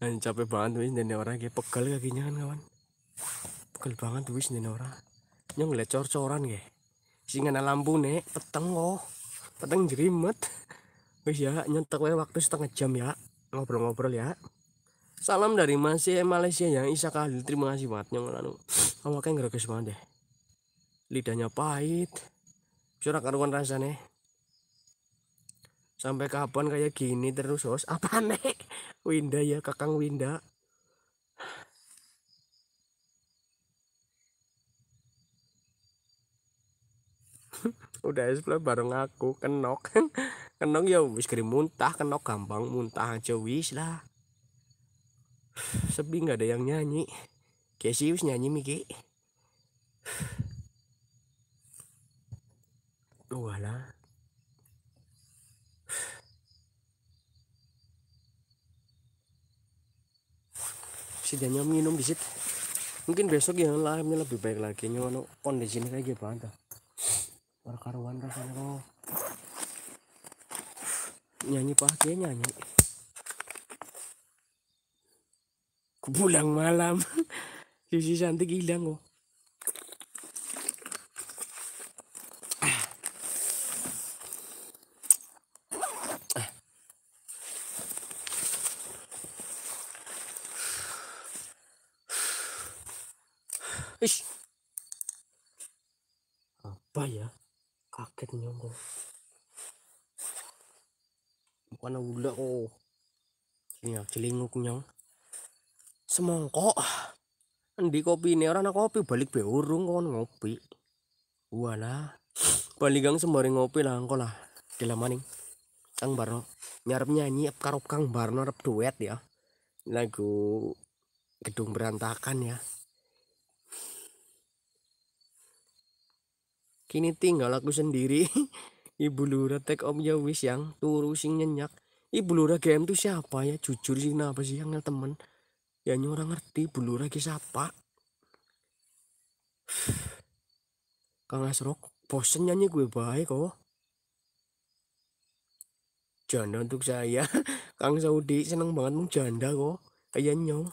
Speaker 1: Nah, capek banget wis nene orang kayak pegal kakinya kan kawan. Pegal banget wis nene orang nya ngeliat cor-coran ya singan lampu nih, peteng loh peteng jerimet wis ya nyentek waktu setengah jam ya ngobrol-ngobrol ya salam dari Malaysia Malaysia yang Isa kali terima kasih banget nyong anu. kamu kayak ngereges banget deh lidahnya pahit suara karuan rasanya sampai kapan kayak gini terus os apa nek Winda ya kakang Winda udah explore bareng aku kenok kenok ya wis krim muntah kenok gampang muntah aja wis lah sepi nggak ada yang nyanyi Kesi wis nyanyi miki si sedianya minum di mungkin besok yang lainnya lebih baik lagi nyono ini kayak gimana perkaruan rasanya kok nyanyi pak dia nyanyi pulang malam sisi cantik hilang kok mana udah oh. Sini celinguk nyong. Semongko. di kopi ini orang kopi balik be urung kon ngopi. Wala. Balik gang sembari ngopi lah engko lah. Dilamaning. Kang Barno nyarap nyanyi karop Kang Barno arep duet ya. Lagu gedung berantakan ya. Kini tinggal aku sendiri. Ibu Lura take om ya wis yang turu sing nyenyak. Ibu Lura game tuh siapa ya? Jujur sih kenapa sih yang temen? Ya orang ngerti Ibu Lura ki siapa? Kang Asrok, bosen nyanyi gue baik kok. Janda untuk saya. Kang Saudi seneng banget mau janda kok. ayah nyong.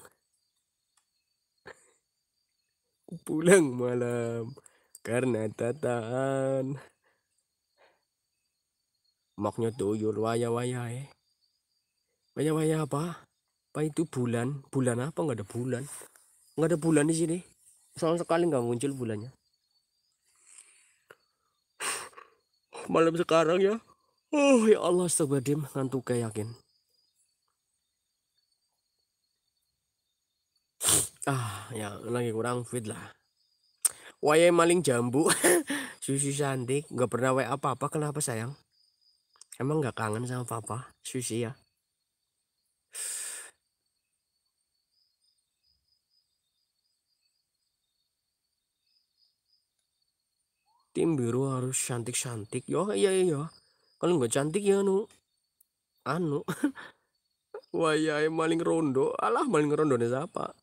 Speaker 1: Pulang malam karena tataan maknya tuyul waya waya eh waya waya apa apa itu bulan bulan apa nggak ada bulan nggak ada bulan di sini sama sekali nggak muncul bulannya malam sekarang ya oh ya Allah sebadim ngantuk kayak yakin ah ya lagi kurang fit lah wayai maling jambu. Susu cantik, nggak pernah wae apa-apa. Kenapa sayang? Emang nggak kangen sama papa? Susi ya. tim biru harus cantik-cantik yo iya iya, iya. kalau nggak cantik ya nu, anu, anu. wayai maling rondo alah maling rondo nih siapa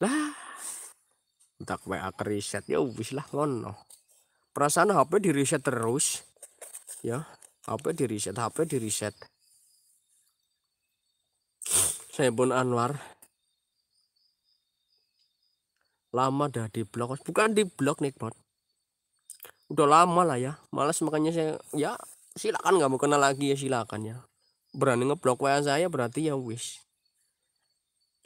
Speaker 1: lah entah kue akar riset ya wis lah lono perasaan HP di riset terus ya HP di riset HP di riset saya pun Anwar lama dah di blok bukan di blok nih bot udah lama lah ya malas makanya saya ya silakan nggak mau kenal lagi ya silakan ya berani ngeblok WA saya berarti ya wis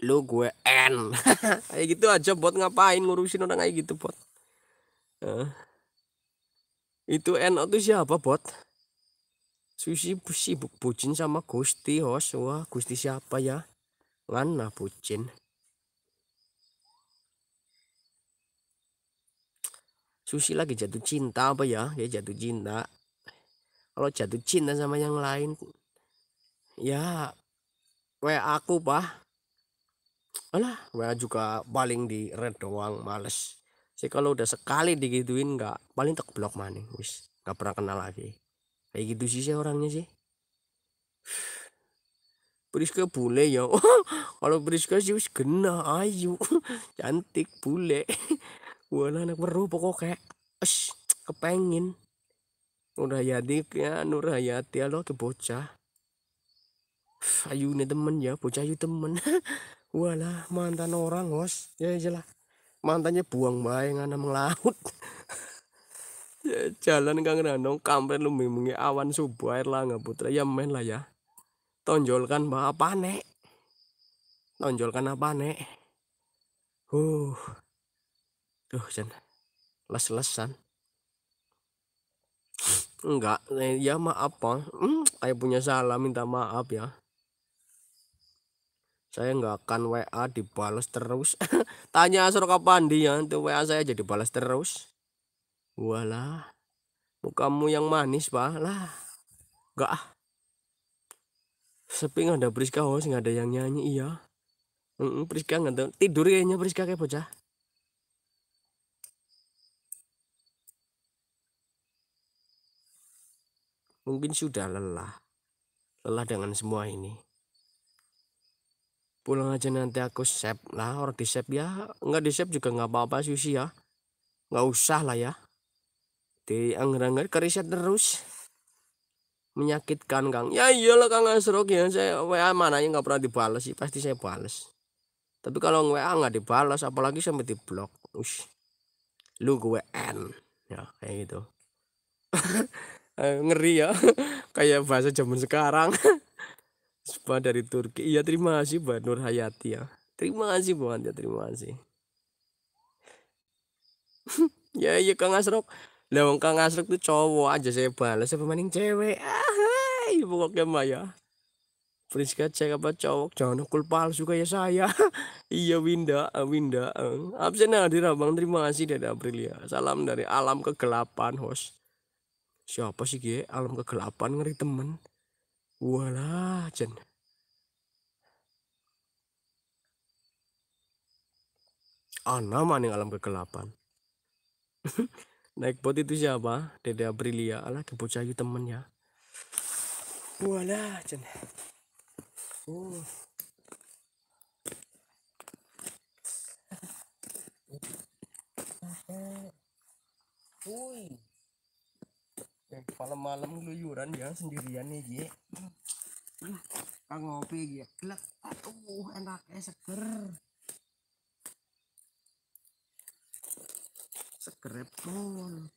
Speaker 1: lu gue n kayak gitu aja bot ngapain ngurusin orang kayak gitu bot uh. itu n itu siapa bot susi sibuk bucin sama gusti hos wah gusti siapa ya mana nah, bucin Susi lagi jatuh cinta apa ya? Ya jatuh cinta. Kalau jatuh cinta sama yang lain, ya, kayak aku pak alah WA juga paling di red doang males sih kalau udah sekali digituin nggak paling tak blok maning wis nggak pernah kenal lagi kayak gitu sih sih orangnya sih Priska bule ya kalau Priska sih wis genah ayu cantik bule wala anak meru pokok kayak es kepengen Nur Hayati ya Nur Hayati lo ke bocah ayu nih temen ya bocah ayu temen walah mantan orang bos ya, ya jelas mantannya buang bayang anak melaut ya, jalan kang ranong kamper lu memangnya awan subuh air nggak putra ya main lah ya tonjolkan bah apa nek tonjolkan apa nek huh tuh jen les lesan enggak eh, ya maaf pak hmm, saya punya salah minta maaf ya saya nggak akan WA dibalas terus tanya Asur kapan dia ya, itu WA saya jadi balas terus walah mukamu yang manis pak lah nggak ah. sepi nggak ada Priska host nggak ada yang nyanyi iya mm -mm, Priska nggak ada tidur kayaknya Priska kayak bocah mungkin sudah lelah lelah dengan semua ini pulang aja nanti aku save lah orang di save ya enggak di save juga nggak apa-apa sih ya nggak usah lah ya di angger-angger keriset terus menyakitkan Kang ya iyalah Kang Asrok ya saya WA mana yang nggak pernah dibalas sih pasti saya balas tapi kalau WA nggak dibalas apalagi sampai di blok Ush. lu gue n ya kayak gitu ngeri ya kayak bahasa zaman sekarang Spa dari Turki. Iya terima kasih Mbak Nur Hayati ya. Terima kasih Bu Anda, terima kasih. ya iya Kang Asrok. Lah wong Kang Asrok tuh cowok aja saya balas saya pemaning cewek. Ah, pokoknya mah ya. Friska cek apa cowok jangan nukul palsu kayak saya iya Winda eh, Winda eh. absen hadir abang terima kasih dari Aprilia ya. salam dari alam kegelapan host siapa sih gue alam kegelapan ngeri temen Walah, Jen. Ana maning alam kegelapan. Naik bot itu siapa? Dede Aprilia. Alah, kebocah itu temennya. Walah, Jen. Oh. Ui malam-malam keluyuran ya sendirian nih Ji kan ngopi ya gelap
Speaker 2: aduh enaknya seger
Speaker 1: seger pun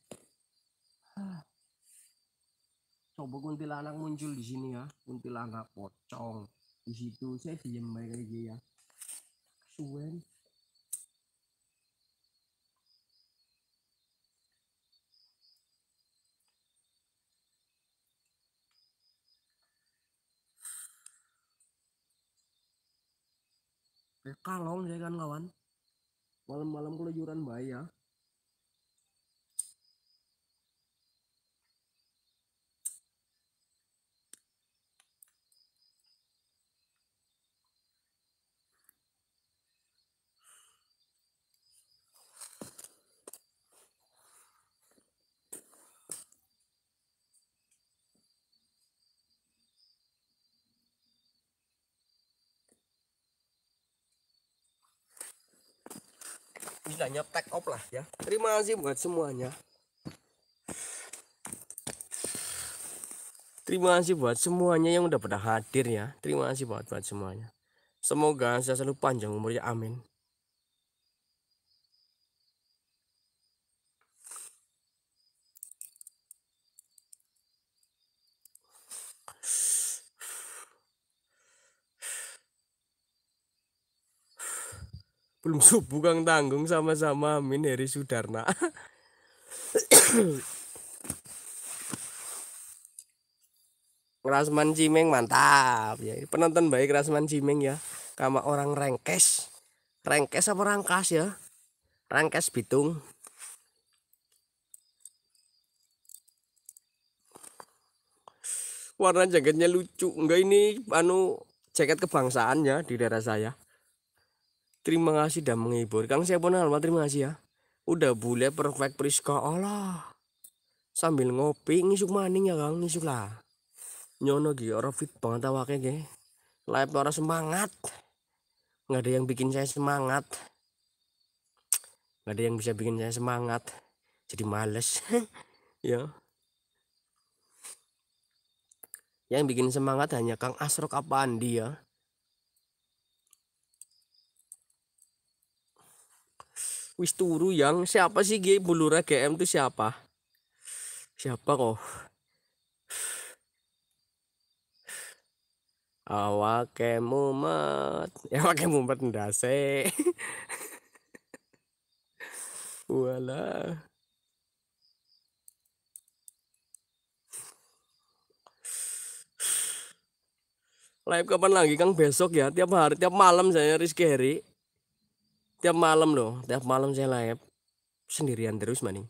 Speaker 1: coba kuntilanak muncul di sini ya kuntilanak pocong di situ saya diem mereka ya suwen kalong ya kan kawan malam-malam keluyuran bahaya istilahnya take up lah ya terima kasih buat semuanya terima kasih buat semuanya yang udah pernah hadir ya terima kasih buat buat semuanya semoga saya selalu panjang umurnya amin belum subuh kang tanggung sama-sama amin Heri Sudarna Rasman Cimeng mantap ya penonton baik Rasman Cimeng ya kama orang rengkes rengkes apa rangkas ya rangkes bitung warna jaketnya lucu enggak ini anu jaket kebangsaan ya di daerah saya Terima kasih dan menghibur. Kang saya siapa nama terima kasih ya. Udah boleh perfect Priska. Allah. Sambil ngopi ngisuk maning ya Kang, ngisuk lah. Nyono gi orang fit banget kayak ge. Live orang semangat. Nggak ada yang bikin saya semangat. Nggak ada yang bisa bikin saya semangat. Jadi males. ya. Yang bikin semangat hanya Kang Asrok apa dia? wis turu yang siapa sih G Bulura GM tuh siapa siapa kok awake mumet ya awake mumet ndase wala live kapan lagi Kang besok ya tiap hari tiap malam saya Rizky Heri tiap malam loh tiap malam saya layap sendirian terus maning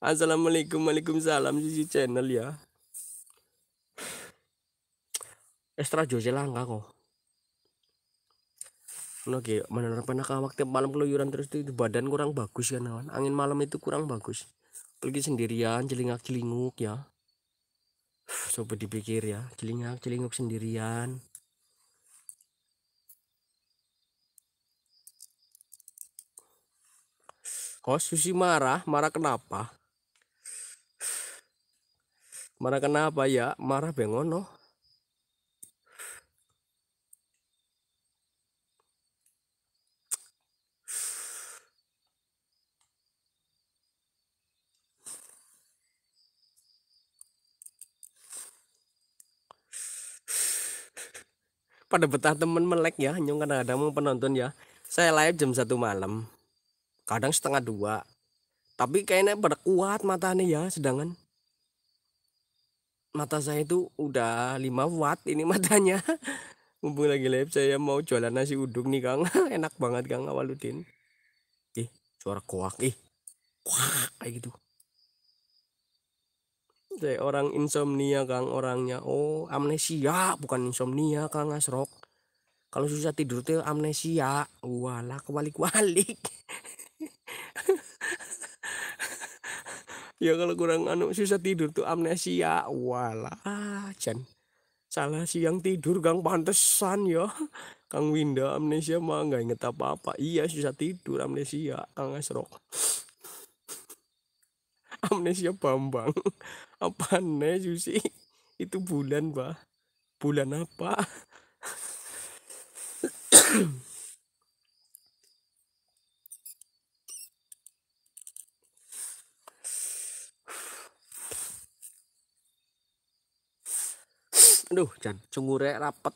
Speaker 1: assalamualaikum waalaikumsalam sisi channel ya ekstra jose langka kok Oke, menerapkan awak waktu malam keluyuran terus itu badan kurang bagus ya kawan. Angin malam itu kurang bagus. Pergi sendirian, jelingak jelinguk ya. Coba dipikir ya, jelingak jelinguk sendirian. Oh, Susi marah. Marah kenapa? Marah kenapa ya? Marah bengono. pada betah temen melek ya Nyungkan ada mau penonton ya saya live jam satu malam kadang setengah dua tapi kayaknya pada kuat matanya ya sedangkan mata saya itu udah lima watt ini matanya mumpung lagi live saya mau jualan nasi uduk nih Kang enak banget Kang Awaludin ih suara kuak ih kuak kayak gitu saya orang insomnia Kang orangnya oh amnesia bukan insomnia Kang Asrok kalau susah tidur tuh amnesia walah kebalik-balik ya kalau kurang anu susah tidur tuh amnesia walah Jen salah siang tidur Gang pantesan ya kang Winda amnesia mah nggak inget apa apa iya susah tidur amnesia kang esrok amnesia Bambang apa nih Susi itu bulan bah bulan apa Aduh, Jan, cungure rapet.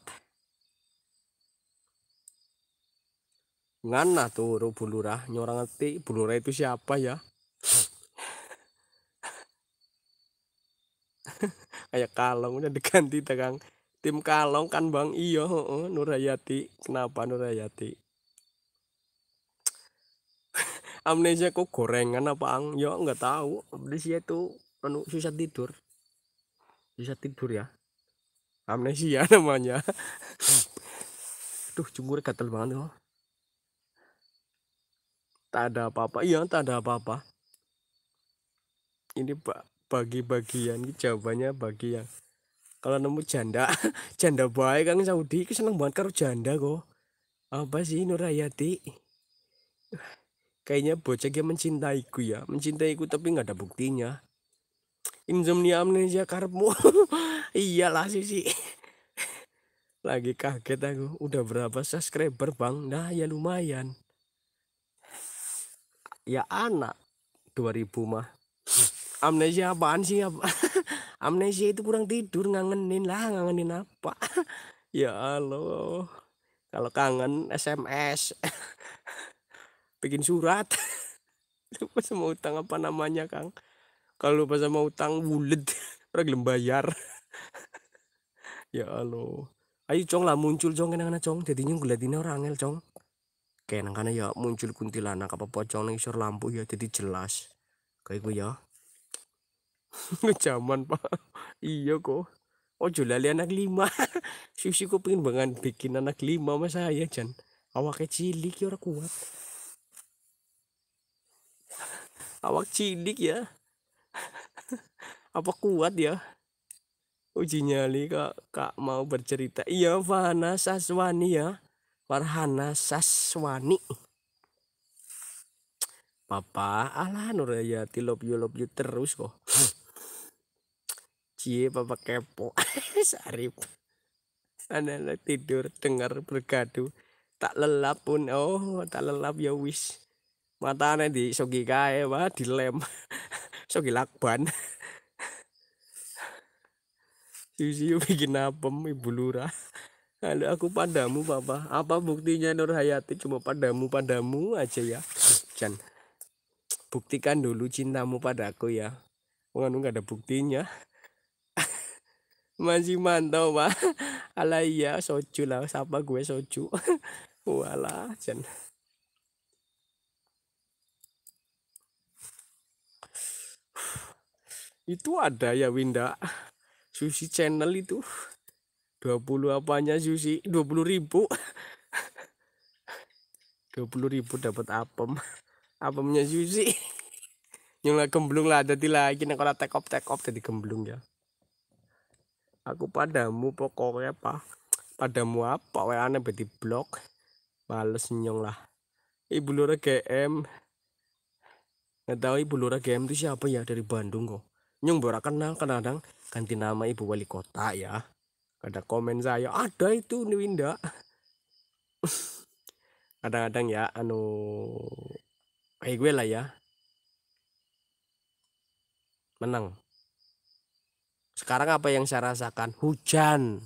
Speaker 1: Ngana tuh ru bulurah, nyorang ngerti bulurah itu siapa ya? Kayak kalong udah diganti dagang tim kalong kan Bang Iyo, heeh, Nurayati. Kenapa Nurayati? Amnesia kok gorengan apa ang? yo ya, nggak tahu. Amnesia itu anu susah tidur. Susah tidur ya amnesia namanya tuh jemur gatel banget loh tak ada apa-apa iya tak ada apa-apa ini pak bagi-bagian jawabannya bagi yang kalau nemu janda janda baik kan Saudi seneng banget karo janda kok apa sih Nurayati kayaknya bocah dia mencintaiku ya mencintaiku tapi nggak ada buktinya insomnia amnesia karpmu iyalah Sisi lagi kaget aku udah berapa subscriber bang nah ya lumayan ya anak 2000 mah amnesia apaan sih apa amnesia itu kurang tidur ngangenin lah ngangenin apa ya halo kalau kangen SMS bikin surat lupa sama utang apa namanya Kang kalau lupa sama utang bulet orang belum bayar ya alo ayo cong lah muncul cong kena kena cong jadinya dina orang angel cong kena kena ya muncul kuntilanak apa apa cong nang lampu ya jadi jelas kayak gue ya ngejaman pak iya kok oh lali anak lima susi kok pengen banget bikin anak lima mas saya jan awak cilik ya orang kuat awak cilik ya apa kuat ya uji nyali kok kak mau bercerita iya Farhana Saswani ya Farhana Saswani Papa alah Nurayati love you love you terus kok Cie papa kepo Sarip anak tidur dengar bergaduh tak lelap pun oh tak lelap ya wis matane di sogi kae wah dilem sogi lakban siu bikin apem ibu lurah. Halo aku padamu papa. Apa buktinya Nur Hayati cuma padamu padamu aja ya. Chan. Buktikan dulu cintamu padaku ya. Menganu nggak ada buktinya. Masih mantau pak. Ala iya soju lah. Sapa gue soju. Wala, Chan. Itu ada ya Winda. Susi channel itu 20 apanya Susi 20 ribu 20 ribu dapat apem apemnya Susi yang lagi gemblung lah jadi lagi take off take off jadi gemblung ya aku padamu pokoknya apa padamu apa wae aneh beti blok males nyong lah ibu lura GM nggak tahu ibu lura GM itu siapa ya dari Bandung kok nyong bora kenal kadang-kadang ganti nama ibu wali kota ya ada komen saya ada itu nih Winda kadang-kadang ya anu kayak gue lah ya menang sekarang apa yang saya rasakan hujan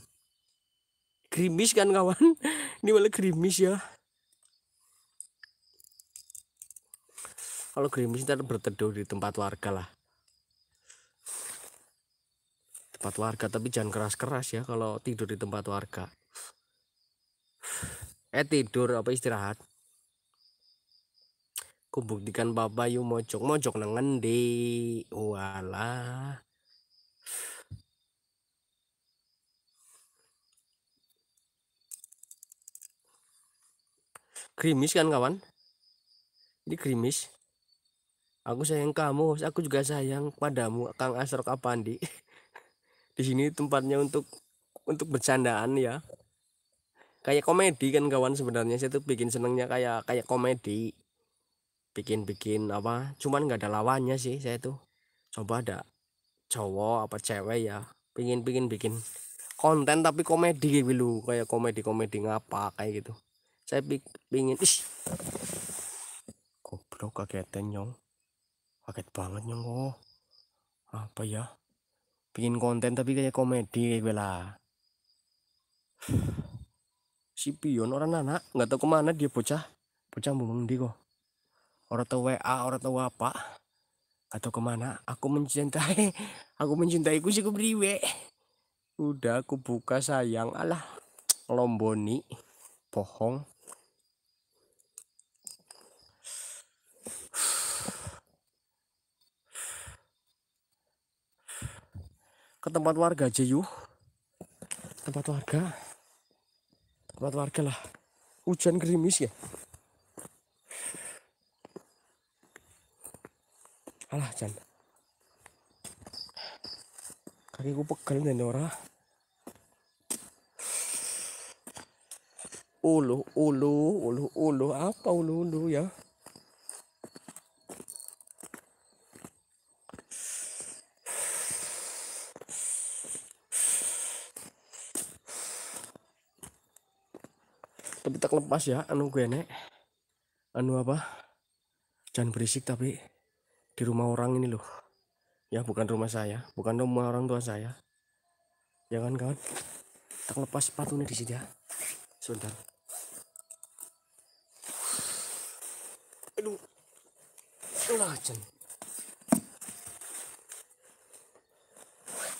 Speaker 1: gerimis kan kawan ini malah gerimis ya kalau gerimis ntar berteduh di tempat warga lah tempat warga tapi jangan keras-keras ya kalau tidur di tempat warga eh tidur apa istirahat kubuktikan papa yuk mojok mojok nengen di walah krimis kan kawan ini krimis aku sayang kamu aku juga sayang padamu Kang Asrok Apandi di sini tempatnya untuk untuk bercandaan ya kayak komedi kan kawan sebenarnya saya tuh bikin senengnya kayak kayak komedi bikin bikin apa cuman nggak ada lawannya sih saya tuh coba ada cowok apa cewek ya pingin pingin bikin konten tapi komedi gitu kayak komedi komedi ngapa kayak gitu saya pingin ish goblok kaget nyong kaget banget nyong oh apa ya bikin konten tapi kayak komedi kayak gue gitu lah si pion orang anak nggak tahu kemana dia bocah bocah bumbung di kok orang tahu wa orang tahu apa atau kemana aku mencintai aku mencintai ku sih kubriwe udah aku buka sayang alah lomboni bohong ke tempat warga aja yuk tempat warga tempat warga lah hujan gerimis ya alah Jan ku pegel nih ora ulu ulu ulu ulu apa ulu ulu ya tak lepas ya anu gue nek anu apa jangan berisik tapi di rumah orang ini loh ya bukan rumah saya bukan rumah orang tua saya ya kan kawan tak lepas sepatunya di sini ya sebentar aduh lajen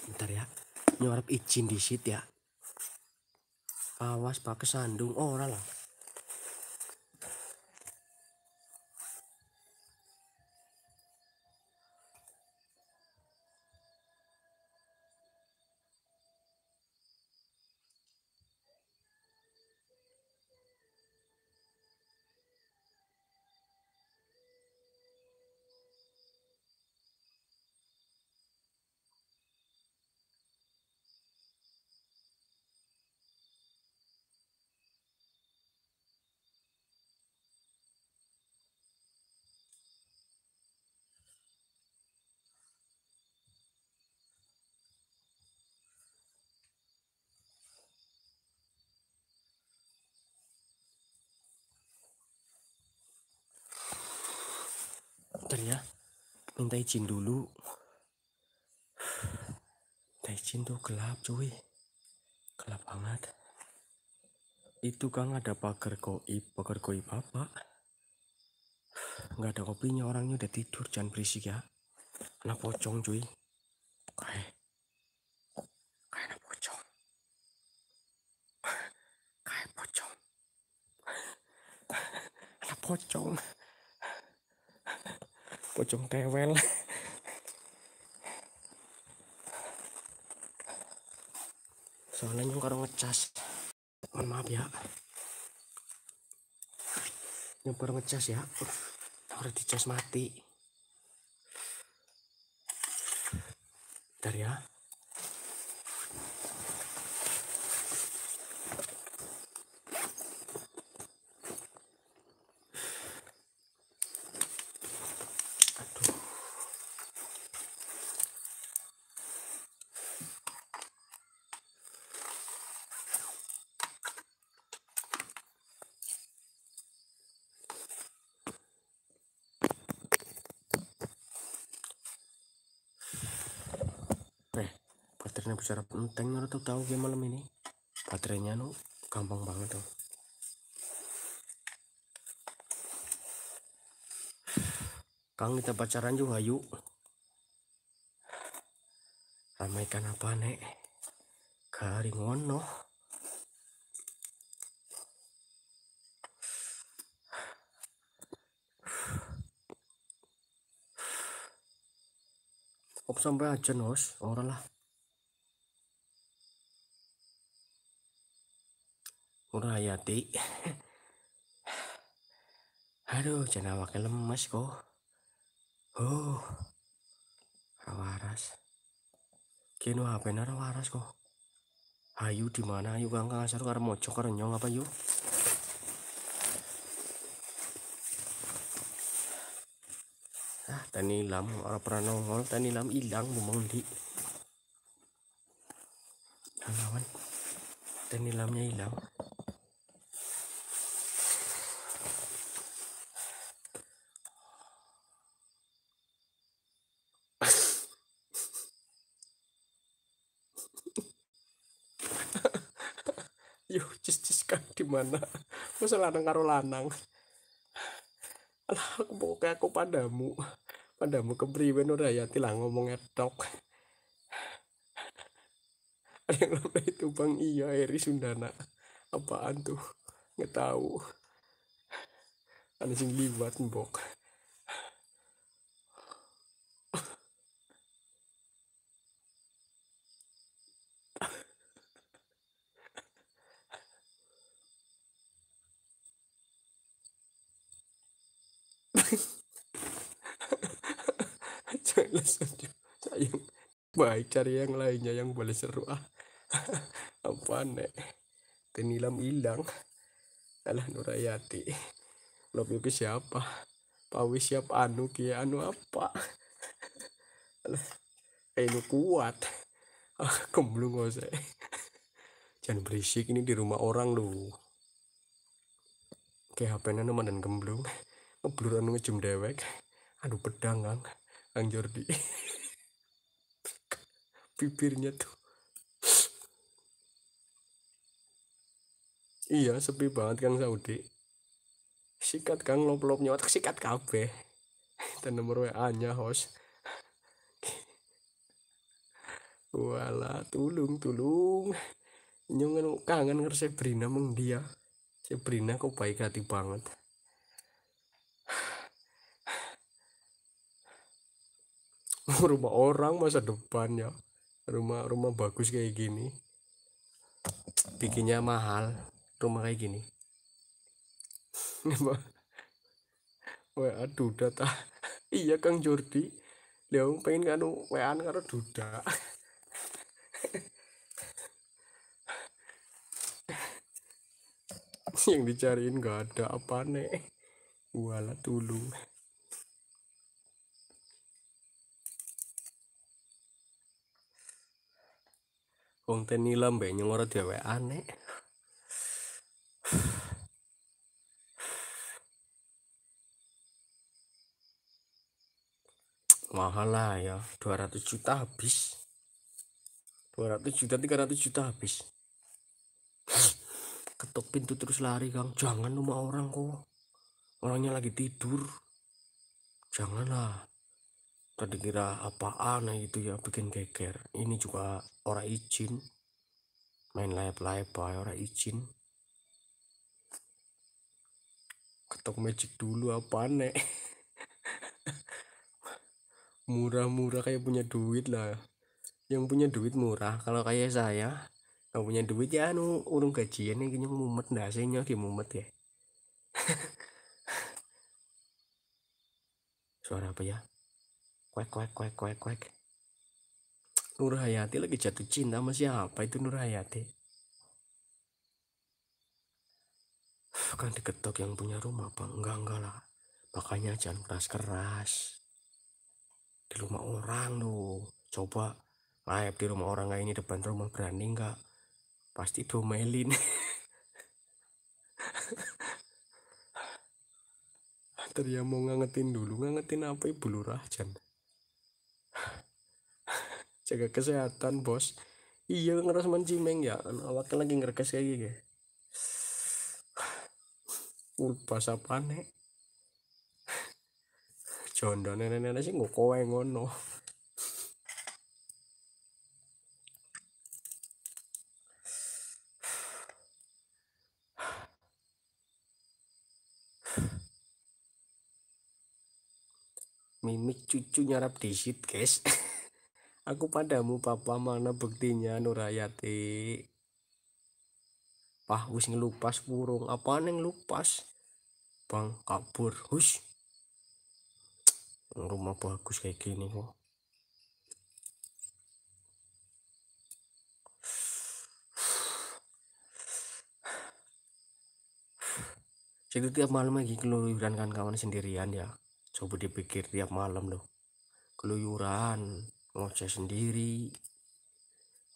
Speaker 1: bentar ya nyorap izin di sini ya awas pakai sandung oh, orang lah bentar ya minta izin dulu minta izin tuh gelap cuy gelap banget itu kan ada pagar koi pagar koi bapak nggak ada kopinya orangnya udah tidur jangan berisik ya anak pocong cuy kayak kayak pocong kayak pocong pocong pocong tewel soalnya nyong karo ngecas mohon maaf ya karo ngecas ya harus dicas mati dari ya bicara penting enteng nara tuh tahu game malam ini baterainya nu gampang banget tuh Kang kita pacaran juga yuk ramaikan apa nek karingon ngono op sampai aja nos orang lah Hayati. Aduh, jangan wakil lemes kok. Oh, waras. Kini HP nara waras kok. Ayu di mana ayu kang kang asar karena mojok karena nyong apa yuk? Ah, tani lam ora pernah nongol, tani lam ilang ngomong di. Tani lamnya hilang. gimana masa lanang karo lanang alah aku pokoknya aku padamu padamu kepriwen ora ya tilah ngomong etok ada yang lupa itu bang iya Eri Sundana apaan tuh nggak tahu ada sing liwat mbok baik cari yang lainnya yang boleh seru ah apa nek tenilam hilang alah Nurayati lo ke siapa pawi siap anu kia anu apa alah anu kuat ah kemblung ose jangan berisik ini di rumah orang lu kayak HP nana dan kemblung ngeblur anu ngejem dewek aduh pedang kang kang Jordi bibirnya tuh iya sepi banget Kang Saudi sikat Kang lop-lop nyawat sikat kafe dan nomor WA nya host wala tulung tulung nyungan kangen ngerti Sabrina meng dia Sabrina kok baik hati banget rumah orang masa depannya rumah-rumah bagus kayak gini bikinnya mahal rumah kayak gini WA Duda ta iya Kang Jordi dia pengen kanu WA karo Duda yang dicariin gak ada apa nek. wala dulu Wong teni lambe ora dhewe aneh. mahal lah ya 200 juta habis 200 juta 300 juta habis ketuk pintu terus lari kang jangan rumah orang kok orangnya lagi tidur janganlah Tadi kira apa gitu ya bikin geger. Ini juga orang izin main layap-layap bae orang izin. Ketok magic dulu apa nek Murah-murah kayak punya duit lah. Yang punya duit murah kalau kayak saya nggak punya duit ya anu urung gajian ini gini mumet dah saya di mumet ya suara apa ya
Speaker 2: Kuek kuek kuek kuek
Speaker 1: kuek. Nur Hayati lagi jatuh cinta sama siapa itu Nur Hayati? Kan diketok yang punya rumah apa? Enggak enggak lah. Makanya jangan keras-keras. Di rumah orang loh. Coba layap di rumah orang kayak ini depan rumah berani enggak? Pasti domelin. Antar ya mau ngangetin dulu ngangetin apa ibu lurah jangan jaga kesehatan bos iya ngeres mencimeng ya awak lagi ngeres kayak gini ulpas apa nih jondo nenek-nenek sih ngoko ngono mimik cucu nyarap disit guys aku padamu papa mana buktinya Nurayati. pah wis ngelupas burung apa neng lupas bang kabur hus rumah bagus kayak gini kok Jadi tiap malam lagi keluyuran kan kawan sendirian ya coba dipikir tiap malam loh keluyuran ngoceh sendiri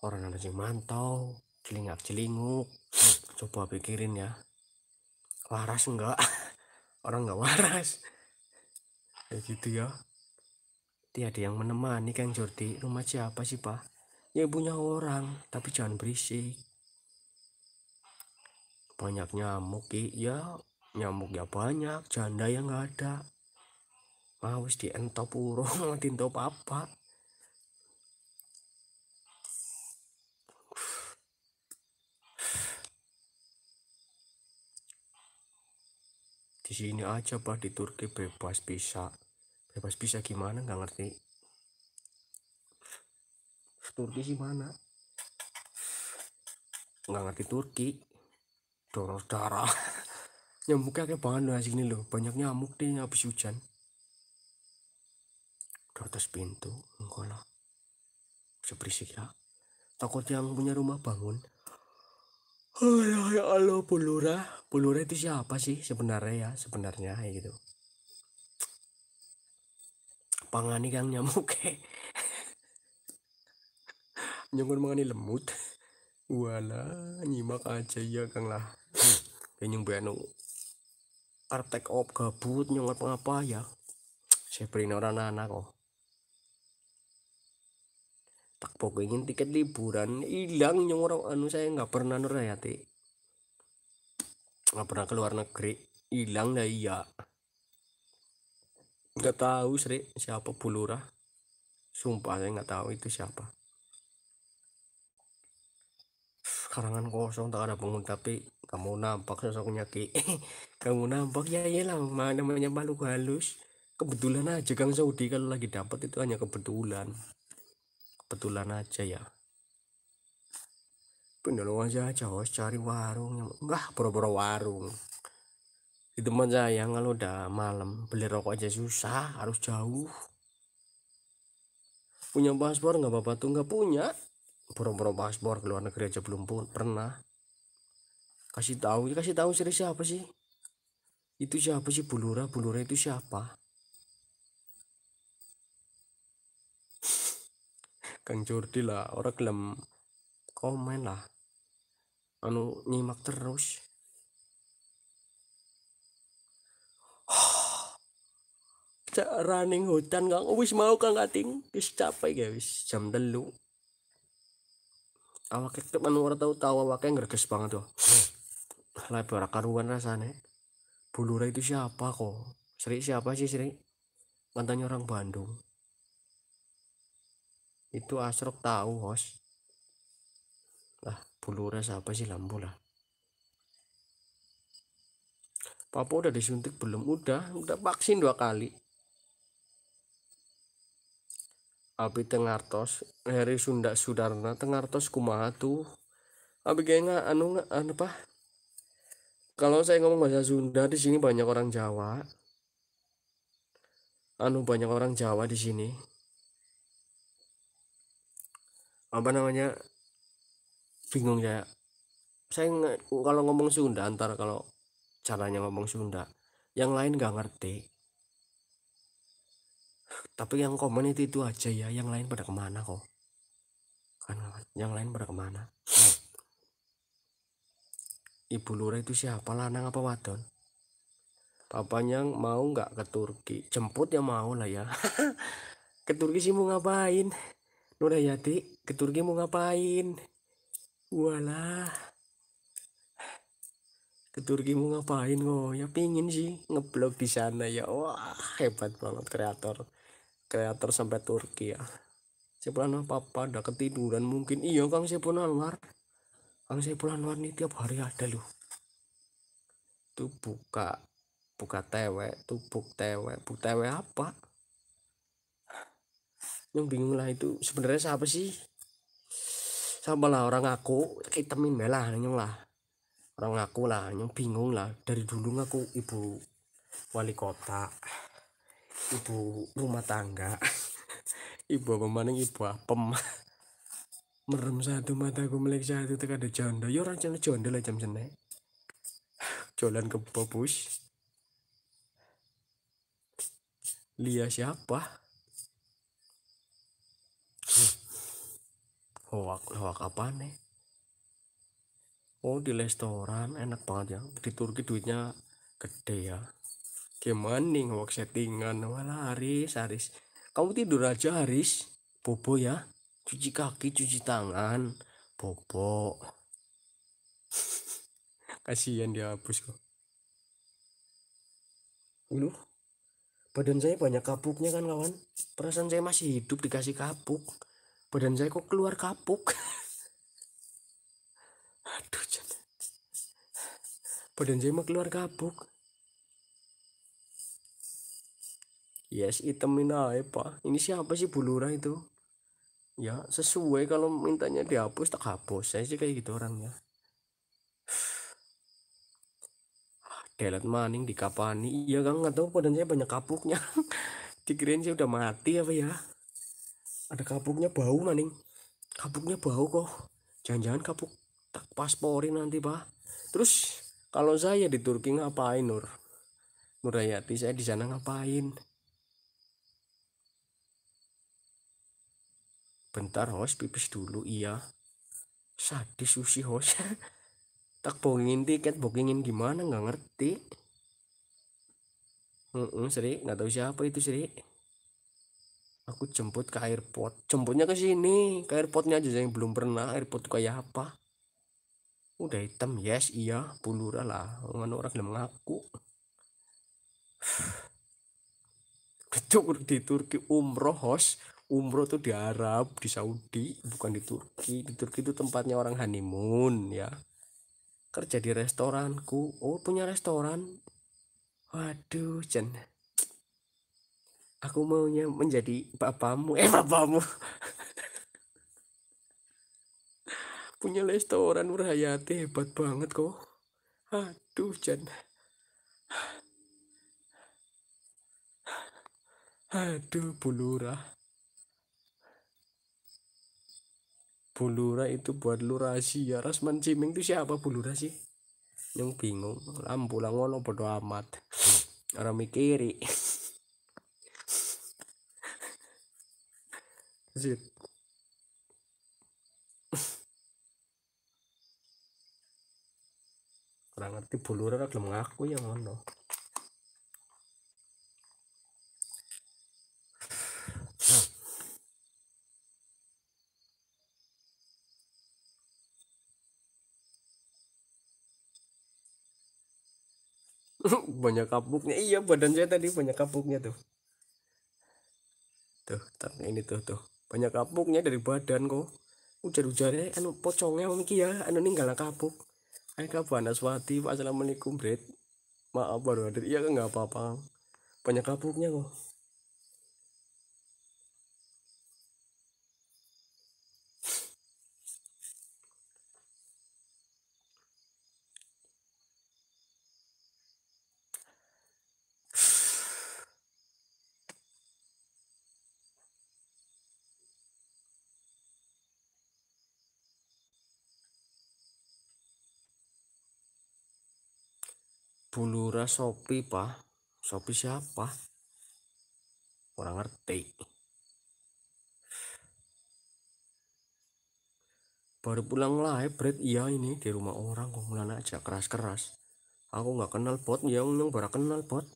Speaker 1: orang ada yang mantau celingak celinguk coba pikirin ya waras enggak orang enggak waras kayak gitu ya tiada yang menemani Kang Jordi rumah siapa sih pak ya punya orang tapi jangan berisik banyak nyamuk ya nyamuk ya banyak janda yang nggak ada mau di entop puro mau papa di sini aja pak di Turki bebas bisa bebas bisa gimana nggak ngerti Turki gimana? nggak ngerti Turki donor darah nyamuknya kayak bahan asik loh banyak nyamuk deh habis hujan protes atas pintu mengkolak lah, berisik ya takut yang punya rumah bangun oh ya, Allah pulura pulura itu siapa sih sebenarnya ya sebenarnya ya gitu pangani kang nyamuk eh. kayak mangani lemut wala nyimak aja ya kang lah yang beno artek op gabut nyongat apa ya saya beri orang anak kok tak pokoknya tiket liburan hilang yang orang anu saya nggak pernah nerayati nggak pernah keluar negeri hilang dah iya nggak tahu Sri siapa pulura sumpah saya nggak tahu itu siapa karangan kosong tak ada bangun tapi kamu nampak sosoknya ki kamu nampak ya iyalah namanya makhluk halus kebetulan aja Kang Saudi kalau lagi dapat itu hanya kebetulan betulan aja ya bener aja aja harus cari warung enggak boro-boro warung di tempat saya kalau udah malam beli rokok aja susah harus jauh punya paspor nggak apa-apa tuh nggak punya boro-boro paspor ke luar negeri aja belum pun pernah kasih tahu kasih tahu sih siapa sih itu siapa sih bulura bulura itu siapa Kang Jordi lah orang gelem komen lah anu nyimak terus cak running hutan kang wis mau kang kating wis capek ya wis jam telu awak ketep anu ora tau tau awake ngreges banget tuh lebar karuan rasane bulura itu siapa kok Sri siapa sih Sri mantannya orang Bandung itu asrok tahu host lah bulurnya siapa sih lampu lah papa udah disuntik belum udah udah vaksin dua kali Abi Tengartos Heri Sunda Sudarna Tengartos kumaha tuh Abi kayaknya anu nggak anu apa kalau saya ngomong bahasa Sunda di sini banyak orang Jawa anu banyak orang Jawa di sini apa namanya bingung ya saya kalau ngomong Sunda antara kalau caranya ngomong Sunda yang lain nggak ngerti tapi yang komen itu itu aja ya yang lain pada kemana kok kan yang lain pada kemana ibu lura itu siapa lanang apa wadon papanya mau nggak ke Turki jemput ya mau lah ya ke Turki sih mau ngapain Nur Yati ke Turki mau ngapain walah ke Turki mau ngapain kok ya pingin sih ngeblok di sana ya wah hebat banget kreator kreator sampai Turki ya Siapa Sepulan papa udah ketiduran mungkin iya Kang Sepul Anwar Kang Sepul Anwar nih tiap hari ada lu. tuh buka buka tewek buk tewek buk tewek apa yang bingung lah itu sebenarnya siapa sih sama lah orang aku hitamin melah nyong lah orang aku lah nyong bingung lah dari dulu aku ibu wali kota ibu rumah tangga ibu apa maning ibu apem merem satu mataku melek satu tekan ada janda ya orang janda janda lah jam sene jalan ke babus Lia siapa hoak hoak apa nih oh di restoran enak banget ya di Turki duitnya gede ya gimana nih hoak settingan wala Haris Haris kamu tidur aja Haris bobo ya cuci kaki cuci tangan bobo kasihan dia hapus kok Ulu, badan saya banyak kapuknya kan kawan perasaan saya masih hidup dikasih kapuk badan saya kok keluar kapuk aduh jangan badan saya mah keluar kapuk yes item aja pak ini siapa sih bulura itu ya sesuai kalau mintanya dihapus tak hapus saya sih kayak gitu orangnya delete maning di kapani. iya kan nggak tahu badan saya banyak kapuknya dikirain saya udah mati apa ya ada kapuknya bau maning kapuknya bau kok jangan-jangan kapuk tak pasporin nanti pak terus kalau saya di Turki ngapain Nur Nurayati saya di sana ngapain bentar host pipis dulu iya sadis susi host tak bohongin tiket bookingin gimana nggak ngerti mm -mm, Sri nggak tahu siapa itu Sri aku jemput ke airport jemputnya ke sini ke airportnya aja yang belum pernah airport kayak apa udah hitam yes iya bulura lah mana orang belum ngaku kecuk di Turki umroh host umroh tuh di Arab di Saudi bukan di Turki di Turki itu tempatnya orang honeymoon ya kerja di restoranku oh punya restoran waduh jen aku maunya menjadi bapamu eh bapamu punya restoran urhayati hebat banget kok aduh Jan aduh bulura bulura itu buat lu rahasia Rasman Ciming itu siapa bulura sih yang bingung lampu langono bodo amat orang mikiri Zip. Kurang ngerti bulur ora gelem ngaku ya ngono. banyak kapuknya iya badan saya tadi banyak kapuknya tuh tuh tapi ini tuh tuh banyak kapuknya dari badan kok ujar-ujarnya anu pocongnya memiki ya anu ninggal kapuk ayo kapan aswati assalamualaikum bret maaf baru hadir iya kan nggak apa-apa banyak kapuknya kok Bulura Sopi pak Sopi siapa kurang ngerti baru pulang lah, bread iya ini di rumah orang kumpulan aja keras-keras aku nggak kenal bot ya memang baru kenal bot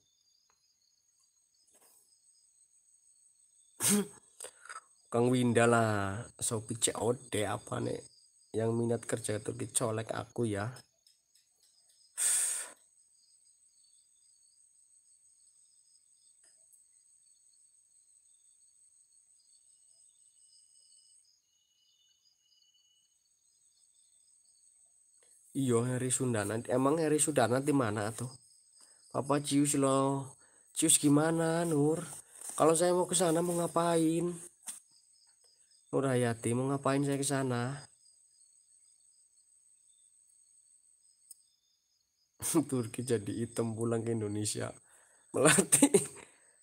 Speaker 1: Kang Winda lah Sopi COD apa nih yang minat kerja itu dicolek aku ya Iyo Heri Sundana. Emang Heri Sundana di mana tuh? Papa Cius lo, Cius gimana Nur? Kalau saya mau ke sana mau ngapain? Nur Hayati mau ngapain saya ke sana? Turki jadi hitam pulang ke Indonesia melatih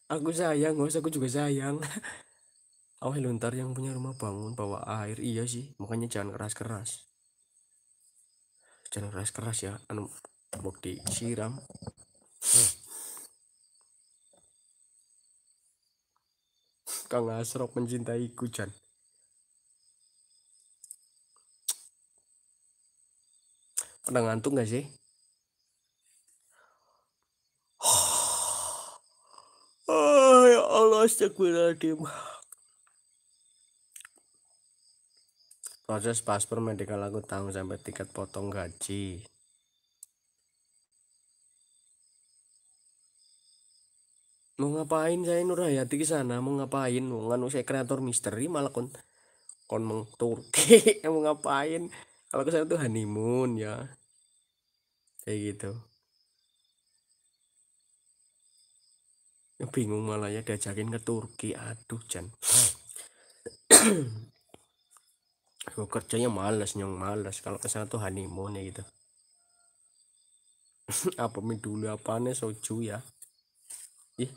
Speaker 1: aku sayang gak usah aku juga sayang awalnya luntar yang punya rumah bangun bawa air iya sih makanya jangan keras-keras jangan keras-keras ya anu mau disiram Kang Asrok mencintai hujan pernah ngantuk gak sih oh, ya Allah astagfirullahaladzim proses paspor medical aku tanggung sampai tiket potong gaji mau ngapain saya Nur Hayati ke sana mau ngapain mau nganu saya kreator misteri malah kon kon meng Turki mau ngapain kalau ke sana tuh honeymoon ya kayak gitu bingung malah ya diajakin ke Turki aduh Jan Aku kerjanya malas nyong malas, kalau kesana tuh honeymoon ya gitu apa mi dulu apane soju ya ih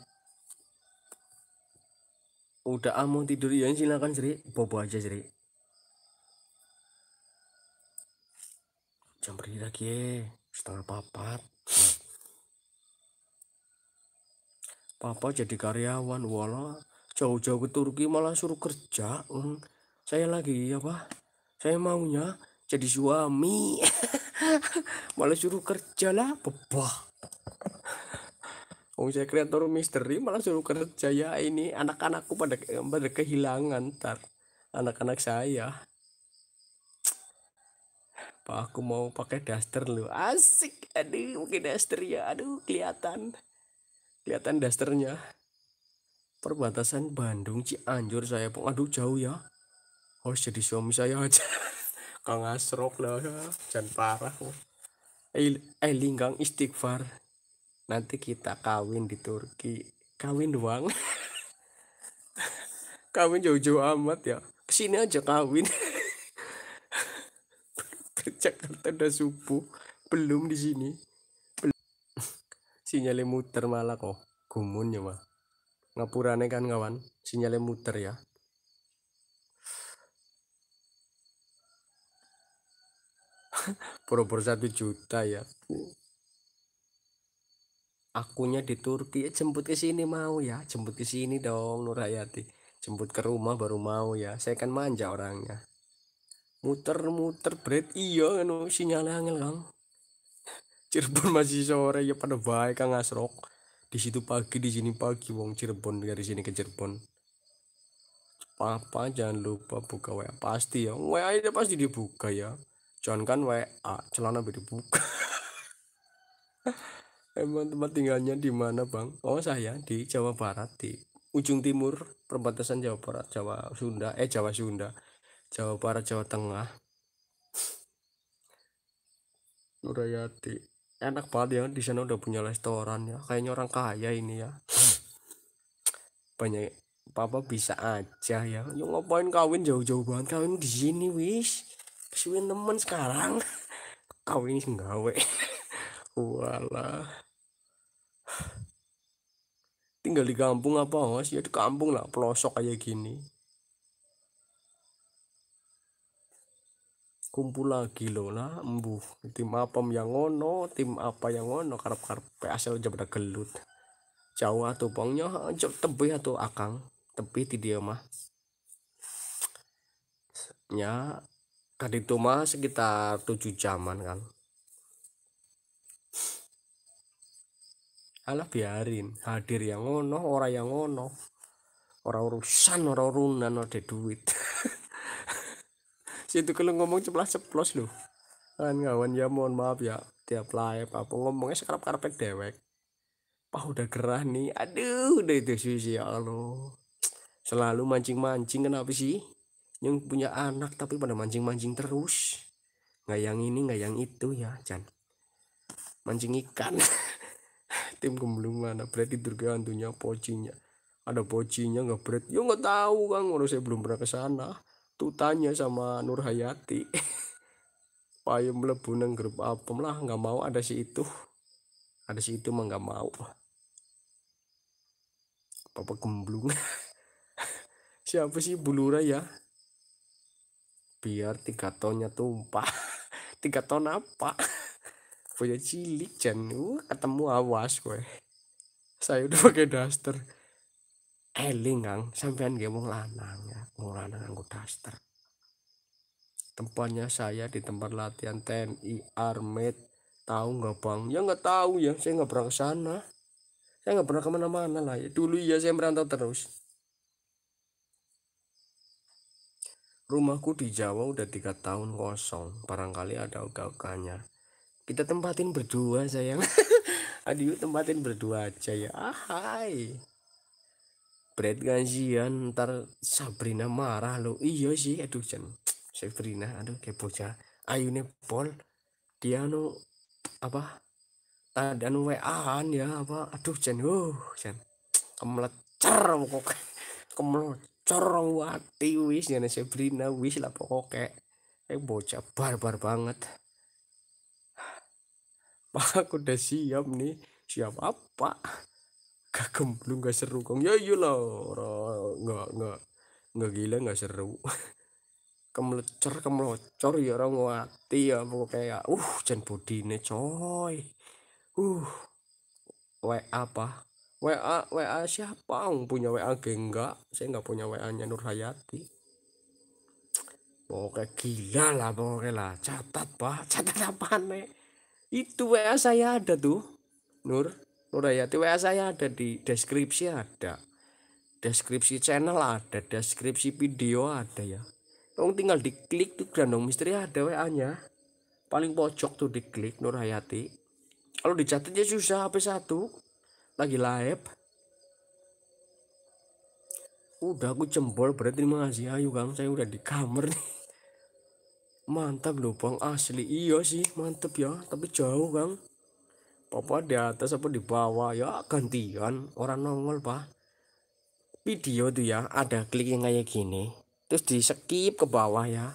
Speaker 1: udah amun ah, tidur ya silakan Sri bobo aja Sri jam berapa lagi eh? setengah papat papa jadi karyawan wala, jauh-jauh ke Turki malah suruh kerja hmm. saya lagi apa ya, saya maunya jadi suami malah suruh kerja lah bebah Oh saya kreator misteri malah suruh kerja ya ini anak-anakku pada pada kehilangan ntar anak-anak saya Pak aku mau pakai daster lu asik aduh mungkin daster ya aduh kelihatan kelihatan dasternya perbatasan Bandung Cianjur saya aduh jauh ya oh jadi suami saya aja kang asrok lah jangan parah eh, eh linggang istighfar nanti kita kawin di Turki kawin doang kawin jauh-jauh amat ya kesini aja kawin Jakarta udah subuh belum di sini belum. sinyalnya muter malah kok gumun ya mah ngapurane kan kawan sinyalnya muter ya boro satu juta ya akunya di Turki ya, jemput ke sini mau ya jemput ke sini dong Nur Hayati jemput ke rumah baru mau ya saya kan manja orangnya muter-muter bread iya kan sinyalnya angin kang Cirebon masih sore ya pada baik kang asrok di situ pagi di sini pagi wong Cirebon dari sini ke Cirebon papa jangan lupa buka WA pasti ya WA itu pasti dibuka ya jangan WA ah, celana beri buka. emang tempat tinggalnya di mana bang oh saya di Jawa Barat di ujung timur perbatasan Jawa Barat Jawa Sunda eh Jawa Sunda Jawa Barat Jawa Tengah Nurayati enak banget ya di sana udah punya restoran ya kayaknya orang kaya ini ya banyak papa bisa aja ya yuk ngapain kawin jauh-jauh banget kawin di sini wis kesuwen temen sekarang kau ini nggawe walah tinggal di kampung apa mas ya di kampung lah pelosok kayak gini kumpul lagi lo lah embu tim apa yang ngono tim apa yang ngono karep karep asal aja pada gelut jauh atau pongnya jauh tebih atau akang tepi di dia mah nya kan itu mah sekitar 7 jaman kan alah biarin hadir yang ngono orang yang ngono orang urusan orang runan, ada duit situ kalau ngomong ceplos ceplos loh kan kawan ya mohon maaf ya tiap live apa ngomongnya sekarang karpet dewek pah udah gerah nih aduh udah itu sih ya Allah selalu mancing mancing kenapa sih yang punya anak tapi pada mancing-mancing terus nggak yang ini nggak yang itu ya Chan mancing ikan tim kembung mana berarti Durga hantunya pocinya ada pocinya nggak berat yo ya, nggak tahu kang kalau saya belum pernah ke sana tuh tanya sama Nur Hayati payung melebu neng grup apem lah nggak mau ada si itu ada si itu mah nggak mau papa gemblung siapa sih bulura ya biar tiga tonnya tumpah tiga ton apa punya cilik Jan uh, ketemu awas gue saya udah pakai daster eling eh, kang sampean gak mau lanang ya mau lanang aku daster tempatnya saya di tempat latihan TNI Armet tahu nggak bang ya nggak tahu ya saya nggak pernah ke sana saya nggak pernah kemana-mana lah ya dulu ya saya merantau terus Rumahku di Jawa udah tiga tahun kosong, barangkali ada ogah-ogahnya. Kita tempatin berdua sayang. Aduh tempatin berdua aja ya. Hai. Bread gajian, ya, ntar Sabrina marah lo. Iya sih, aduh Jen. Sabrina, aduh kayak bocah. Ayu Paul, Dia anu apa? Tadi anu wa ya apa? Aduh Oh Uh, jangan. Kemelecer pokoknya. Kemelecer corong wati wis nyana Sabrina wis lah pokoknya eh bocah barbar banget pak aku udah siap nih siap apa gak lu gak seru kong ya iya lah nggak nggak nggak gila nggak seru kemelecor kemelocor ya orang wati ya pokoknya uh jen bodine coy uh wa apa WA WA siapa yang punya WA gengga saya nggak punya WA nya Nur Hayati pokoknya gila lah pokoknya lah catat pak catat apa nih itu WA saya ada tuh Nur Nur Hayati WA saya ada di deskripsi ada deskripsi channel ada deskripsi video ada ya dong tinggal diklik tuh Grandong Misteri ada WA nya paling pojok tuh diklik Nur Hayati kalau dicatatnya susah HP satu lagi live udah aku jempol berarti terima kasih ayo kang saya udah di kamar nih mantap loh bang asli iya sih mantap ya tapi jauh kang papa di atas apa di bawah ya gantian orang nongol pak video tuh ya ada klik yang kayak gini terus di skip ke bawah ya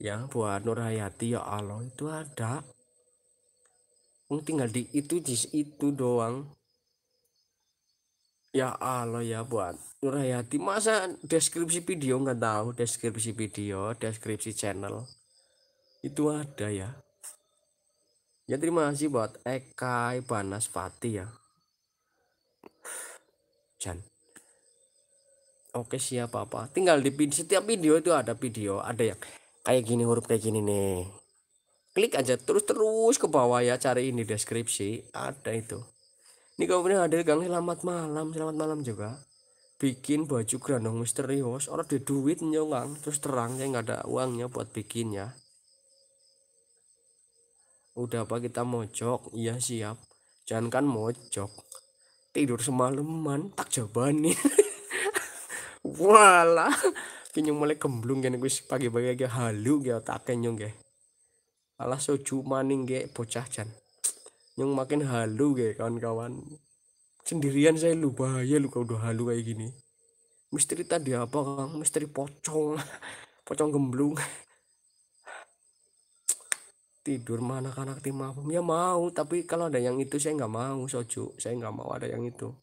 Speaker 1: ya buat Nur Hayati ya Allah itu ada lu tinggal di itu di itu doang ya Allah ya buat Hayati masa deskripsi video nggak tahu deskripsi video deskripsi channel itu ada ya ya terima kasih buat Eka Ibanas Fati ya Jan oke siap apa tinggal di setiap video itu ada video ada yang kayak gini huruf kayak gini nih klik aja terus terus ke bawah ya cari ini deskripsi ada itu ini kemudian ada Gang selamat malam selamat malam juga bikin baju granong misterius orang di duit nyongang terus terangnya nggak ada uangnya buat bikinnya udah apa kita mojok iya siap jangan kan mojok tidur semalaman tak jabani wala kenyong mulai gemblung gini pagi-pagi halu gak tak kenyong gak alah soju maning ge bocah jan yang makin halu ge kawan-kawan sendirian saya lu bahaya lu kalau udah halu kayak gini misteri tadi apa kang misteri pocong pocong gemblung tidur mana anak-anak tim ya mau tapi kalau ada yang itu saya nggak mau soju saya nggak mau ada yang itu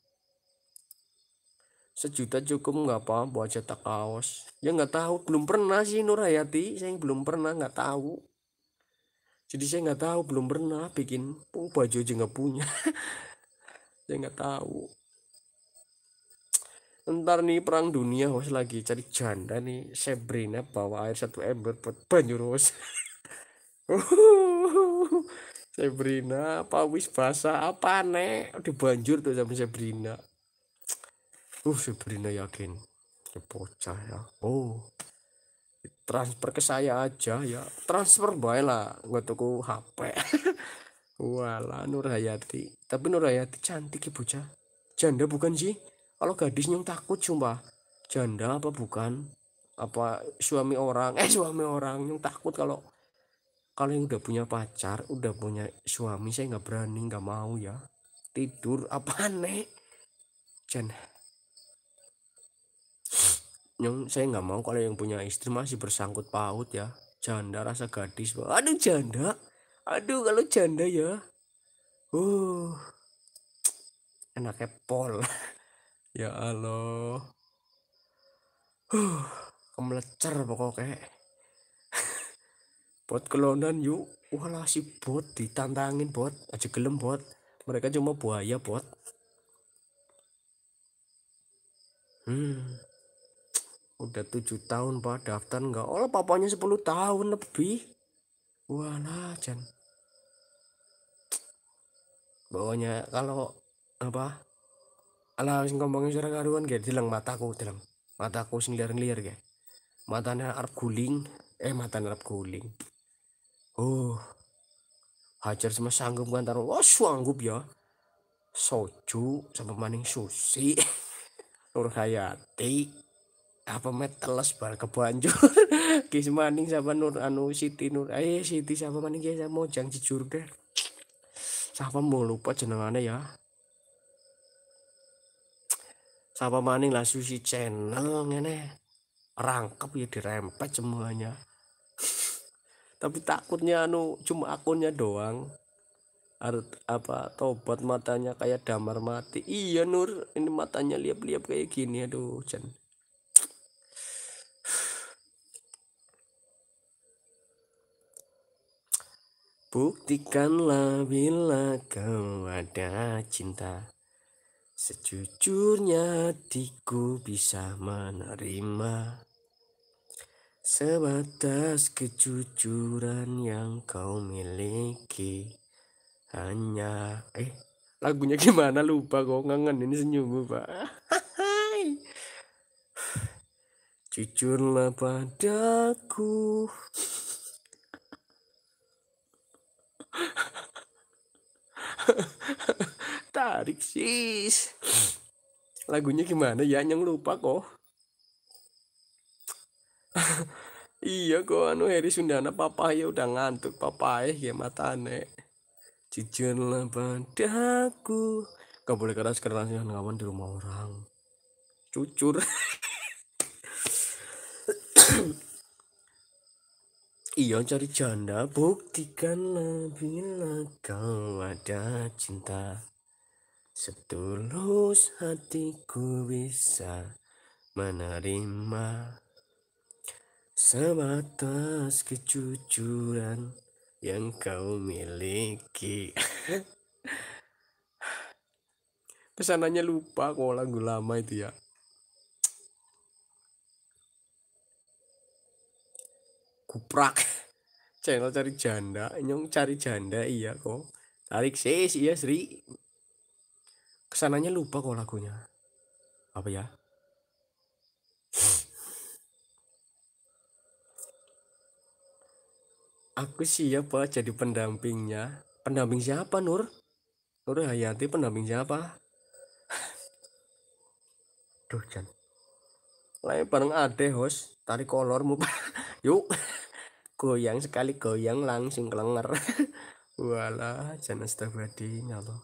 Speaker 1: sejuta cukup nggak apa buat cetak kaos ya nggak tahu belum pernah sih Nurhayati, saya belum pernah nggak tahu jadi saya nggak tahu belum pernah bikin oh, baju aja nggak punya saya nggak tahu ntar nih perang dunia harus lagi cari janda nih Sabrina bawa air satu ember buat banjur host uh, Sabrina apa wis basah apa nek di banjur tuh sama Sabrina uh Sabrina yakin ya, bocah ya oh transfer ke saya aja ya transfer boy lah gue tuku HP wala Nur Hayati tapi Nur Hayati cantik ya bocah janda bukan sih kalau gadis yang takut cuma janda apa bukan apa suami orang eh suami orang yang takut kalau kalau yang udah punya pacar udah punya suami saya nggak berani nggak mau ya tidur apa aneh janda yang saya nggak mau kalau yang punya istri masih bersangkut paut ya. Janda rasa gadis. Aduh janda. Aduh kalau janda ya. Uh. Enaknya pol. ya Allah. Huh, kemelecer pokoknya. bot kelonan yuk. Walah si bot ditantangin bot. Aja gelem bot. Mereka cuma buaya bot. Hmm udah tujuh tahun pak daftar nggak oleh papanya sepuluh tahun lebih wah najan bawanya kalau apa ala sing ngomongin suara karuan gak dileng mataku dileng mataku sing liar-liar gak matanya arab guling eh matanya arab guling oh hajar sama sanggup kan taruh wah oh, sanggup ya soju sama maning susi nur hayati apa met telas bar kebanjur guys maning sama nur anu siti nur eh siti sama maning ya mau jang jujur deh siapa mau lupa jenengannya ya siapa maning lah susi channel ngene rangkap ya dirempet semuanya tapi takutnya anu cuma akunnya doang Art, apa tobat matanya kayak damar mati iya nur ini matanya liap-liap kayak gini aduh jangan Buktikanlah bila kau ada cinta Sejujurnya hatiku bisa menerima Sebatas kejujuran yang kau miliki Hanya Eh lagunya gimana lupa kok ngangen ini senyum pak Jujurlah padaku Tarik sis. Lagunya gimana ya? Yang lupa kok. iya kok anu Heri Sundana papa ya udah ngantuk papa ya mata aneh Jujurlah padaku. Gak boleh keras keras dengan ya, kawan di rumah orang. Cucur. Iya cari janda buktikanlah bila kau ada cinta Setulus hatiku bisa menerima Sebatas kejujuran yang kau miliki Pesanannya lupa kok lagu lama itu ya kuprak channel cari janda nyong cari janda iya kok tarik sis iya Sri kesananya lupa kok lagunya apa ya aku siapa jadi pendampingnya pendamping siapa Nur Nur Hayati pendamping siapa duh Jan lain bareng ade host tarik kolormu yuk goyang sekali goyang langsing kelenger wala jangan astagfirullahaladzim ya Allah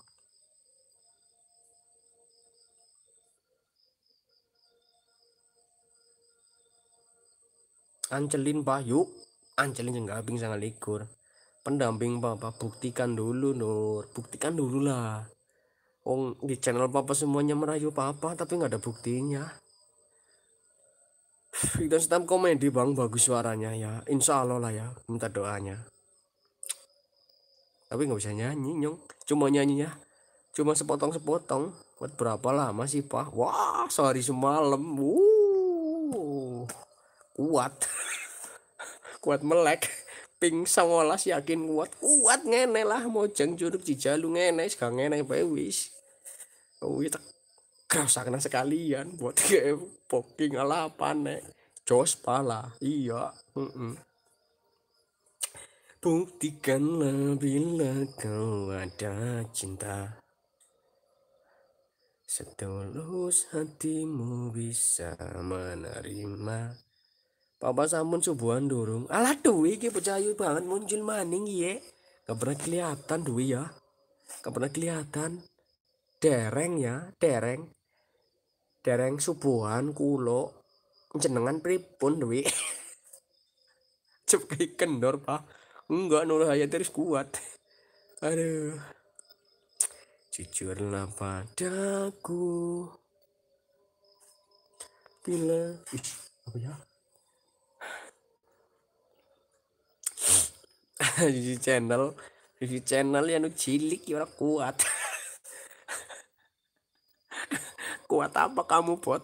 Speaker 1: Ancelin Pak yuk Ancelin jenggabing sangat ligur pendamping papa buktikan dulu Nur buktikan dulu lah ong di channel papa semuanya merayu papa tapi nggak ada buktinya kita setiap komedi bang bagus suaranya ya insya Allah lah ya minta doanya tapi nggak bisa nyanyi nyong cuma nyanyi ya cuma sepotong sepotong buat berapa lama sih pak wah sehari semalam uh kuat kuat melek ping songolas yakin kuat kuat ngene lah mojang curug cijalu ngene sekarang ngene pak wis oh, kena sekalian buat ke poking ala nek jos pala iya mm -mm. buktikanlah bila kau ada cinta setulus hatimu bisa menerima Papa samun subuhan durung. Alah duwi iki percaya banget muncul maning iya. Gak pernah kelihatan duwi ya. Gak pernah kelihatan. Dereng ya, dereng dereng subuhan kulo jenengan pripun duwi cepet kendor pak enggak nur hayat terus kuat aduh jujurlah padaku bila Ih, apa ya di channel di channel yang cilik ya kuat kuat apa kamu bot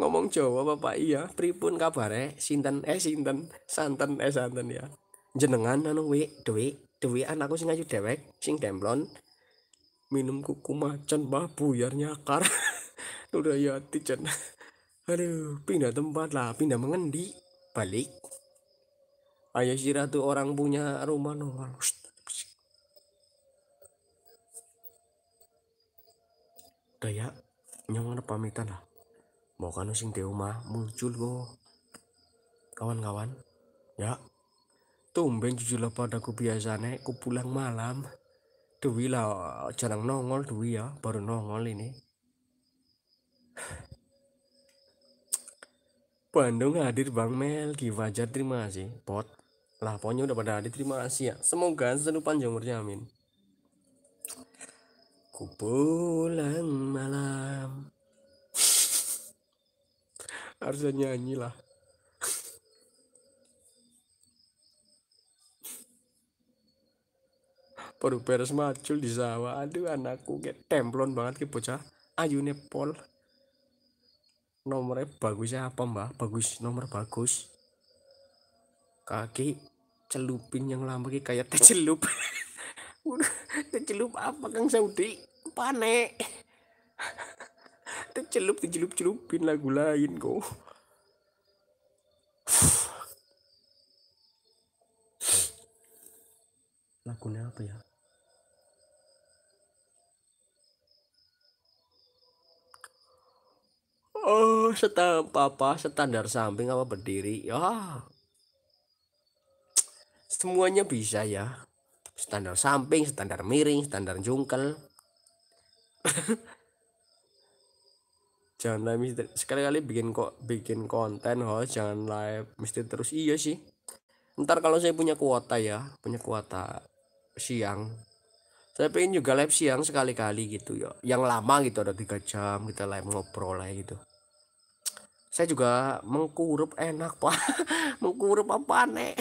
Speaker 1: ngomong Jawa bapak iya pripun eh sinten eh sinten santen eh santen ya jenengan anu we dewi dewi anakku sing ayu dewek sing demplon minum kuku macan bah buyar nyakar udah ya tijen aduh pindah tempat lah pindah mengendi balik ayo sirah tuh orang punya rumah harus udah ya nyong pamitan lah mau kan sing di rumah muncul go kawan-kawan ya tumben jujur lah pada ku pulang malam Dewi lah jarang nongol Dewi ya baru nongol ini Bandung hadir Bang Mel Wajar terima kasih pot lah ponnya udah pada hadir terima kasih ya semoga selalu panjang umurnya amin Ku pulang malam. Harusnya nyanyi lah. Baru beres macul di sawah. Aduh anakku kayak templon banget ke bocah. Ayune pol. Nomornya bagusnya apa mbak? Bagus, nomor bagus. Kaki celupin yang lama kayak tecelup celup. celup apa Kang Saudi? dan tercelup dicelup celupin lagu lain kok lagunya apa ya Oh, setan apa standar samping apa berdiri? Ya. Semuanya bisa ya. Standar samping, standar miring, standar jungkel. jangan live sekali-kali bikin kok bikin konten ho jangan live mesti terus iya sih ntar kalau saya punya kuota ya punya kuota siang saya pengen juga live siang sekali-kali gitu ya yang lama gitu ada tiga jam kita live ngobrol lah gitu saya juga mengkurup enak pak mengkurup apa nek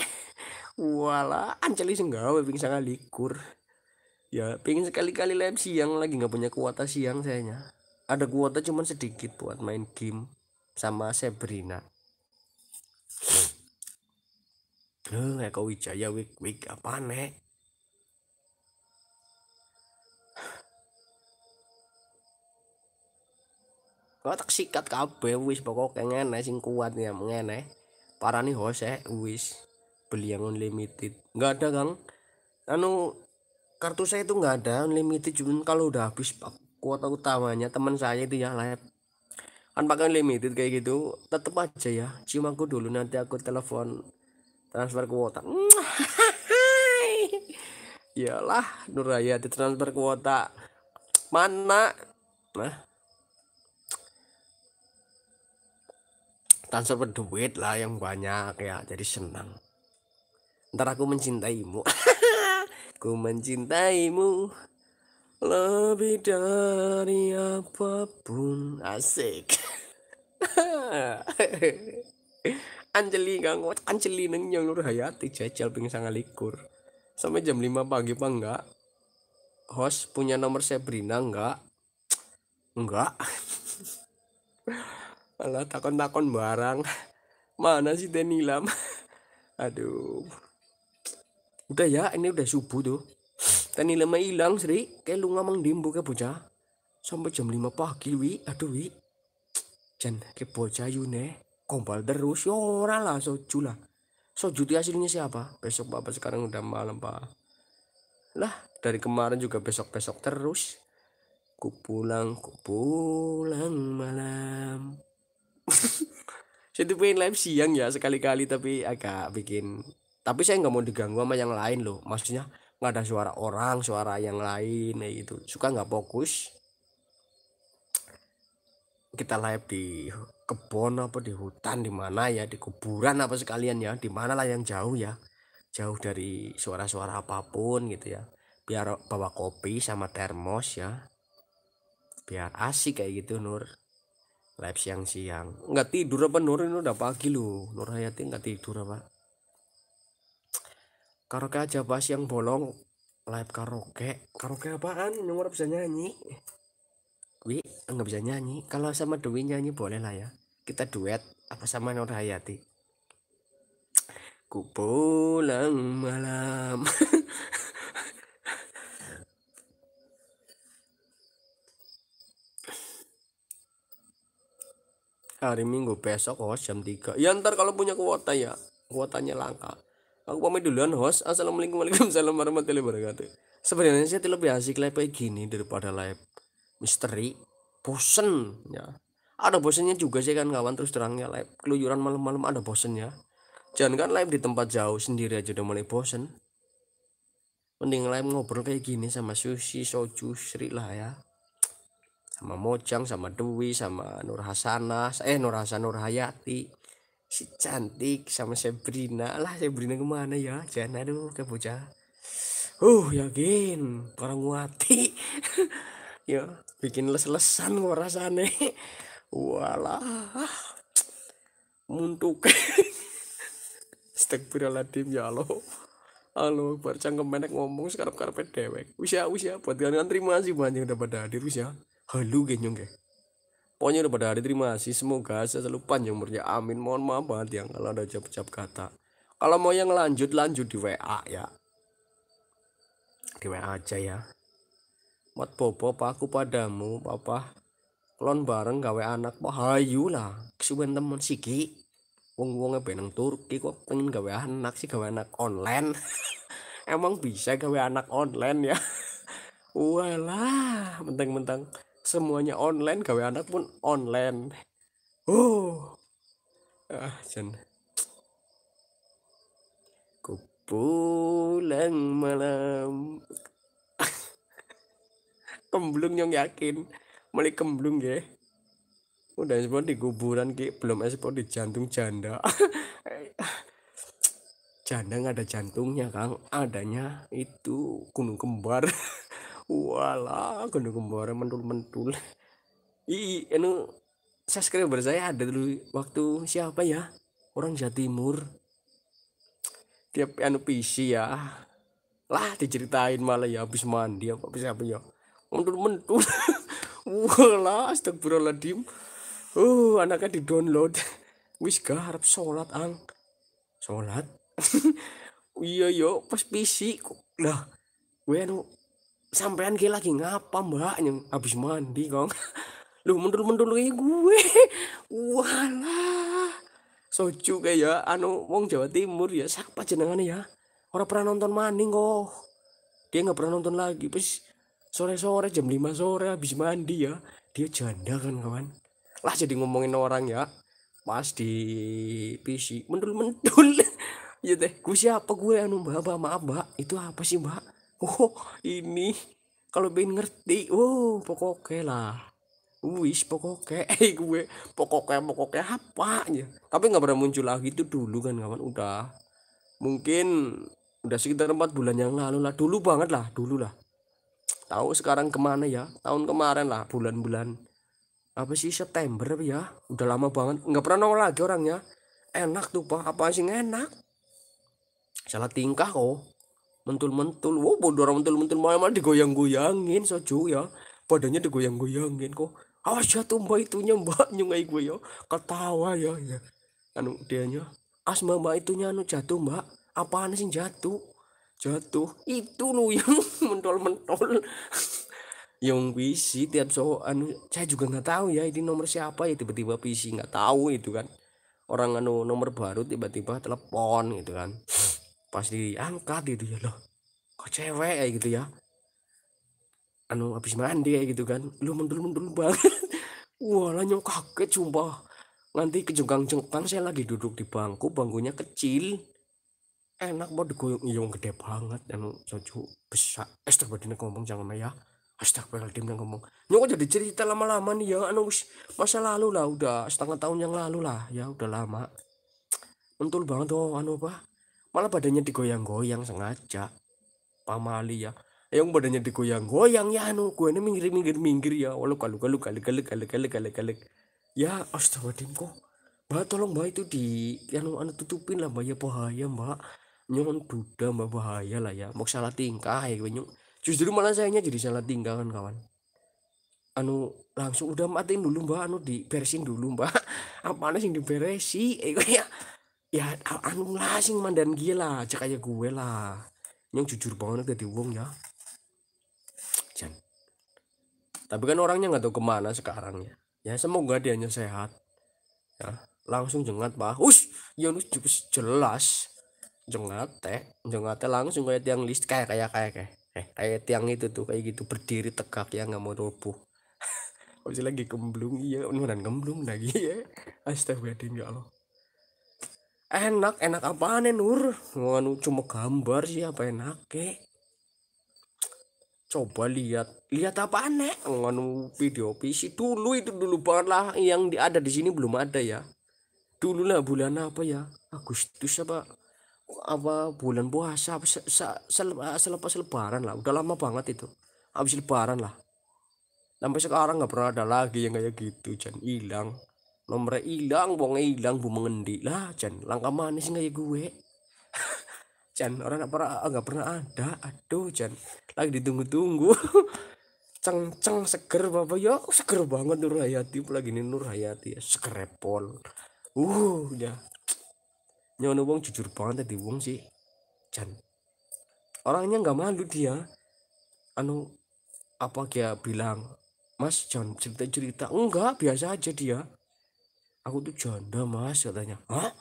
Speaker 1: wala anjali senggawe ping sangat likur ya pengen sekali-kali live siang lagi nggak punya kuota siang sayanya ada kuota cuman sedikit buat main game sama Sabrina Loh, Eko Wijaya wik wik apa nek Kau tak sikat kabe wis pokoknya ngene sing kuat ya ngene parani hose eh, wis beli yang unlimited nggak ada kang anu kartu saya itu nggak ada unlimited cuman kalau udah habis kuota utamanya teman saya itu ya lah kan pakai unlimited kayak gitu tetep aja ya cium aku dulu nanti aku telepon transfer kuota iyalah Nuraya di transfer kuota mana nah transfer duit lah yang banyak ya jadi senang ntar aku mencintaimu Ku mencintaimu lebih dari apapun asik. Anjeli ngot, Anjeli neng yang lur hayati jajal ping likur sampai jam 5 pagi pak enggak host punya nomor Sabrina enggak enggak malah takon-takon barang mana sih Denilam aduh udah ya ini udah subuh tuh tani lama hilang sri kayak lu ngamang dimbo kayak bocah sampai jam 5 pagi wi aduh wi jan ke bocah yune eh. gombal terus yo ya ora lah soju lah soju itu hasilnya siapa besok bapak sekarang udah malam pak lah dari kemarin juga besok-besok terus ku pulang ku pulang malam saya tuh pengen live siang ya sekali-kali tapi agak bikin tapi saya nggak mau diganggu sama yang lain loh maksudnya nggak ada suara orang suara yang lain kayak gitu suka nggak fokus kita live di kebun apa di hutan di mana ya di kuburan apa sekalian ya di mana lah yang jauh ya jauh dari suara-suara apapun gitu ya biar bawa kopi sama termos ya biar asik kayak gitu Nur live siang-siang nggak tidur apa Nur ini udah pagi lu Nur Hayati nggak tidur apa karaoke aja pas yang bolong live karaoke karaoke apaan yang bisa nyanyi gue enggak bisa nyanyi kalau sama Dewi nyanyi boleh lah ya kita duet apa sama Nur Hayati ku pulang malam hari minggu besok oh jam 3 ya ntar kalau punya kuota ya kuotanya langka Aku pamit duluan host. Assalamualaikum warahmatullahi wabarakatuh. Sebenarnya sih lebih asik live kayak gini daripada live misteri. Bosen ya. Ada bosennya juga sih kan kawan terus terangnya live keluyuran malam-malam ada bosennya. Jangan kan live di tempat jauh sendiri aja udah mulai bosen. Mending live ngobrol kayak gini sama Susi, Soju, Sri lah ya sama Mojang, sama dewi sama Nur Hasanah, eh Nur Hasan Nur Hayati, si cantik sama Sabrina lah Sabrina kemana ya jangan aduh ke bocah uh yakin orang mati ya bikin les-lesan kok rasane walah muntuk Astagfirullahaladzim ya Allah Halo, Akbar cangkem ngomong sekarang karpet dewek. Usia ya, usia ya. buat kalian terima kasih banyak udah pada hadir usia. Ya. Halo genyong ge. Pokoknya udah pada hari terima kasih. Semoga saya selalu panjang umurnya. Amin. Mohon maaf banget yang kalau ada ucap-ucap kata. Kalau mau yang lanjut lanjut di WA ya. Di WA aja ya. Mat popo paku padamu papa. Klon bareng gawe anak pahayu lah. Kesuwen temen siki. Wong wongnya benang Turki kok pengen gawe anak sih gawe anak online. Emang bisa gawe anak online ya? Walah, mentang-mentang semuanya online gawe anak pun online oh ah jen ku pulang malam kemblung yang yakin mulai kemblung ya udah sempat di kuburan ki belum sempat di jantung janda janda nggak ada jantungnya kang adanya itu gunung kembar wala gendong kembara mentul-mentul i anu subscriber saya ada dulu waktu siapa ya orang Jatimur tiap anu PC ya lah diceritain malah ya habis mandi apa bisa apa ya mentul-mentul walah astagfirullahaladzim uh anaknya di download wis gak harap sholat ang sholat iya yo pas PC lah gue anu sampean ki lagi ngapa mbak yang habis mandi kong lu mundur mendul mendul gue walah soju kayak ya anu wong Jawa Timur ya siapa jenengan ya orang pernah nonton maning kok dia nggak pernah nonton lagi pas sore sore jam 5 sore habis mandi ya dia janda kan kawan lah jadi ngomongin orang ya pas di PC mendul mendul ya teh gue siapa gue anu mbak mbak maaf mbak itu apa sih mbak oh ini kalau ben ngerti oh pokoknya lah wis pokoknya eh gue pokoknya pokoknya apa aja tapi nggak pernah muncul lagi itu dulu kan kawan udah mungkin udah sekitar empat bulan yang lalu lah dulu banget lah dulu lah tahu sekarang kemana ya tahun kemarin lah bulan-bulan apa sih September ya udah lama banget nggak pernah nongol lagi orangnya enak tuh pak apa sih enak salah tingkah kok mentul-mentul wow bodoh orang mentul-mentul malah digoyang-goyangin saja ya badannya digoyang-goyangin kok awas jatuh mbak itunya mbak nyungai gue ya ketawa ya ya anu dianya asma mbak itunya anu jatuh mbak apaan sih jatuh jatuh itu lu yang mentol-mentol yang PC tiap so anu saya juga nggak tahu ya ini nomor siapa ya tiba-tiba PC nggak tahu itu kan orang anu nomor baru tiba-tiba telepon gitu kan pas diangkat gitu ya loh kok cewek ya gitu ya anu habis mandi ya gitu kan lu mundur mundur banget wah lanyong kaget sumpah nanti kejengkang jengkang saya lagi duduk di bangku bangkunya kecil enak mau digoyong iyong gede banget anu cucu besar astagfirullah ngomong jangan ya astagfirullahaladzim yang ngomong nyok jadi cerita lama-lama nih ya anu masa lalu lah udah setengah tahun yang lalu lah ya udah lama mentul banget dong oh, anu apa malah badannya digoyang-goyang sengaja pamali ya yang badannya digoyang-goyang ya anu gue ini minggir minggir minggir ya walau kalau kalau kalau kalau kalau kalau kalau kalau ya astaga dimko mbak tolong mbak itu di anu anu tutupin lah mbak ya bahaya mbak nyon duda mbak bahaya lah ya mau salah tingkah ya nyong justru malah sayangnya jadi salah tingkah kan kawan anu langsung udah matiin dulu mbak anu diberesin dulu mbak apa sih diberesi eh ya ya anu lah sing mandan gila cek aja gue lah yang jujur banget jadi wong ya Jan tapi kan orangnya nggak tahu kemana sekarang ya ya semoga dianya sehat ya langsung jengat pak us ya cukup jelas jengat teh jengat teh langsung kayak tiang list kayak kayak kayak kayak eh, kayak tiang itu tuh kayak gitu berdiri tegak ya nggak mau roboh masih lagi kemblung iya, mana kemblung lagi ya. Astagfirullahaladzim ya Allah enak enak apa nih ya, Nur nganu cuma gambar sih apa enak ke coba lihat lihat apa aneh nganu video PC dulu itu dulu banget lah yang ada di sini belum ada ya dulu lah bulan apa ya Agustus apa apa bulan puasa se, se, ah, selepas lebaran lah udah lama banget itu habis lebaran lah sampai sekarang nggak pernah ada lagi yang kayak gitu jangan hilang nomornya hilang bonge hilang bu mengendi lah Chan langkah manis nggak ya gue Chan orang nggak pernah ah, nggak pernah ada aduh Chan lagi ditunggu-tunggu ceng-ceng seger bapak ya seger banget Nur Hayati lagi ini Nur Hayati ya pol, uh ya nyono wong jujur banget tadi wong sih Chan orangnya nggak malu dia anu apa dia bilang mas jangan cerita cerita enggak biasa aja dia aku tuh janda mas katanya Hah?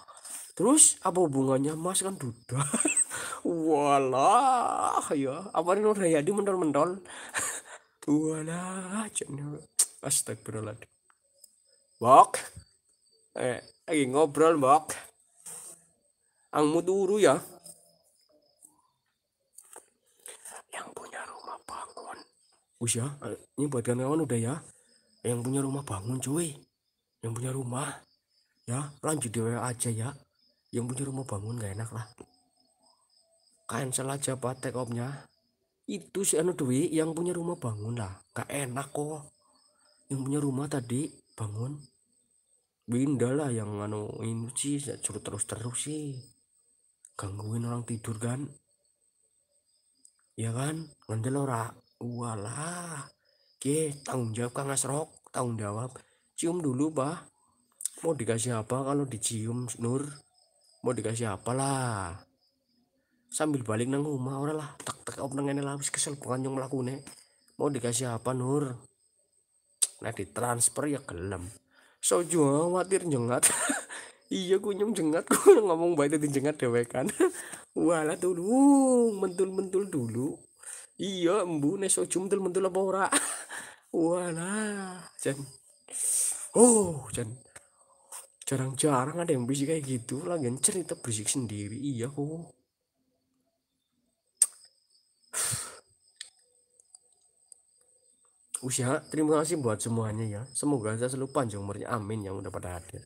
Speaker 1: terus apa hubungannya mas kan duda walah ya apa ini udah jadi mentol-mentol walah janda astagfirullah bok eh lagi ngobrol bok angmu turu ya yang punya rumah bangun usia ya. ini eh, buat kawan-kawan udah ya yang punya rumah bangun cuy yang punya rumah ya lanjut di WA aja ya yang punya rumah bangun gak enak lah cancel aja pak take itu si anu Dwi yang punya rumah bangun lah gak enak kok yang punya rumah tadi bangun Winda lah yang anu ini sih suruh terus terus sih gangguin orang tidur kan ya kan ngendel ora ah, walah ke tanggung jawab kang asrok tanggung jawab cium dulu pak mau dikasih apa kalau dicium Nur mau dikasih apa lah sambil balik nang rumah ora lah tak tak op nang lah kesel bukan yang melakukan mau dikasih apa Nur nah transfer ya gelem so juga khawatir jengat iya ku nyung jengat ku ngomong baik itu jengat dewe kan wala dulu mentul mentul dulu iya embu neso jum mentul mentul apa ora wala jen oh jarang-jarang ada yang berisik kayak gitu lagi cerita berisik sendiri iya kok usia terima kasih buat semuanya ya semoga saya selalu panjang umurnya amin yang udah pada hadir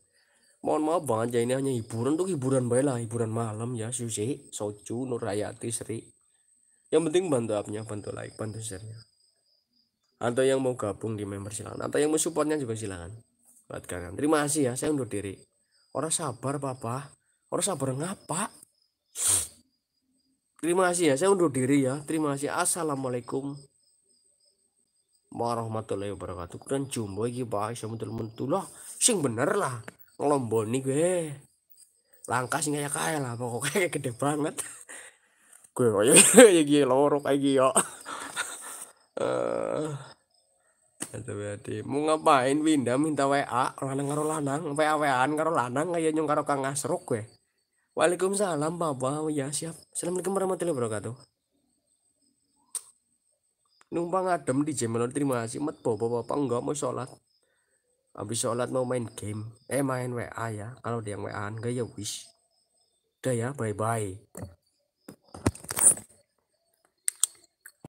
Speaker 1: mohon maaf banget ya ini hanya hiburan tuh hiburan baik lah hiburan malam ya Susi Socu Nurayati Sri yang penting bantu apnya, bantu like bantu share atau yang mau gabung di member silakan atau yang mau supportnya juga silakan buat kalian terima kasih ya saya undur diri orang sabar papa orang sabar ngapa terima kasih ya saya undur diri ya terima kasih assalamualaikum warahmatullahi wabarakatuh dan jumbo lagi pak iso teman mentul lah sing bener lah ngelomboni gue langkah sih kayak kaya lah pokoknya kayak gede banget gue kayak gini lorok kayak gini ya jadi mau ngapain Winda minta WA, lanang karo lanang, WA-WAan karo lanang kayak nyong karo Kang Asruk gue. Waalaikumsalam Papa, oh ya siap. Assalamualaikum warahmatullahi wabarakatuh. Numpang adem di jemelo terima kasih mat Bapak Bapak enggak mau sholat habis sholat mau main game eh main WA ya kalau dia yang WA enggak ya wish udah ya bye bye